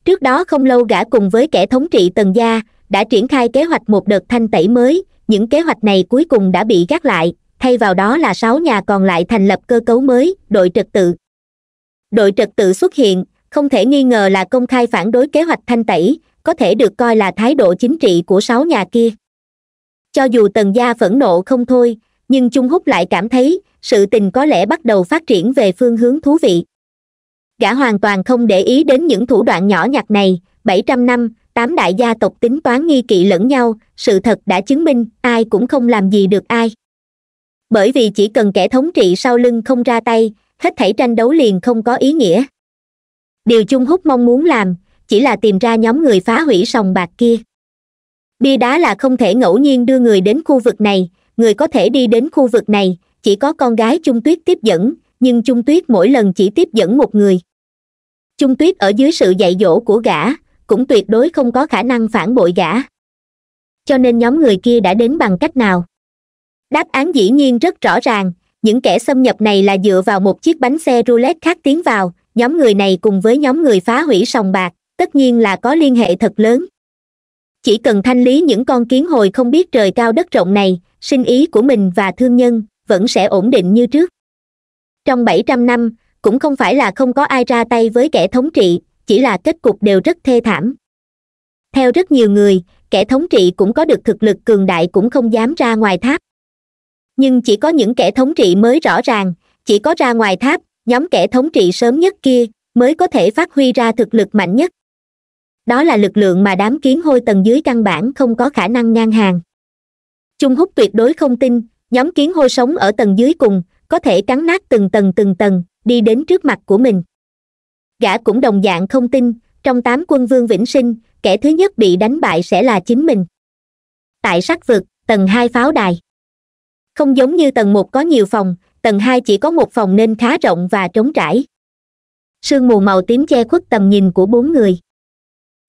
Speaker 1: trước đó không lâu gã cùng với kẻ thống trị tầng gia đã triển khai kế hoạch một đợt thanh tẩy mới những kế hoạch này cuối cùng đã bị gác lại thay vào đó là sáu nhà còn lại thành lập cơ cấu mới đội trật tự đội trật tự xuất hiện không thể nghi ngờ là công khai phản đối kế hoạch thanh tẩy có thể được coi là thái độ chính trị của sáu nhà kia cho dù tần gia phẫn nộ không thôi nhưng trung húc lại cảm thấy sự tình có lẽ bắt đầu phát triển về phương hướng thú vị gã hoàn toàn không để ý đến những thủ đoạn nhỏ nhặt này bảy trăm năm tám đại gia tộc tính toán nghi kỵ lẫn nhau sự thật đã chứng minh ai cũng không làm gì được ai bởi vì chỉ cần kẻ thống trị sau lưng không ra tay hết thảy tranh đấu liền không có ý nghĩa điều trung húc mong muốn làm chỉ là tìm ra nhóm người phá hủy sòng bạc kia bia đá là không thể ngẫu nhiên đưa người đến khu vực này người có thể đi đến khu vực này chỉ có con gái Trung tuyết tiếp dẫn nhưng Trung tuyết mỗi lần chỉ tiếp dẫn một người Trung tuyết ở dưới sự dạy dỗ của gã cũng tuyệt đối không có khả năng phản bội gã cho nên nhóm người kia đã đến bằng cách nào đáp án dĩ nhiên rất rõ ràng những kẻ xâm nhập này là dựa vào một chiếc bánh xe roulette khác tiến vào nhóm người này cùng với nhóm người phá hủy sòng bạc tất nhiên là có liên hệ thật lớn chỉ cần thanh lý những con kiến hồi không biết trời cao đất rộng này sinh ý của mình và thương nhân vẫn sẽ ổn định như trước trong bảy trăm năm cũng không phải là không có ai ra tay với kẻ thống trị chỉ là kết cục đều rất thê thảm theo rất nhiều người kẻ thống trị cũng có được thực lực cường đại cũng không dám ra ngoài tháp nhưng chỉ có những kẻ thống trị mới rõ ràng chỉ có ra ngoài tháp nhóm kẻ thống trị sớm nhất kia mới có thể phát huy ra thực lực mạnh nhất đó là lực lượng mà đám kiến hôi tầng dưới căn bản không có khả năng ngang hàng trung Húc tuyệt đối không tin nhóm kiến hôi sống ở tầng dưới cùng có thể cắn nát từng tầng từng tầng đi đến trước mặt của mình gã cũng đồng dạng không tin trong tám quân vương vĩnh sinh kẻ thứ nhất bị đánh bại sẽ là chính mình tại sắc vực tầng hai pháo đài không giống như tầng một có nhiều phòng tầng hai chỉ có một phòng nên khá rộng và trống trải sương mù màu tím che khuất tầm nhìn của bốn người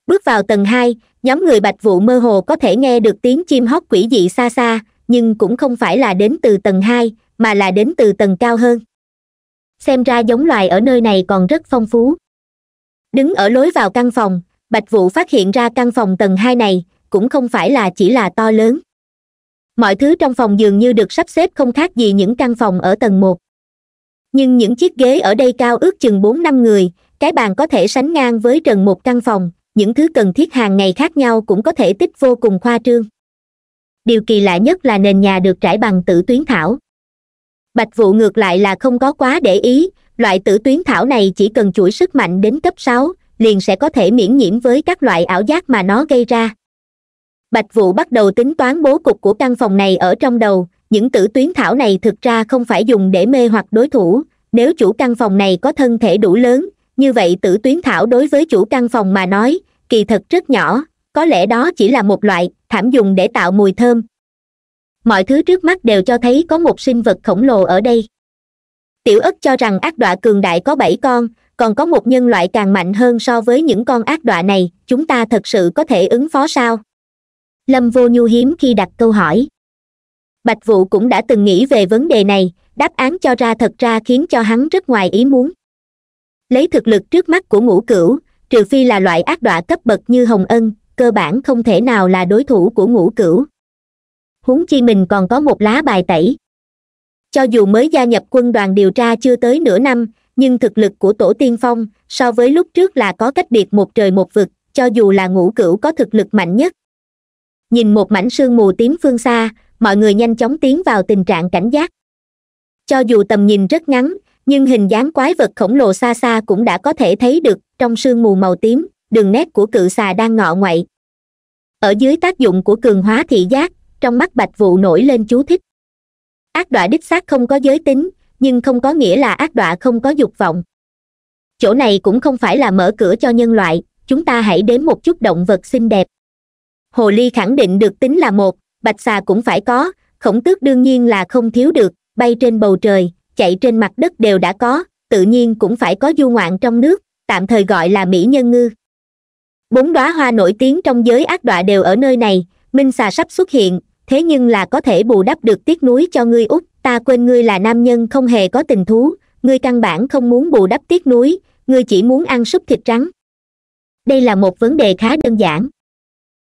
Speaker 1: bước vào tầng hai nhóm người bạch vụ mơ hồ có thể nghe được tiếng chim hót quỷ dị xa xa nhưng cũng không phải là đến từ tầng hai mà là đến từ tầng cao hơn xem ra giống loài ở nơi này còn rất phong phú đứng ở lối vào căn phòng bạch vụ phát hiện ra căn phòng tầng hai này cũng không phải là chỉ là to lớn mọi thứ trong phòng dường như được sắp xếp không khác gì những căn phòng ở tầng một nhưng những chiếc ghế ở đây cao ước chừng bốn năm người cái bàn có thể sánh ngang với trần một căn phòng những thứ cần thiết hàng ngày khác nhau cũng có thể tích vô cùng khoa trương điều kỳ lạ nhất là nền nhà được trải bằng tử tuyến thảo bạch vụ ngược lại là không có quá để ý loại tử tuyến thảo này chỉ cần chuỗi sức mạnh đến cấp sáu liền sẽ có thể miễn nhiễm với các loại ảo giác mà nó gây ra bạch vụ bắt đầu tính toán bố cục của căn phòng này ở trong đầu những tử tuyến thảo này thực ra không phải dùng để mê hoặc đối thủ nếu chủ căn phòng này có thân thể đủ lớn như vậy tử tuyến thảo đối với chủ căn phòng mà nói kỳ thật rất nhỏ có lẽ đó chỉ là một loại thảm dùng để tạo mùi thơm mọi thứ trước mắt đều cho thấy có một sinh vật khổng lồ ở đây tiểu ất cho rằng ác đọa cường đại có bảy con còn có một nhân loại càng mạnh hơn so với những con ác đọa này chúng ta thật sự có thể ứng phó sao lâm vô nhu hiếm khi đặt câu hỏi bạch vụ cũng đã từng nghĩ về vấn đề này đáp án cho ra thật ra khiến cho hắn rất ngoài ý muốn lấy thực lực trước mắt của ngũ cửu trừ phi là loại ác đọa cấp bậc như hồng ân cơ bản không thể nào là đối thủ của ngũ cửu huống chi mình còn có một lá bài tẩy cho dù mới gia nhập quân đoàn điều tra chưa tới nửa năm nhưng thực lực của tổ tiên phong so với lúc trước là có cách biệt một trời một vực cho dù là ngũ cửu có thực lực mạnh nhất nhìn một mảnh sương mù tím phương xa mọi người nhanh chóng tiến vào tình trạng cảnh giác cho dù tầm nhìn rất ngắn nhưng hình dáng quái vật khổng lồ xa xa cũng đã có thể thấy được trong sương mù màu tím đường nét của cự xà đang ngọ ngoậy ở dưới tác dụng của cường hóa thị giác trong mắt bạch vụ nổi lên chú thích ác đọa đích xác không có giới tính nhưng không có nghĩa là ác đọa không có dục vọng chỗ này cũng không phải là mở cửa cho nhân loại chúng ta hãy đến một chút động vật xinh đẹp hồ ly khẳng định được tính là một bạch xà cũng phải có khổng tước đương nhiên là không thiếu được bay trên bầu trời chạy trên mặt đất đều đã có tự nhiên cũng phải có du ngoạn trong nước tạm thời gọi là mỹ nhân ngư bốn đóa hoa nổi tiếng trong giới ác đọa đều ở nơi này minh xà sắp xuất hiện thế nhưng là có thể bù đắp được tiếc núi cho ngươi út ta quên ngươi là nam nhân không hề có tình thú ngươi căn bản không muốn bù đắp tiếc núi ngươi chỉ muốn ăn súp thịt trắng đây là một vấn đề khá đơn giản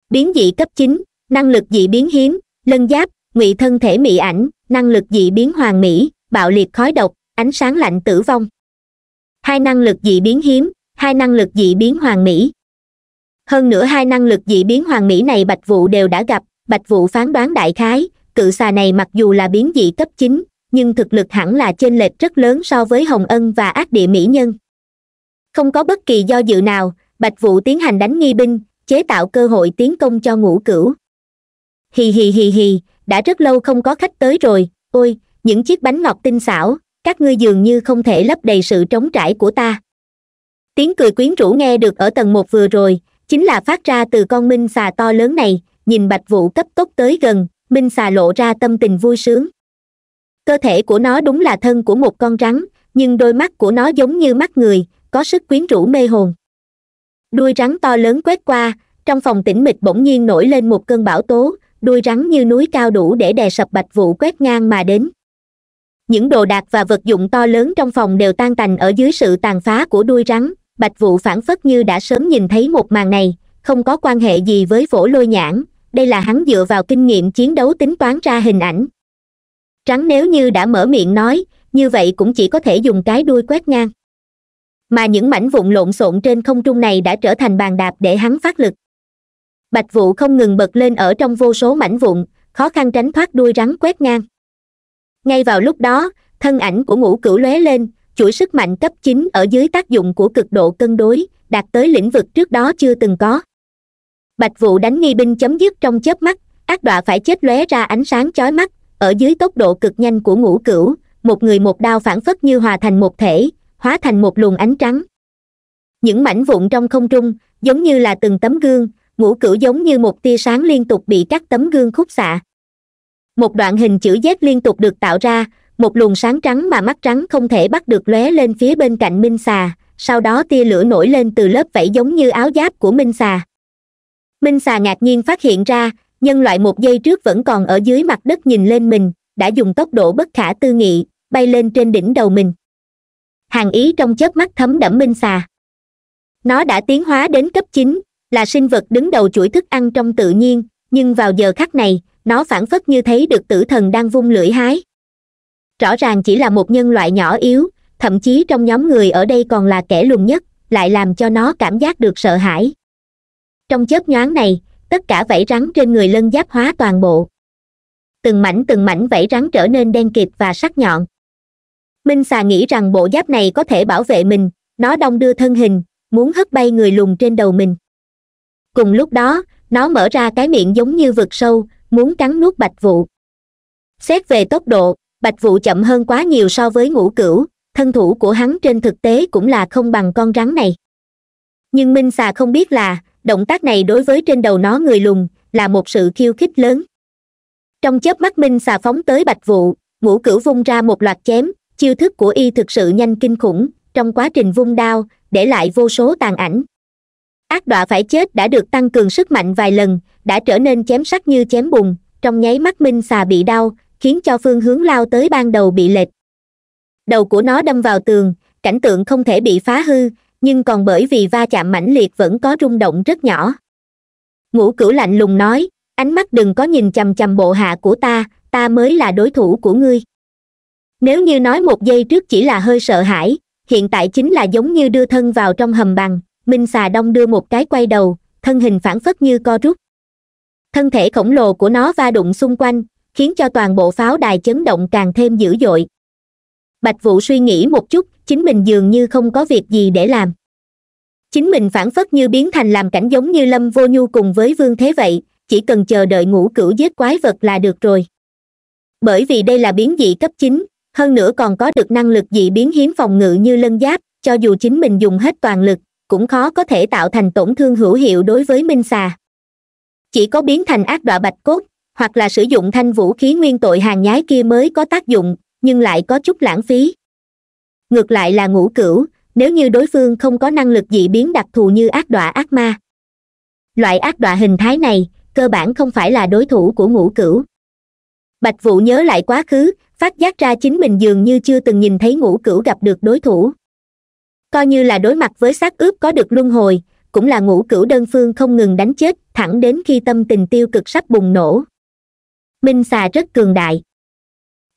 Speaker 1: biến dị cấp chín năng lực dị biến hiếm lân giáp ngụy thân thể mỹ ảnh năng lực dị biến hoàng mỹ bạo liệt khói độc ánh sáng lạnh tử vong hai năng lực dị biến hiếm hai năng lực dị biến hoàng mỹ hơn nữa hai năng lực dị biến hoàng mỹ này bạch vũ đều đã gặp bạch vũ phán đoán đại khái cự xà này mặc dù là biến dị cấp chín nhưng thực lực hẳn là trên lệch rất lớn so với hồng ân và ác địa mỹ nhân không có bất kỳ do dự nào bạch vũ tiến hành đánh nghi binh chế tạo cơ hội tiến công cho ngũ cửu hì hì hì hì đã rất lâu không có khách tới rồi ôi những chiếc bánh ngọt tinh xảo các ngươi dường như không thể lấp đầy sự trống trải của ta tiếng cười quyến rũ nghe được ở tầng một vừa rồi chính là phát ra từ con minh xà to lớn này nhìn bạch vũ cấp tốc tới gần minh xà lộ ra tâm tình vui sướng cơ thể của nó đúng là thân của một con rắn nhưng đôi mắt của nó giống như mắt người có sức quyến rũ mê hồn đuôi rắn to lớn quét qua trong phòng tĩnh mịch bỗng nhiên nổi lên một cơn bão tố đuôi rắn như núi cao đủ để đè sập bạch vũ quét ngang mà đến những đồ đạc và vật dụng to lớn trong phòng đều tan tành ở dưới sự tàn phá của đuôi rắn bạch vụ phản phất như đã sớm nhìn thấy một màn này không có quan hệ gì với vỗ lôi nhãn đây là hắn dựa vào kinh nghiệm chiến đấu tính toán ra hình ảnh rắn nếu như đã mở miệng nói như vậy cũng chỉ có thể dùng cái đuôi quét ngang mà những mảnh vụn lộn xộn trên không trung này đã trở thành bàn đạp để hắn phát lực bạch vụ không ngừng bật lên ở trong vô số mảnh vụn khó khăn tránh thoát đuôi rắn quét ngang ngay vào lúc đó thân ảnh của ngũ cửu lóe lên chuỗi sức mạnh cấp chín ở dưới tác dụng của cực độ cân đối đạt tới lĩnh vực trước đó chưa từng có bạch vụ đánh nghi binh chấm dứt trong chớp mắt ác đọa phải chết lóe ra ánh sáng chói mắt ở dưới tốc độ cực nhanh của ngũ cửu một người một đao phản phất như hòa thành một thể hóa thành một luồng ánh trắng những mảnh vụn trong không trung giống như là từng tấm gương ngũ cửu giống như một tia sáng liên tục bị các tấm gương khúc xạ một đoạn hình chữ z liên tục được tạo ra một luồng sáng trắng mà mắt trắng không thể bắt được lóe lên phía bên cạnh minh xà sau đó tia lửa nổi lên từ lớp vảy giống như áo giáp của minh xà minh xà ngạc nhiên phát hiện ra nhân loại một giây trước vẫn còn ở dưới mặt đất nhìn lên mình đã dùng tốc độ bất khả tư nghị bay lên trên đỉnh đầu mình hàng ý trong chớp mắt thấm đẫm minh xà nó đã tiến hóa đến cấp chín là sinh vật đứng đầu chuỗi thức ăn trong tự nhiên nhưng vào giờ khắc này nó phản phất như thấy được tử thần đang vung lưỡi hái rõ ràng chỉ là một nhân loại nhỏ yếu thậm chí trong nhóm người ở đây còn là kẻ lùn nhất lại làm cho nó cảm giác được sợ hãi trong chớp nhoáng này tất cả vảy rắn trên người lân giáp hóa toàn bộ từng mảnh từng mảnh vảy rắn trở nên đen kịt và sắc nhọn minh xà nghĩ rằng bộ giáp này có thể bảo vệ mình nó đông đưa thân hình muốn hất bay người lùn trên đầu mình cùng lúc đó nó mở ra cái miệng giống như vực sâu muốn cắn nuốt bạch vụ xét về tốc độ bạch vụ chậm hơn quá nhiều so với ngũ cửu thân thủ của hắn trên thực tế cũng là không bằng con rắn này nhưng minh xà không biết là động tác này đối với trên đầu nó người lùn là một sự khiêu khích lớn trong chớp mắt minh xà phóng tới bạch vụ ngũ cửu vung ra một loạt chém chiêu thức của y thực sự nhanh kinh khủng trong quá trình vung đao để lại vô số tàn ảnh ác đọa phải chết đã được tăng cường sức mạnh vài lần đã trở nên chém sắc như chém bùn trong nháy mắt minh xà bị đau khiến cho phương hướng lao tới ban đầu bị lệch đầu của nó đâm vào tường cảnh tượng không thể bị phá hư nhưng còn bởi vì va chạm mãnh liệt vẫn có rung động rất nhỏ ngũ cửu lạnh lùng nói ánh mắt đừng có nhìn chằm chằm bộ hạ của ta ta mới là đối thủ của ngươi nếu như nói một giây trước chỉ là hơi sợ hãi hiện tại chính là giống như đưa thân vào trong hầm bằng minh xà đông đưa một cái quay đầu thân hình phản phất như co rút thân thể khổng lồ của nó va đụng xung quanh khiến cho toàn bộ pháo đài chấn động càng thêm dữ dội bạch vũ suy nghĩ một chút chính mình dường như không có việc gì để làm chính mình phản phất như biến thành làm cảnh giống như lâm vô nhu cùng với vương thế vậy chỉ cần chờ đợi ngũ cửu giết quái vật là được rồi bởi vì đây là biến dị cấp chín hơn nữa còn có được năng lực dị biến hiếm phòng ngự như lân giáp cho dù chính mình dùng hết toàn lực cũng khó có thể tạo thành tổn thương hữu hiệu đối với minh xà chỉ có biến thành ác đọa bạch cốt hoặc là sử dụng thanh vũ khí nguyên tội hàng nhái kia mới có tác dụng nhưng lại có chút lãng phí ngược lại là ngũ cửu nếu như đối phương không có năng lực dị biến đặc thù như ác đọa ác ma loại ác đọa hình thái này cơ bản không phải là đối thủ của ngũ cửu bạch vũ nhớ lại quá khứ phát giác ra chính mình dường như chưa từng nhìn thấy ngũ cửu gặp được đối thủ coi như là đối mặt với xác ướp có được luân hồi cũng là ngũ cửu đơn phương không ngừng đánh chết thẳng đến khi tâm tình tiêu cực sắp bùng nổ minh xà rất cường đại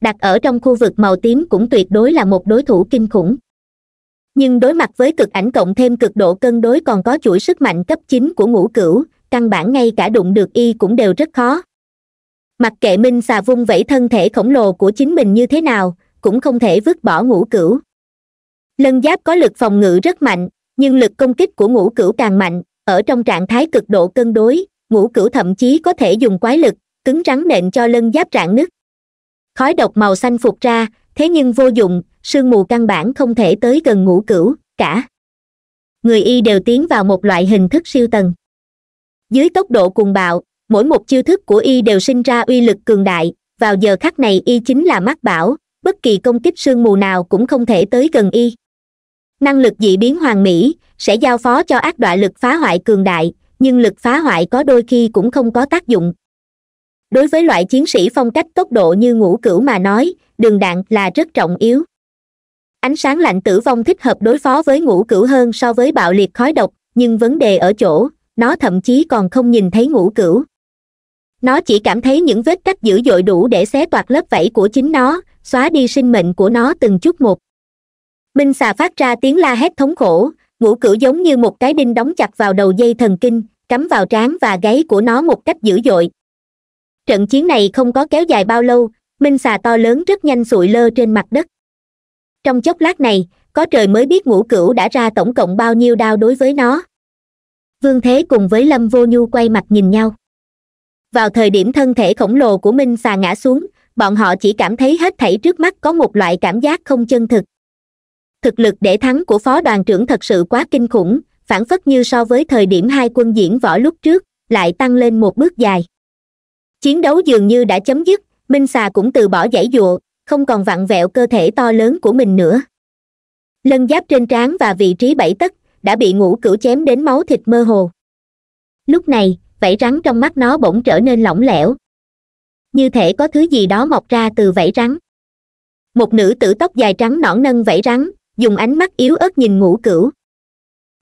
Speaker 1: đặt ở trong khu vực màu tím cũng tuyệt đối là một đối thủ kinh khủng nhưng đối mặt với cực ảnh cộng thêm cực độ cân đối còn có chuỗi sức mạnh cấp chín của ngũ cửu căn bản ngay cả đụng được y cũng đều rất khó mặc kệ minh xà vung vẩy thân thể khổng lồ của chính mình như thế nào cũng không thể vứt bỏ ngũ cửu lân giáp có lực phòng ngự rất mạnh nhưng lực công kích của ngũ cửu càng mạnh ở trong trạng thái cực độ cân đối ngũ cửu thậm chí có thể dùng quái lực cứng rắn nện cho lân giáp rạn nứt khói độc màu xanh phục ra thế nhưng vô dụng sương mù căn bản không thể tới gần ngũ cửu cả người y đều tiến vào một loại hình thức siêu tầng dưới tốc độ cuồng bạo mỗi một chiêu thức của y đều sinh ra uy lực cường đại vào giờ khắc này y chính là mắt bảo bất kỳ công kích sương mù nào cũng không thể tới gần y năng lực dị biến hoàng mỹ sẽ giao phó cho ác đọa lực phá hoại cường đại nhưng lực phá hoại có đôi khi cũng không có tác dụng đối với loại chiến sĩ phong cách tốc độ như ngũ cửu mà nói đường đạn là rất trọng yếu ánh sáng lạnh tử vong thích hợp đối phó với ngũ cửu hơn so với bạo liệt khói độc nhưng vấn đề ở chỗ nó thậm chí còn không nhìn thấy ngũ cửu nó chỉ cảm thấy những vết cắt dữ dội đủ để xé toạc lớp vảy của chính nó xóa đi sinh mệnh của nó từng chút một Minh xà phát ra tiếng la hét thống khổ ngũ cửu giống như một cái đinh đóng chặt vào đầu dây thần kinh cắm vào trán và gáy của nó một cách dữ dội trận chiến này không có kéo dài bao lâu minh xà to lớn rất nhanh sụi lơ trên mặt đất trong chốc lát này có trời mới biết ngũ cửu đã ra tổng cộng bao nhiêu đao đối với nó vương thế cùng với lâm vô nhu quay mặt nhìn nhau vào thời điểm thân thể khổng lồ của minh xà ngã xuống bọn họ chỉ cảm thấy hết thảy trước mắt có một loại cảm giác không chân thực thực lực để thắng của phó đoàn trưởng thật sự quá kinh khủng phản phất như so với thời điểm hai quân diễn võ lúc trước lại tăng lên một bước dài chiến đấu dường như đã chấm dứt minh xà cũng từ bỏ giải dụa không còn vặn vẹo cơ thể to lớn của mình nữa lân giáp trên trán và vị trí bảy tấc đã bị ngũ cửu chém đến máu thịt mơ hồ lúc này vảy rắn trong mắt nó bỗng trở nên lỏng lẻo như thể có thứ gì đó mọc ra từ vảy rắn một nữ tử tóc dài trắng nõn nâng vảy rắn dùng ánh mắt yếu ớt nhìn ngũ cửu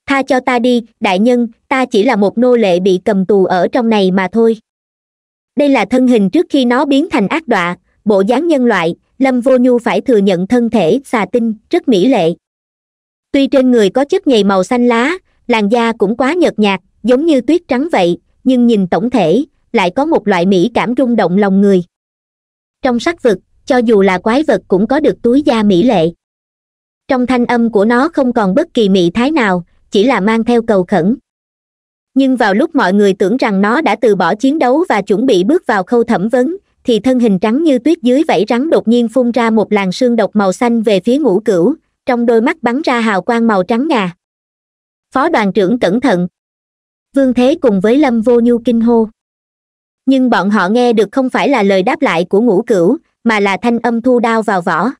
Speaker 1: tha cho ta đi đại nhân ta chỉ là một nô lệ bị cầm tù ở trong này mà thôi đây là thân hình trước khi nó biến thành ác đọa bộ dáng nhân loại lâm vô nhu phải thừa nhận thân thể xà tinh rất mỹ lệ tuy trên người có chất nhầy màu xanh lá làn da cũng quá nhợt nhạt giống như tuyết trắng vậy nhưng nhìn tổng thể lại có một loại mỹ cảm rung động lòng người trong sắc vực cho dù là quái vật cũng có được túi da mỹ lệ trong thanh âm của nó không còn bất kỳ mị thái nào chỉ là mang theo cầu khẩn nhưng vào lúc mọi người tưởng rằng nó đã từ bỏ chiến đấu và chuẩn bị bước vào khâu thẩm vấn thì thân hình trắng như tuyết dưới vảy rắn đột nhiên phun ra một làn sương độc màu xanh về phía ngũ cửu trong đôi mắt bắn ra hào quang màu trắng ngà phó đoàn trưởng cẩn thận vương thế cùng với lâm vô nhu kinh hô nhưng bọn họ nghe được không phải là lời đáp lại của ngũ cửu mà là thanh âm thu đao vào vỏ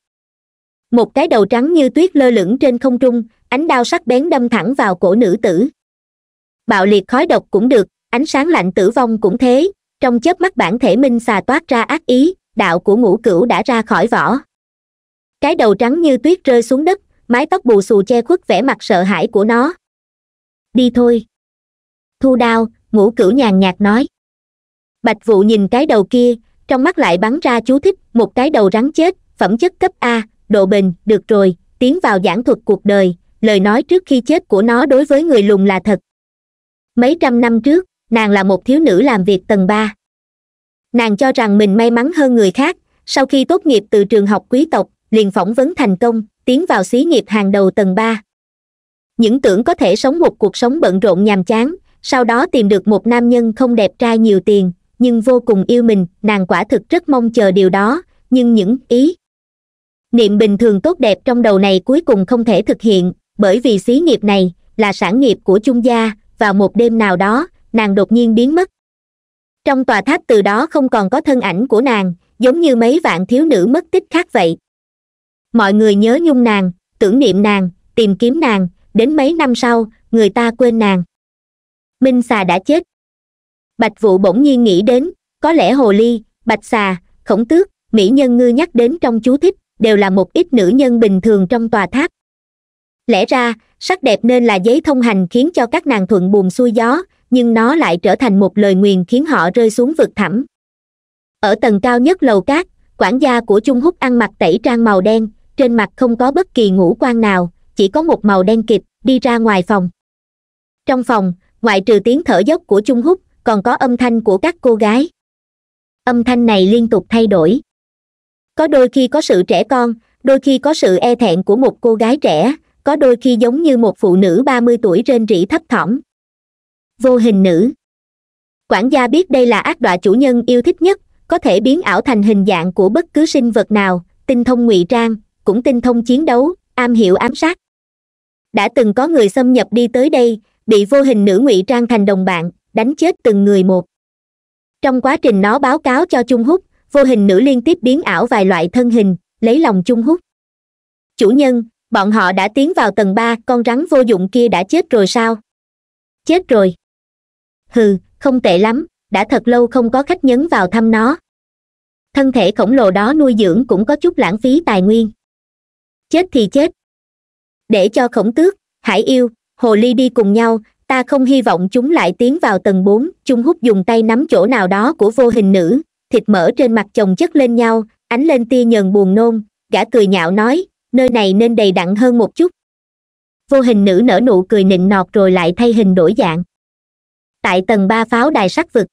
Speaker 1: một cái đầu trắng như tuyết lơ lửng trên không trung ánh đao sắc bén đâm thẳng vào cổ nữ tử bạo liệt khói độc cũng được ánh sáng lạnh tử vong cũng thế trong chớp mắt bản thể minh xà toát ra ác ý đạo của ngũ cửu đã ra khỏi vỏ cái đầu trắng như tuyết rơi xuống đất mái tóc bù xù che khuất vẻ mặt sợ hãi của nó đi thôi thu đao ngũ cửu nhàn nhạt nói bạch vụ nhìn cái đầu kia trong mắt lại bắn ra chú thích một cái đầu rắn chết phẩm chất cấp a độ bình được rồi tiến vào giảng thuật cuộc đời lời nói trước khi chết của nó đối với người lùn là thật mấy trăm năm trước nàng là một thiếu nữ làm việc tầng ba nàng cho rằng mình may mắn hơn người khác sau khi tốt nghiệp từ trường học quý tộc liền phỏng vấn thành công tiến vào xí nghiệp hàng đầu tầng ba những tưởng có thể sống một cuộc sống bận rộn nhàm chán sau đó tìm được một nam nhân không đẹp trai nhiều tiền nhưng vô cùng yêu mình nàng quả thực rất mong chờ điều đó nhưng những ý niệm bình thường tốt đẹp trong đầu này cuối cùng không thể thực hiện bởi vì xí nghiệp này là sản nghiệp của chung gia vào một đêm nào đó nàng đột nhiên biến mất trong tòa tháp từ đó không còn có thân ảnh của nàng giống như mấy vạn thiếu nữ mất tích khác vậy mọi người nhớ nhung nàng tưởng niệm nàng tìm kiếm nàng đến mấy năm sau người ta quên nàng minh xà đã chết bạch vụ bỗng nhiên nghĩ đến có lẽ hồ ly bạch xà khổng tước mỹ nhân ngư nhắc đến trong chú thích đều là một ít nữ nhân bình thường trong tòa tháp lẽ ra sắc đẹp nên là giấy thông hành khiến cho các nàng thuận buồm xuôi gió nhưng nó lại trở thành một lời nguyền khiến họ rơi xuống vực thẳm ở tầng cao nhất lầu cát quản gia của trung Húc ăn mặc tẩy trang màu đen trên mặt không có bất kỳ ngũ quan nào chỉ có một màu đen kịt đi ra ngoài phòng trong phòng ngoại trừ tiếng thở dốc của trung Húc, còn có âm thanh của các cô gái âm thanh này liên tục thay đổi có đôi khi có sự trẻ con đôi khi có sự e thẹn của một cô gái trẻ có đôi khi giống như một phụ nữ ba mươi tuổi rên rỉ thấp thỏm vô hình nữ quản gia biết đây là ác đọa chủ nhân yêu thích nhất có thể biến ảo thành hình dạng của bất cứ sinh vật nào tinh thông ngụy trang cũng tinh thông chiến đấu am hiểu ám sát đã từng có người xâm nhập đi tới đây bị vô hình nữ ngụy trang thành đồng bạn đánh chết từng người một trong quá trình nó báo cáo cho trung húc vô hình nữ liên tiếp biến ảo vài loại thân hình lấy lòng chung hút chủ nhân bọn họ đã tiến vào tầng ba con rắn vô dụng kia đã chết rồi sao chết rồi hừ không tệ lắm đã thật lâu không có khách nhấn vào thăm nó thân thể khổng lồ đó nuôi dưỡng cũng có chút lãng phí tài nguyên chết thì chết để cho khổng tước hải yêu hồ ly đi cùng nhau ta không hy vọng chúng lại tiến vào tầng bốn chung hút dùng tay nắm chỗ nào đó của vô hình nữ thịt mỡ trên mặt chồng chất lên nhau ánh lên tia nhần buồn nôn gã cười nhạo nói nơi này nên đầy đặn hơn một chút vô hình nữ nở nụ cười nịnh nọt rồi lại thay hình đổi dạng tại tầng ba pháo đài sắc vực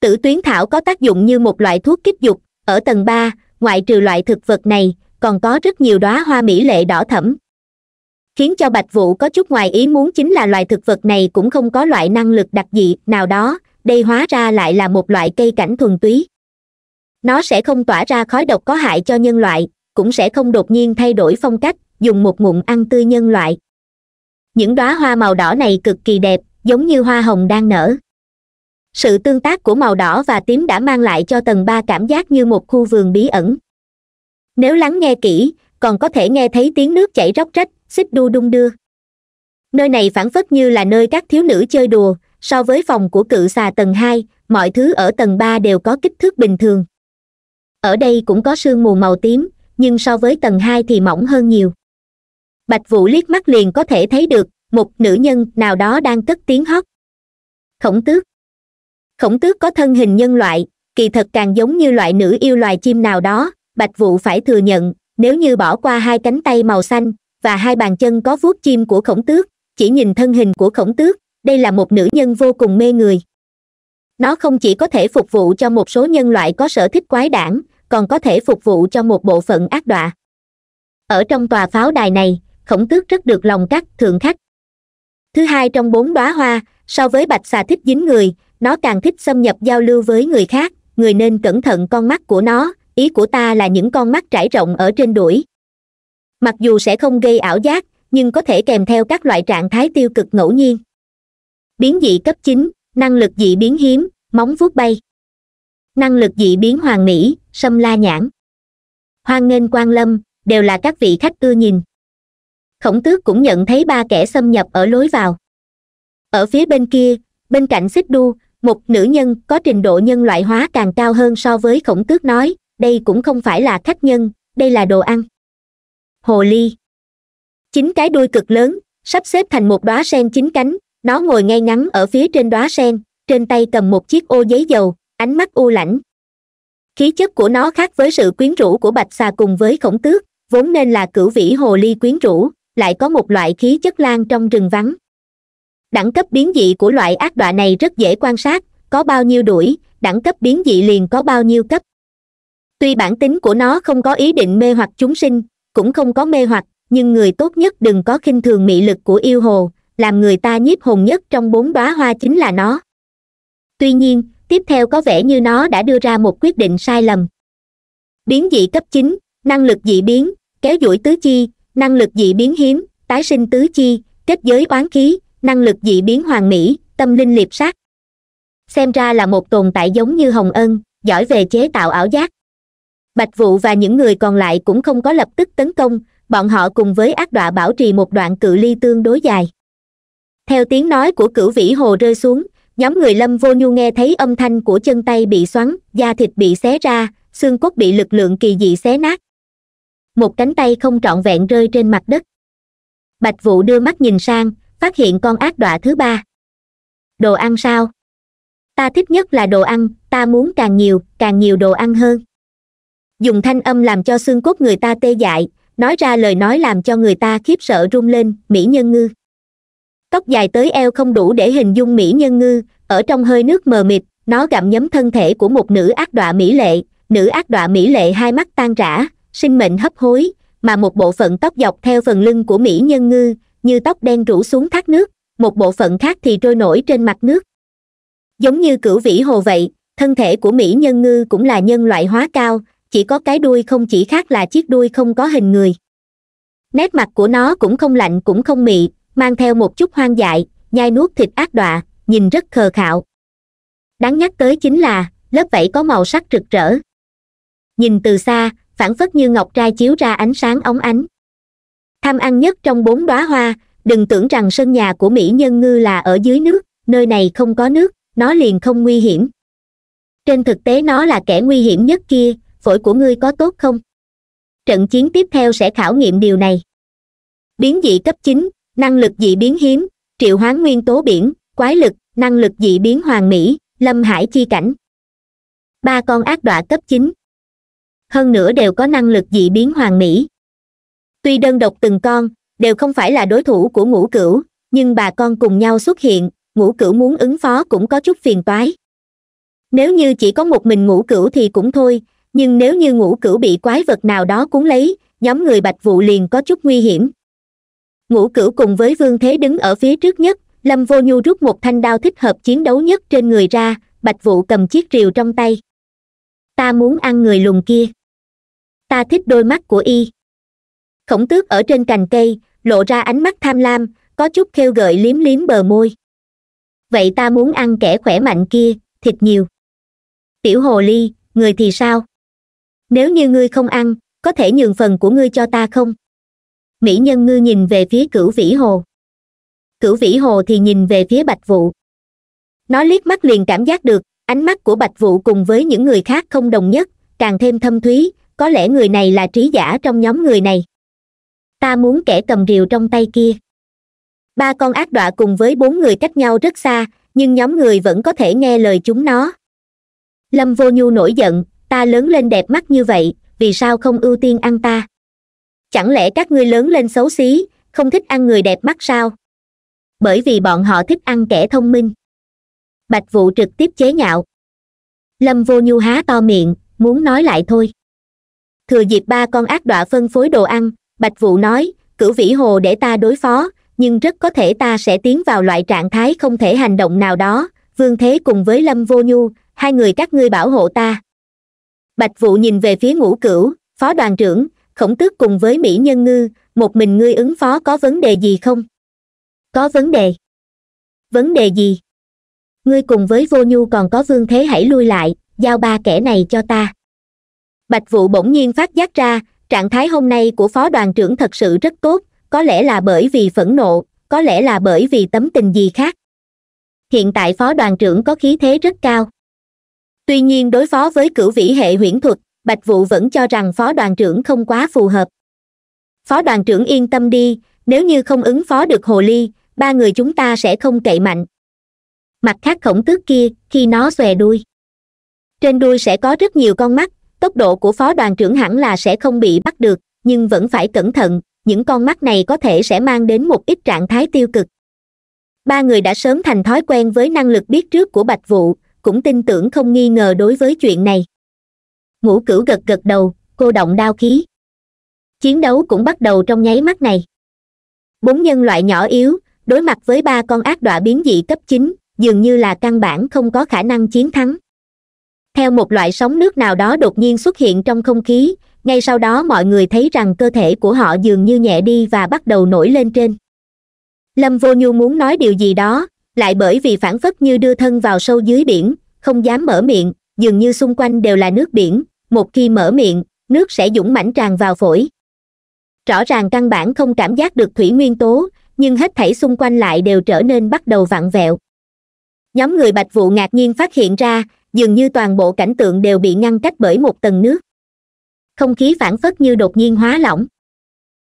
Speaker 1: tử tuyến thảo có tác dụng như một loại thuốc kích dục ở tầng ba ngoại trừ loại thực vật này còn có rất nhiều đóa hoa mỹ lệ đỏ thẫm khiến cho bạch vũ có chút ngoài ý muốn chính là loài thực vật này cũng không có loại năng lực đặc dị nào đó đây hóa ra lại là một loại cây cảnh thuần túy nó sẽ không tỏa ra khói độc có hại cho nhân loại cũng sẽ không đột nhiên thay đổi phong cách dùng một ngụm ăn tươi nhân loại những đóa hoa màu đỏ này cực kỳ đẹp giống như hoa hồng đang nở sự tương tác của màu đỏ và tím đã mang lại cho tầng ba cảm giác như một khu vườn bí ẩn nếu lắng nghe kỹ còn có thể nghe thấy tiếng nước chảy róc rách xích đu đung đưa nơi này phản phất như là nơi các thiếu nữ chơi đùa so với phòng của cự xà tầng hai mọi thứ ở tầng ba đều có kích thước bình thường ở đây cũng có sương mù màu tím nhưng so với tầng hai thì mỏng hơn nhiều bạch vũ liếc mắt liền có thể thấy được một nữ nhân nào đó đang cất tiếng hót khổng tước khổng tước có thân hình nhân loại kỳ thật càng giống như loại nữ yêu loài chim nào đó bạch vũ phải thừa nhận nếu như bỏ qua hai cánh tay màu xanh và hai bàn chân có vuốt chim của khổng tước chỉ nhìn thân hình của khổng tước đây là một nữ nhân vô cùng mê người nó không chỉ có thể phục vụ cho một số nhân loại có sở thích quái đản còn có thể phục vụ cho một bộ phận ác đọa ở trong tòa pháo đài này khổng tước rất được lòng các thượng khách thứ hai trong bốn đóa hoa so với bạch xà thích dính người nó càng thích xâm nhập giao lưu với người khác người nên cẩn thận con mắt của nó ý của ta là những con mắt trải rộng ở trên đuổi mặc dù sẽ không gây ảo giác nhưng có thể kèm theo các loại trạng thái tiêu cực ngẫu nhiên biến dị cấp chín năng lực dị biến hiếm móng vuốt bay năng lực dị biến hoàng mỹ sâm la nhãn hoan nghênh quan lâm đều là các vị khách ưa nhìn khổng tước cũng nhận thấy ba kẻ xâm nhập ở lối vào ở phía bên kia bên cạnh xích đu một nữ nhân có trình độ nhân loại hóa càng cao hơn so với khổng tước nói đây cũng không phải là khách nhân đây là đồ ăn hồ ly chính cái đuôi cực lớn sắp xếp thành một đóa sen chín cánh nó ngồi ngay ngắn ở phía trên đóa sen trên tay cầm một chiếc ô giấy dầu ánh mắt u lãnh khí chất của nó khác với sự quyến rũ của bạch xà cùng với khổng tước vốn nên là cửu vĩ hồ ly quyến rũ lại có một loại khí chất lan trong rừng vắng đẳng cấp biến dị của loại ác đọa này rất dễ quan sát có bao nhiêu đuổi đẳng cấp biến dị liền có bao nhiêu cấp tuy bản tính của nó không có ý định mê hoặc chúng sinh cũng không có mê hoặc nhưng người tốt nhất đừng có khinh thường mị lực của yêu hồ làm người ta nhiếp hồn nhất trong bốn đóa hoa chính là nó tuy nhiên tiếp theo có vẻ như nó đã đưa ra một quyết định sai lầm biến dị cấp chín năng lực dị biến kéo duỗi tứ chi năng lực dị biến hiếm tái sinh tứ chi kết giới oán khí năng lực dị biến hoàng mỹ tâm linh liệp sát xem ra là một tồn tại giống như hồng ân giỏi về chế tạo ảo giác bạch vụ và những người còn lại cũng không có lập tức tấn công bọn họ cùng với ác đọa bảo trì một đoạn cự ly tương đối dài theo tiếng nói của cửu vĩ hồ rơi xuống nhóm người lâm vô nhu nghe thấy âm thanh của chân tay bị xoắn da thịt bị xé ra xương cốt bị lực lượng kỳ dị xé nát một cánh tay không trọn vẹn rơi trên mặt đất bạch vụ đưa mắt nhìn sang phát hiện con ác đọa thứ ba đồ ăn sao ta thích nhất là đồ ăn ta muốn càng nhiều càng nhiều đồ ăn hơn dùng thanh âm làm cho xương cốt người ta tê dại nói ra lời nói làm cho người ta khiếp sợ run lên mỹ nhân ngư tóc dài tới eo không đủ để hình dung mỹ nhân ngư ở trong hơi nước mờ mịt nó gặm nhấm thân thể của một nữ ác đọa mỹ lệ nữ ác đọa mỹ lệ hai mắt tan rã sinh mệnh hấp hối mà một bộ phận tóc dọc theo phần lưng của mỹ nhân ngư như tóc đen rủ xuống thác nước một bộ phận khác thì trôi nổi trên mặt nước giống như cửu vĩ hồ vậy thân thể của mỹ nhân ngư cũng là nhân loại hóa cao chỉ có cái đuôi không chỉ khác là chiếc đuôi không có hình người nét mặt của nó cũng không lạnh cũng không mị mang theo một chút hoang dại nhai nuốt thịt ác đọa nhìn rất khờ khạo đáng nhắc tới chính là lớp vảy có màu sắc rực rỡ nhìn từ xa phản phất như ngọc trai chiếu ra ánh sáng óng ánh tham ăn nhất trong bốn đóa hoa đừng tưởng rằng sân nhà của mỹ nhân ngư là ở dưới nước nơi này không có nước nó liền không nguy hiểm trên thực tế nó là kẻ nguy hiểm nhất kia phổi của ngươi có tốt không trận chiến tiếp theo sẽ khảo nghiệm điều này biến dị cấp chín năng lực dị biến hiếm triệu hoán nguyên tố biển quái lực năng lực dị biến hoàng mỹ lâm hải chi cảnh ba con ác đọa cấp chín hơn nữa đều có năng lực dị biến hoàng mỹ tuy đơn độc từng con đều không phải là đối thủ của ngũ cửu nhưng bà con cùng nhau xuất hiện ngũ cửu muốn ứng phó cũng có chút phiền toái nếu như chỉ có một mình ngũ cửu thì cũng thôi nhưng nếu như ngũ cửu bị quái vật nào đó cuốn lấy nhóm người bạch vụ liền có chút nguy hiểm ngũ cửu cùng với vương thế đứng ở phía trước nhất lâm vô nhu rút một thanh đao thích hợp chiến đấu nhất trên người ra bạch Vũ cầm chiếc rìu trong tay ta muốn ăn người lùn kia ta thích đôi mắt của y khổng tước ở trên cành cây lộ ra ánh mắt tham lam có chút khêu gợi liếm liếm bờ môi vậy ta muốn ăn kẻ khỏe mạnh kia thịt nhiều tiểu hồ ly người thì sao nếu như ngươi không ăn có thể nhường phần của ngươi cho ta không mỹ nhân ngư nhìn về phía cửu vĩ hồ cửu vĩ hồ thì nhìn về phía bạch vụ nó liếc mắt liền cảm giác được ánh mắt của bạch vụ cùng với những người khác không đồng nhất càng thêm thâm thúy có lẽ người này là trí giả trong nhóm người này ta muốn kẻ cầm rìu trong tay kia ba con ác đọa cùng với bốn người cách nhau rất xa nhưng nhóm người vẫn có thể nghe lời chúng nó lâm vô nhu nổi giận ta lớn lên đẹp mắt như vậy vì sao không ưu tiên ăn ta chẳng lẽ các ngươi lớn lên xấu xí không thích ăn người đẹp mắt sao bởi vì bọn họ thích ăn kẻ thông minh bạch vũ trực tiếp chế nhạo lâm vô nhu há to miệng muốn nói lại thôi thừa dịp ba con ác đọa phân phối đồ ăn bạch vũ nói cửu vĩ hồ để ta đối phó nhưng rất có thể ta sẽ tiến vào loại trạng thái không thể hành động nào đó vương thế cùng với lâm vô nhu hai người các ngươi bảo hộ ta bạch vũ nhìn về phía ngũ cửu phó đoàn trưởng khổng tước cùng với mỹ nhân ngư một mình ngươi ứng phó có vấn đề gì không có vấn đề vấn đề gì ngươi cùng với vô nhu còn có vương thế hãy lui lại giao ba kẻ này cho ta bạch vũ bỗng nhiên phát giác ra trạng thái hôm nay của phó đoàn trưởng thật sự rất tốt có lẽ là bởi vì phẫn nộ có lẽ là bởi vì tấm tình gì khác hiện tại phó đoàn trưởng có khí thế rất cao tuy nhiên đối phó với cửu vĩ hệ huyễn thuật bạch Vũ vẫn cho rằng phó đoàn trưởng không quá phù hợp phó đoàn trưởng yên tâm đi nếu như không ứng phó được hồ ly ba người chúng ta sẽ không cậy mạnh mặt khác khổng tước kia khi nó xòe đuôi trên đuôi sẽ có rất nhiều con mắt tốc độ của phó đoàn trưởng hẳn là sẽ không bị bắt được nhưng vẫn phải cẩn thận những con mắt này có thể sẽ mang đến một ít trạng thái tiêu cực ba người đã sớm thành thói quen với năng lực biết trước của bạch Vũ, cũng tin tưởng không nghi ngờ đối với chuyện này ngũ cửu gật gật đầu cô động đao khí chiến đấu cũng bắt đầu trong nháy mắt này bốn nhân loại nhỏ yếu đối mặt với ba con ác đọa biến dị cấp chín dường như là căn bản không có khả năng chiến thắng theo một loại sóng nước nào đó đột nhiên xuất hiện trong không khí ngay sau đó mọi người thấy rằng cơ thể của họ dường như nhẹ đi và bắt đầu nổi lên trên lâm vô nhu muốn nói điều gì đó lại bởi vì phản phất như đưa thân vào sâu dưới biển không dám mở miệng dường như xung quanh đều là nước biển một khi mở miệng nước sẽ dũng mãnh tràn vào phổi rõ ràng căn bản không cảm giác được thủy nguyên tố nhưng hết thảy xung quanh lại đều trở nên bắt đầu vặn vẹo nhóm người bạch vụ ngạc nhiên phát hiện ra dường như toàn bộ cảnh tượng đều bị ngăn cách bởi một tầng nước không khí phản phất như đột nhiên hóa lỏng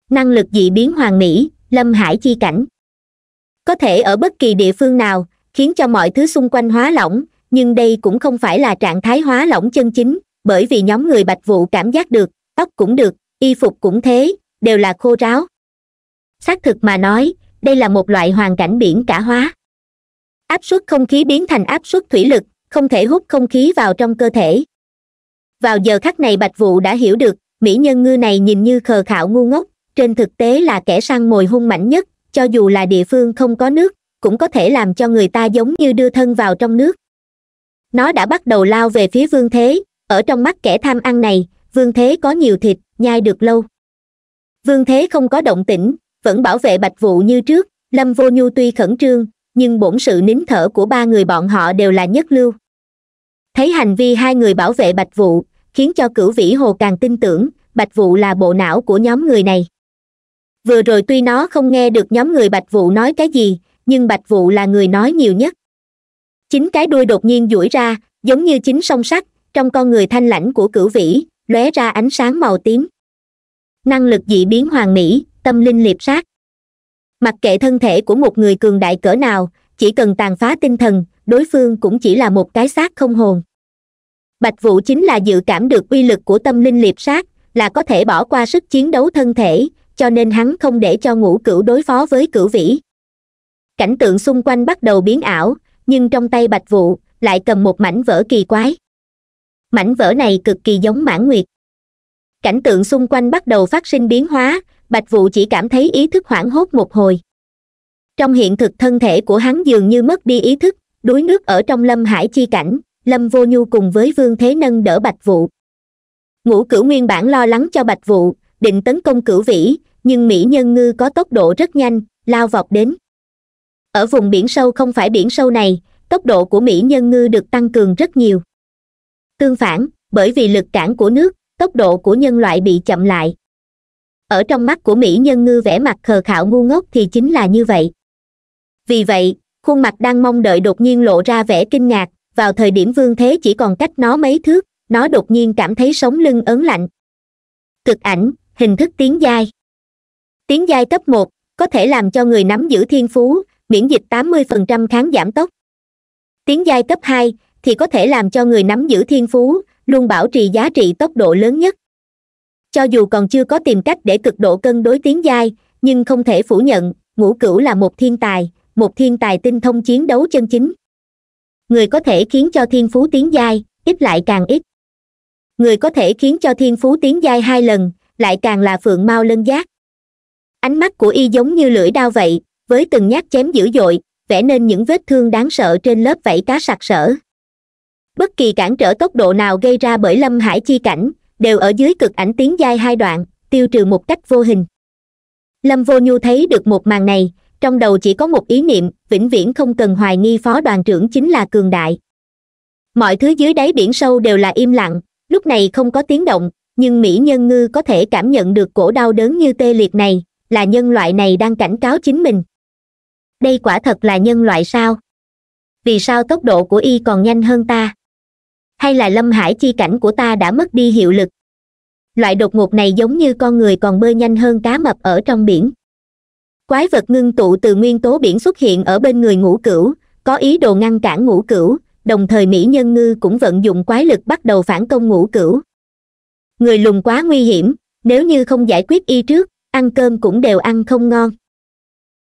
Speaker 1: năng lực dị biến hoàng mỹ lâm hải chi cảnh có thể ở bất kỳ địa phương nào khiến cho mọi thứ xung quanh hóa lỏng nhưng đây cũng không phải là trạng thái hóa lỏng chân chính bởi vì nhóm người bạch vụ cảm giác được tóc cũng được y phục cũng thế đều là khô ráo xác thực mà nói đây là một loại hoàn cảnh biển cả hóa áp suất không khí biến thành áp suất thủy lực không thể hút không khí vào trong cơ thể vào giờ khắc này bạch vụ đã hiểu được mỹ nhân ngư này nhìn như khờ khạo ngu ngốc trên thực tế là kẻ săn mồi hung mạnh nhất cho dù là địa phương không có nước cũng có thể làm cho người ta giống như đưa thân vào trong nước nó đã bắt đầu lao về phía vương thế ở trong mắt kẻ tham ăn này vương thế có nhiều thịt nhai được lâu vương thế không có động tĩnh vẫn bảo vệ bạch vụ như trước lâm vô nhu tuy khẩn trương nhưng bổn sự nín thở của ba người bọn họ đều là nhất lưu thấy hành vi hai người bảo vệ bạch vụ khiến cho cửu vĩ hồ càng tin tưởng bạch vụ là bộ não của nhóm người này vừa rồi tuy nó không nghe được nhóm người bạch vụ nói cái gì nhưng bạch vụ là người nói nhiều nhất chính cái đuôi đột nhiên duỗi ra giống như chính song sắt trong con người thanh lãnh của cửu vĩ lóe ra ánh sáng màu tím năng lực dị biến hoàng mỹ tâm linh liệp sát mặc kệ thân thể của một người cường đại cỡ nào chỉ cần tàn phá tinh thần đối phương cũng chỉ là một cái xác không hồn bạch vũ chính là dự cảm được uy lực của tâm linh liệp sát là có thể bỏ qua sức chiến đấu thân thể cho nên hắn không để cho ngũ cửu đối phó với cửu vĩ cảnh tượng xung quanh bắt đầu biến ảo nhưng trong tay bạch vũ lại cầm một mảnh vỡ kỳ quái mảnh vỡ này cực kỳ giống mãn nguyệt cảnh tượng xung quanh bắt đầu phát sinh biến hóa bạch vũ chỉ cảm thấy ý thức hoảng hốt một hồi trong hiện thực thân thể của hắn dường như mất đi ý thức đuối nước ở trong lâm hải chi cảnh lâm vô nhu cùng với vương thế nâng đỡ bạch vũ ngũ cửu nguyên bản lo lắng cho bạch vũ định tấn công cửu vĩ nhưng mỹ nhân ngư có tốc độ rất nhanh lao vọt đến ở vùng biển sâu không phải biển sâu này tốc độ của mỹ nhân ngư được tăng cường rất nhiều tương phản bởi vì lực cản của nước tốc độ của nhân loại bị chậm lại ở trong mắt của mỹ nhân ngư vẻ mặt khờ khạo ngu ngốc thì chính là như vậy vì vậy khuôn mặt đang mong đợi đột nhiên lộ ra vẻ kinh ngạc vào thời điểm vương thế chỉ còn cách nó mấy thước nó đột nhiên cảm thấy sống lưng ớn lạnh cực ảnh hình thức tiến giai tiến giai cấp một có thể làm cho người nắm giữ thiên phú miễn dịch 80% kháng giảm tốc tiến giai cấp hai thì có thể làm cho người nắm giữ thiên phú luôn bảo trì giá trị tốc độ lớn nhất cho dù còn chưa có tìm cách để cực độ cân đối tiến giai nhưng không thể phủ nhận ngũ cửu là một thiên tài một thiên tài tinh thông chiến đấu chân chính người có thể khiến cho thiên phú tiến giai ít lại càng ít người có thể khiến cho thiên phú tiến giai hai lần lại càng là phượng mau lân giác ánh mắt của y giống như lưỡi đao vậy với từng nhát chém dữ dội vẽ nên những vết thương đáng sợ trên lớp vảy cá sặc sỡ bất kỳ cản trở tốc độ nào gây ra bởi lâm hải chi cảnh đều ở dưới cực ảnh tiến giai hai đoạn tiêu trừ một cách vô hình lâm vô nhu thấy được một màn này trong đầu chỉ có một ý niệm vĩnh viễn không cần hoài nghi phó đoàn trưởng chính là cường đại mọi thứ dưới đáy biển sâu đều là im lặng lúc này không có tiếng động nhưng mỹ nhân ngư có thể cảm nhận được cổ đau đớn như tê liệt này là nhân loại này đang cảnh cáo chính mình đây quả thật là nhân loại sao vì sao tốc độ của y còn nhanh hơn ta hay là lâm hải chi cảnh của ta đã mất đi hiệu lực loại đột ngột này giống như con người còn bơi nhanh hơn cá mập ở trong biển quái vật ngưng tụ từ nguyên tố biển xuất hiện ở bên người ngũ cửu có ý đồ ngăn cản ngũ cửu đồng thời mỹ nhân ngư cũng vận dụng quái lực bắt đầu phản công ngũ cửu người lùn quá nguy hiểm nếu như không giải quyết y trước ăn cơm cũng đều ăn không ngon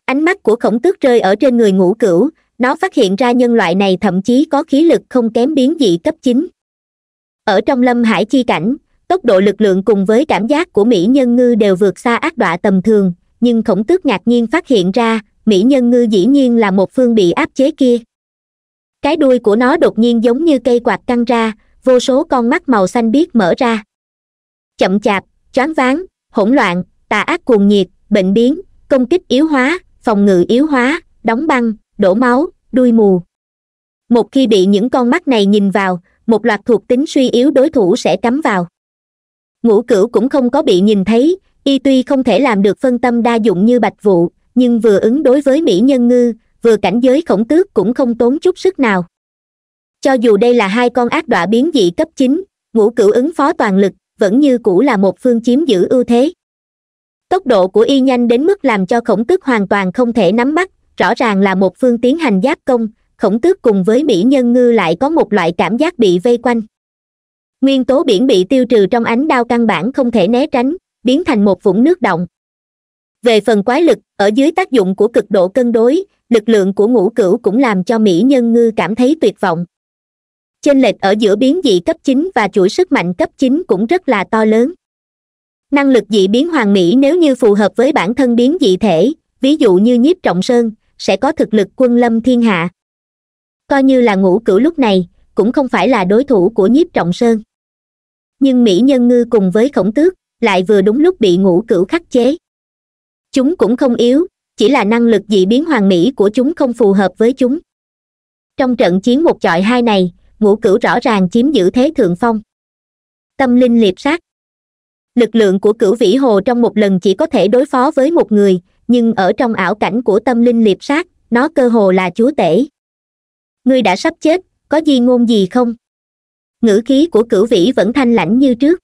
Speaker 1: ánh mắt của khổng tước rơi ở trên người ngũ cửu nó phát hiện ra nhân loại này thậm chí có khí lực không kém biến dị cấp chín ở trong lâm hải chi cảnh tốc độ lực lượng cùng với cảm giác của mỹ nhân ngư đều vượt xa ác đọa tầm thường nhưng khổng tước ngạc nhiên phát hiện ra mỹ nhân ngư dĩ nhiên là một phương bị áp chế kia cái đuôi của nó đột nhiên giống như cây quạt căng ra vô số con mắt màu xanh biếc mở ra chậm chạp choáng váng hỗn loạn tà ác cuồng nhiệt bệnh biến công kích yếu hóa phòng ngự yếu hóa đóng băng đổ máu đuôi mù một khi bị những con mắt này nhìn vào một loạt thuộc tính suy yếu đối thủ sẽ cắm vào ngũ cửu cũng không có bị nhìn thấy y tuy không thể làm được phân tâm đa dụng như bạch vụ nhưng vừa ứng đối với mỹ nhân ngư vừa cảnh giới khổng tước cũng không tốn chút sức nào cho dù đây là hai con ác đọa biến dị cấp chín ngũ cửu ứng phó toàn lực vẫn như cũ là một phương chiếm giữ ưu thế tốc độ của y nhanh đến mức làm cho khổng tước hoàn toàn không thể nắm bắt rõ ràng là một phương tiến hành giáp công khổng tước cùng với mỹ nhân ngư lại có một loại cảm giác bị vây quanh nguyên tố biển bị tiêu trừ trong ánh đao căn bản không thể né tránh biến thành một vũng nước động về phần quái lực ở dưới tác dụng của cực độ cân đối lực lượng của ngũ cửu cũng làm cho mỹ nhân ngư cảm thấy tuyệt vọng chênh lệch ở giữa biến dị cấp chín và chuỗi sức mạnh cấp chín cũng rất là to lớn năng lực dị biến hoàng mỹ nếu như phù hợp với bản thân biến dị thể ví dụ như nhiếp trọng sơn sẽ có thực lực quân lâm thiên hạ coi như là ngũ cửu lúc này cũng không phải là đối thủ của nhiếp trọng sơn nhưng mỹ nhân ngư cùng với khổng tước lại vừa đúng lúc bị ngũ cửu khắc chế chúng cũng không yếu chỉ là năng lực dị biến hoàng mỹ của chúng không phù hợp với chúng trong trận chiến một chọi hai này ngũ cửu rõ ràng chiếm giữ thế thượng phong tâm linh liệp sát lực lượng của cửu vĩ hồ trong một lần chỉ có thể đối phó với một người nhưng ở trong ảo cảnh của tâm linh liệp sát nó cơ hồ là chúa tể ngươi đã sắp chết có gì ngôn gì không ngữ khí của cửu vĩ vẫn thanh lãnh như trước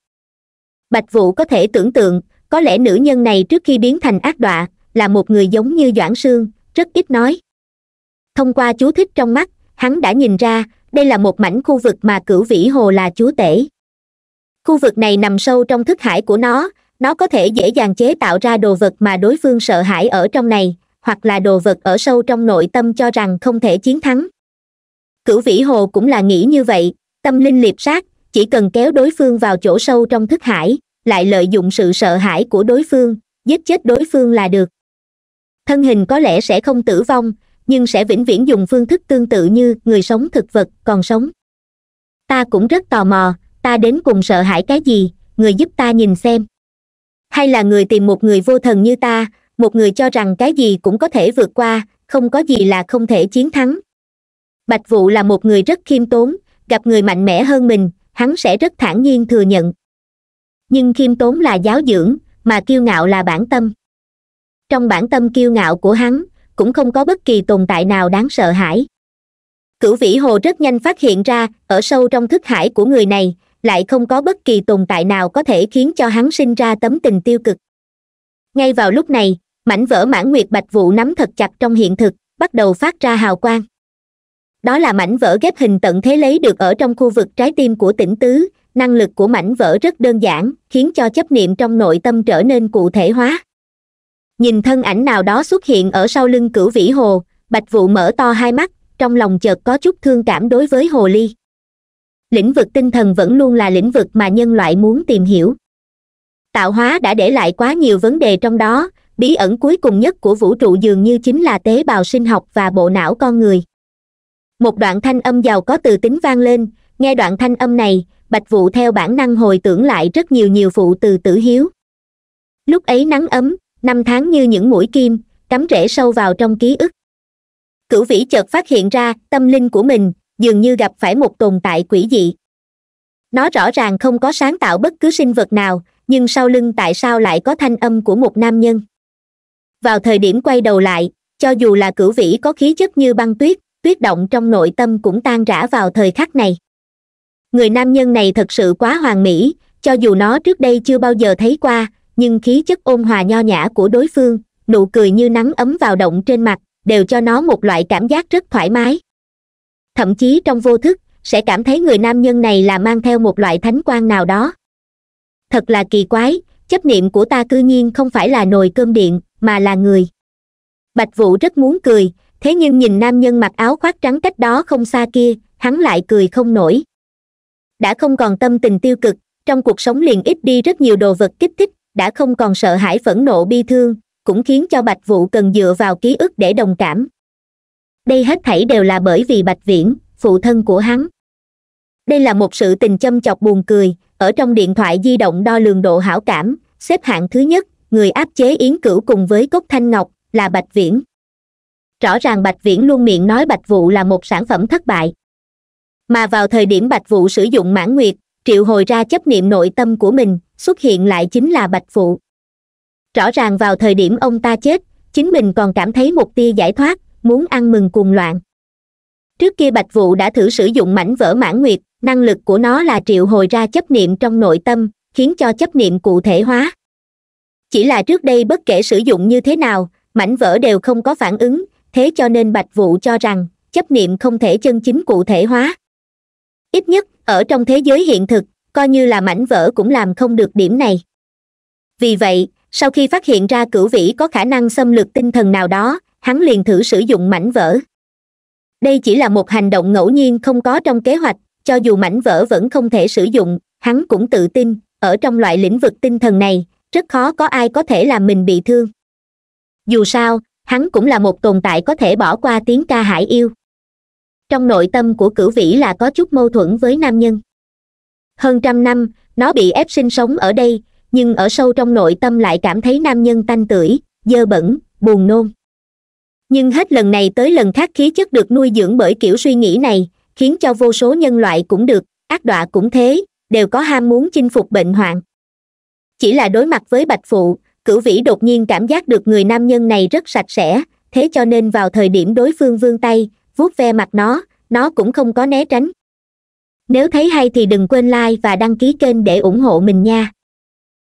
Speaker 1: bạch vụ có thể tưởng tượng có lẽ nữ nhân này trước khi biến thành ác đọa là một người giống như doãn sương rất ít nói thông qua chú thích trong mắt hắn đã nhìn ra đây là một mảnh khu vực mà cửu vĩ hồ là chúa tể khu vực này nằm sâu trong thức hải của nó nó có thể dễ dàng chế tạo ra đồ vật mà đối phương sợ hãi ở trong này hoặc là đồ vật ở sâu trong nội tâm cho rằng không thể chiến thắng cửu vĩ hồ cũng là nghĩ như vậy tâm linh liệp sát chỉ cần kéo đối phương vào chỗ sâu trong thức hải lại lợi dụng sự sợ hãi của đối phương giết chết đối phương là được thân hình có lẽ sẽ không tử vong nhưng sẽ vĩnh viễn dùng phương thức tương tự như người sống thực vật còn sống ta cũng rất tò mò ta đến cùng sợ hãi cái gì người giúp ta nhìn xem hay là người tìm một người vô thần như ta một người cho rằng cái gì cũng có thể vượt qua không có gì là không thể chiến thắng bạch Vũ là một người rất khiêm tốn gặp người mạnh mẽ hơn mình hắn sẽ rất thản nhiên thừa nhận nhưng khiêm tốn là giáo dưỡng mà kiêu ngạo là bản tâm trong bản tâm kiêu ngạo của hắn cũng không có bất kỳ tồn tại nào đáng sợ hãi cửu vĩ hồ rất nhanh phát hiện ra ở sâu trong thức hải của người này lại không có bất kỳ tồn tại nào có thể khiến cho hắn sinh ra tấm tình tiêu cực ngay vào lúc này mảnh vỡ mãn nguyệt bạch vụ nắm thật chặt trong hiện thực bắt đầu phát ra hào quang đó là mảnh vỡ ghép hình tận thế lấy được ở trong khu vực trái tim của tỉnh tứ năng lực của mảnh vỡ rất đơn giản khiến cho chấp niệm trong nội tâm trở nên cụ thể hóa nhìn thân ảnh nào đó xuất hiện ở sau lưng cửu vĩ hồ bạch vụ mở to hai mắt trong lòng chợt có chút thương cảm đối với hồ ly lĩnh vực tinh thần vẫn luôn là lĩnh vực mà nhân loại muốn tìm hiểu tạo hóa đã để lại quá nhiều vấn đề trong đó bí ẩn cuối cùng nhất của vũ trụ dường như chính là tế bào sinh học và bộ não con người một đoạn thanh âm giàu có từ tính vang lên nghe đoạn thanh âm này bạch vũ theo bản năng hồi tưởng lại rất nhiều nhiều phụ từ tử hiếu lúc ấy nắng ấm năm tháng như những mũi kim cắm rễ sâu vào trong ký ức cửu vĩ chợt phát hiện ra tâm linh của mình dường như gặp phải một tồn tại quỷ dị nó rõ ràng không có sáng tạo bất cứ sinh vật nào nhưng sau lưng tại sao lại có thanh âm của một nam nhân vào thời điểm quay đầu lại cho dù là cửu vĩ có khí chất như băng tuyết tuyết động trong nội tâm cũng tan rã vào thời khắc này người nam nhân này thật sự quá hoàn mỹ cho dù nó trước đây chưa bao giờ thấy qua nhưng khí chất ôn hòa nho nhã của đối phương nụ cười như nắng ấm vào động trên mặt đều cho nó một loại cảm giác rất thoải mái thậm chí trong vô thức sẽ cảm thấy người nam nhân này là mang theo một loại thánh quan nào đó thật là kỳ quái chấp niệm của ta cư nhiên không phải là nồi cơm điện mà là người bạch vũ rất muốn cười thế nhưng nhìn nam nhân mặc áo khoác trắng cách đó không xa kia hắn lại cười không nổi đã không còn tâm tình tiêu cực trong cuộc sống liền ít đi rất nhiều đồ vật kích thích đã không còn sợ hãi phẫn nộ bi thương cũng khiến cho bạch vũ cần dựa vào ký ức để đồng cảm đây hết thảy đều là bởi vì bạch viễn phụ thân của hắn đây là một sự tình châm chọc buồn cười ở trong điện thoại di động đo lường độ hảo cảm xếp hạng thứ nhất người áp chế yến cửu cùng với cốc thanh ngọc là bạch viễn rõ ràng bạch viễn luôn miệng nói bạch vụ là một sản phẩm thất bại mà vào thời điểm bạch vụ sử dụng mãn nguyệt triệu hồi ra chấp niệm nội tâm của mình xuất hiện lại chính là bạch vụ rõ ràng vào thời điểm ông ta chết chính mình còn cảm thấy một tia giải thoát muốn ăn mừng cuồng loạn trước kia bạch vụ đã thử sử dụng mảnh vỡ mãn nguyệt năng lực của nó là triệu hồi ra chấp niệm trong nội tâm khiến cho chấp niệm cụ thể hóa chỉ là trước đây bất kể sử dụng như thế nào mảnh vỡ đều không có phản ứng thế cho nên bạch vụ cho rằng chấp niệm không thể chân chính cụ thể hóa ít nhất ở trong thế giới hiện thực coi như là mảnh vỡ cũng làm không được điểm này vì vậy sau khi phát hiện ra cửu vĩ có khả năng xâm lược tinh thần nào đó hắn liền thử sử dụng mảnh vỡ đây chỉ là một hành động ngẫu nhiên không có trong kế hoạch cho dù mảnh vỡ vẫn không thể sử dụng hắn cũng tự tin ở trong loại lĩnh vực tinh thần này rất khó có ai có thể làm mình bị thương dù sao hắn cũng là một tồn tại có thể bỏ qua tiếng ca hải yêu trong nội tâm của cửu vĩ là có chút mâu thuẫn với nam nhân hơn trăm năm nó bị ép sinh sống ở đây nhưng ở sâu trong nội tâm lại cảm thấy nam nhân tanh tưởi dơ bẩn buồn nôn nhưng hết lần này tới lần khác khí chất được nuôi dưỡng bởi kiểu suy nghĩ này khiến cho vô số nhân loại cũng được ác đọa cũng thế đều có ham muốn chinh phục bệnh hoạn chỉ là đối mặt với bạch phụ cửu vĩ đột nhiên cảm giác được người nam nhân này rất sạch sẽ thế cho nên vào thời điểm đối phương vươn tay vuốt ve mặt nó nó cũng không có né tránh nếu thấy hay thì đừng quên like và đăng ký kênh để ủng hộ mình nha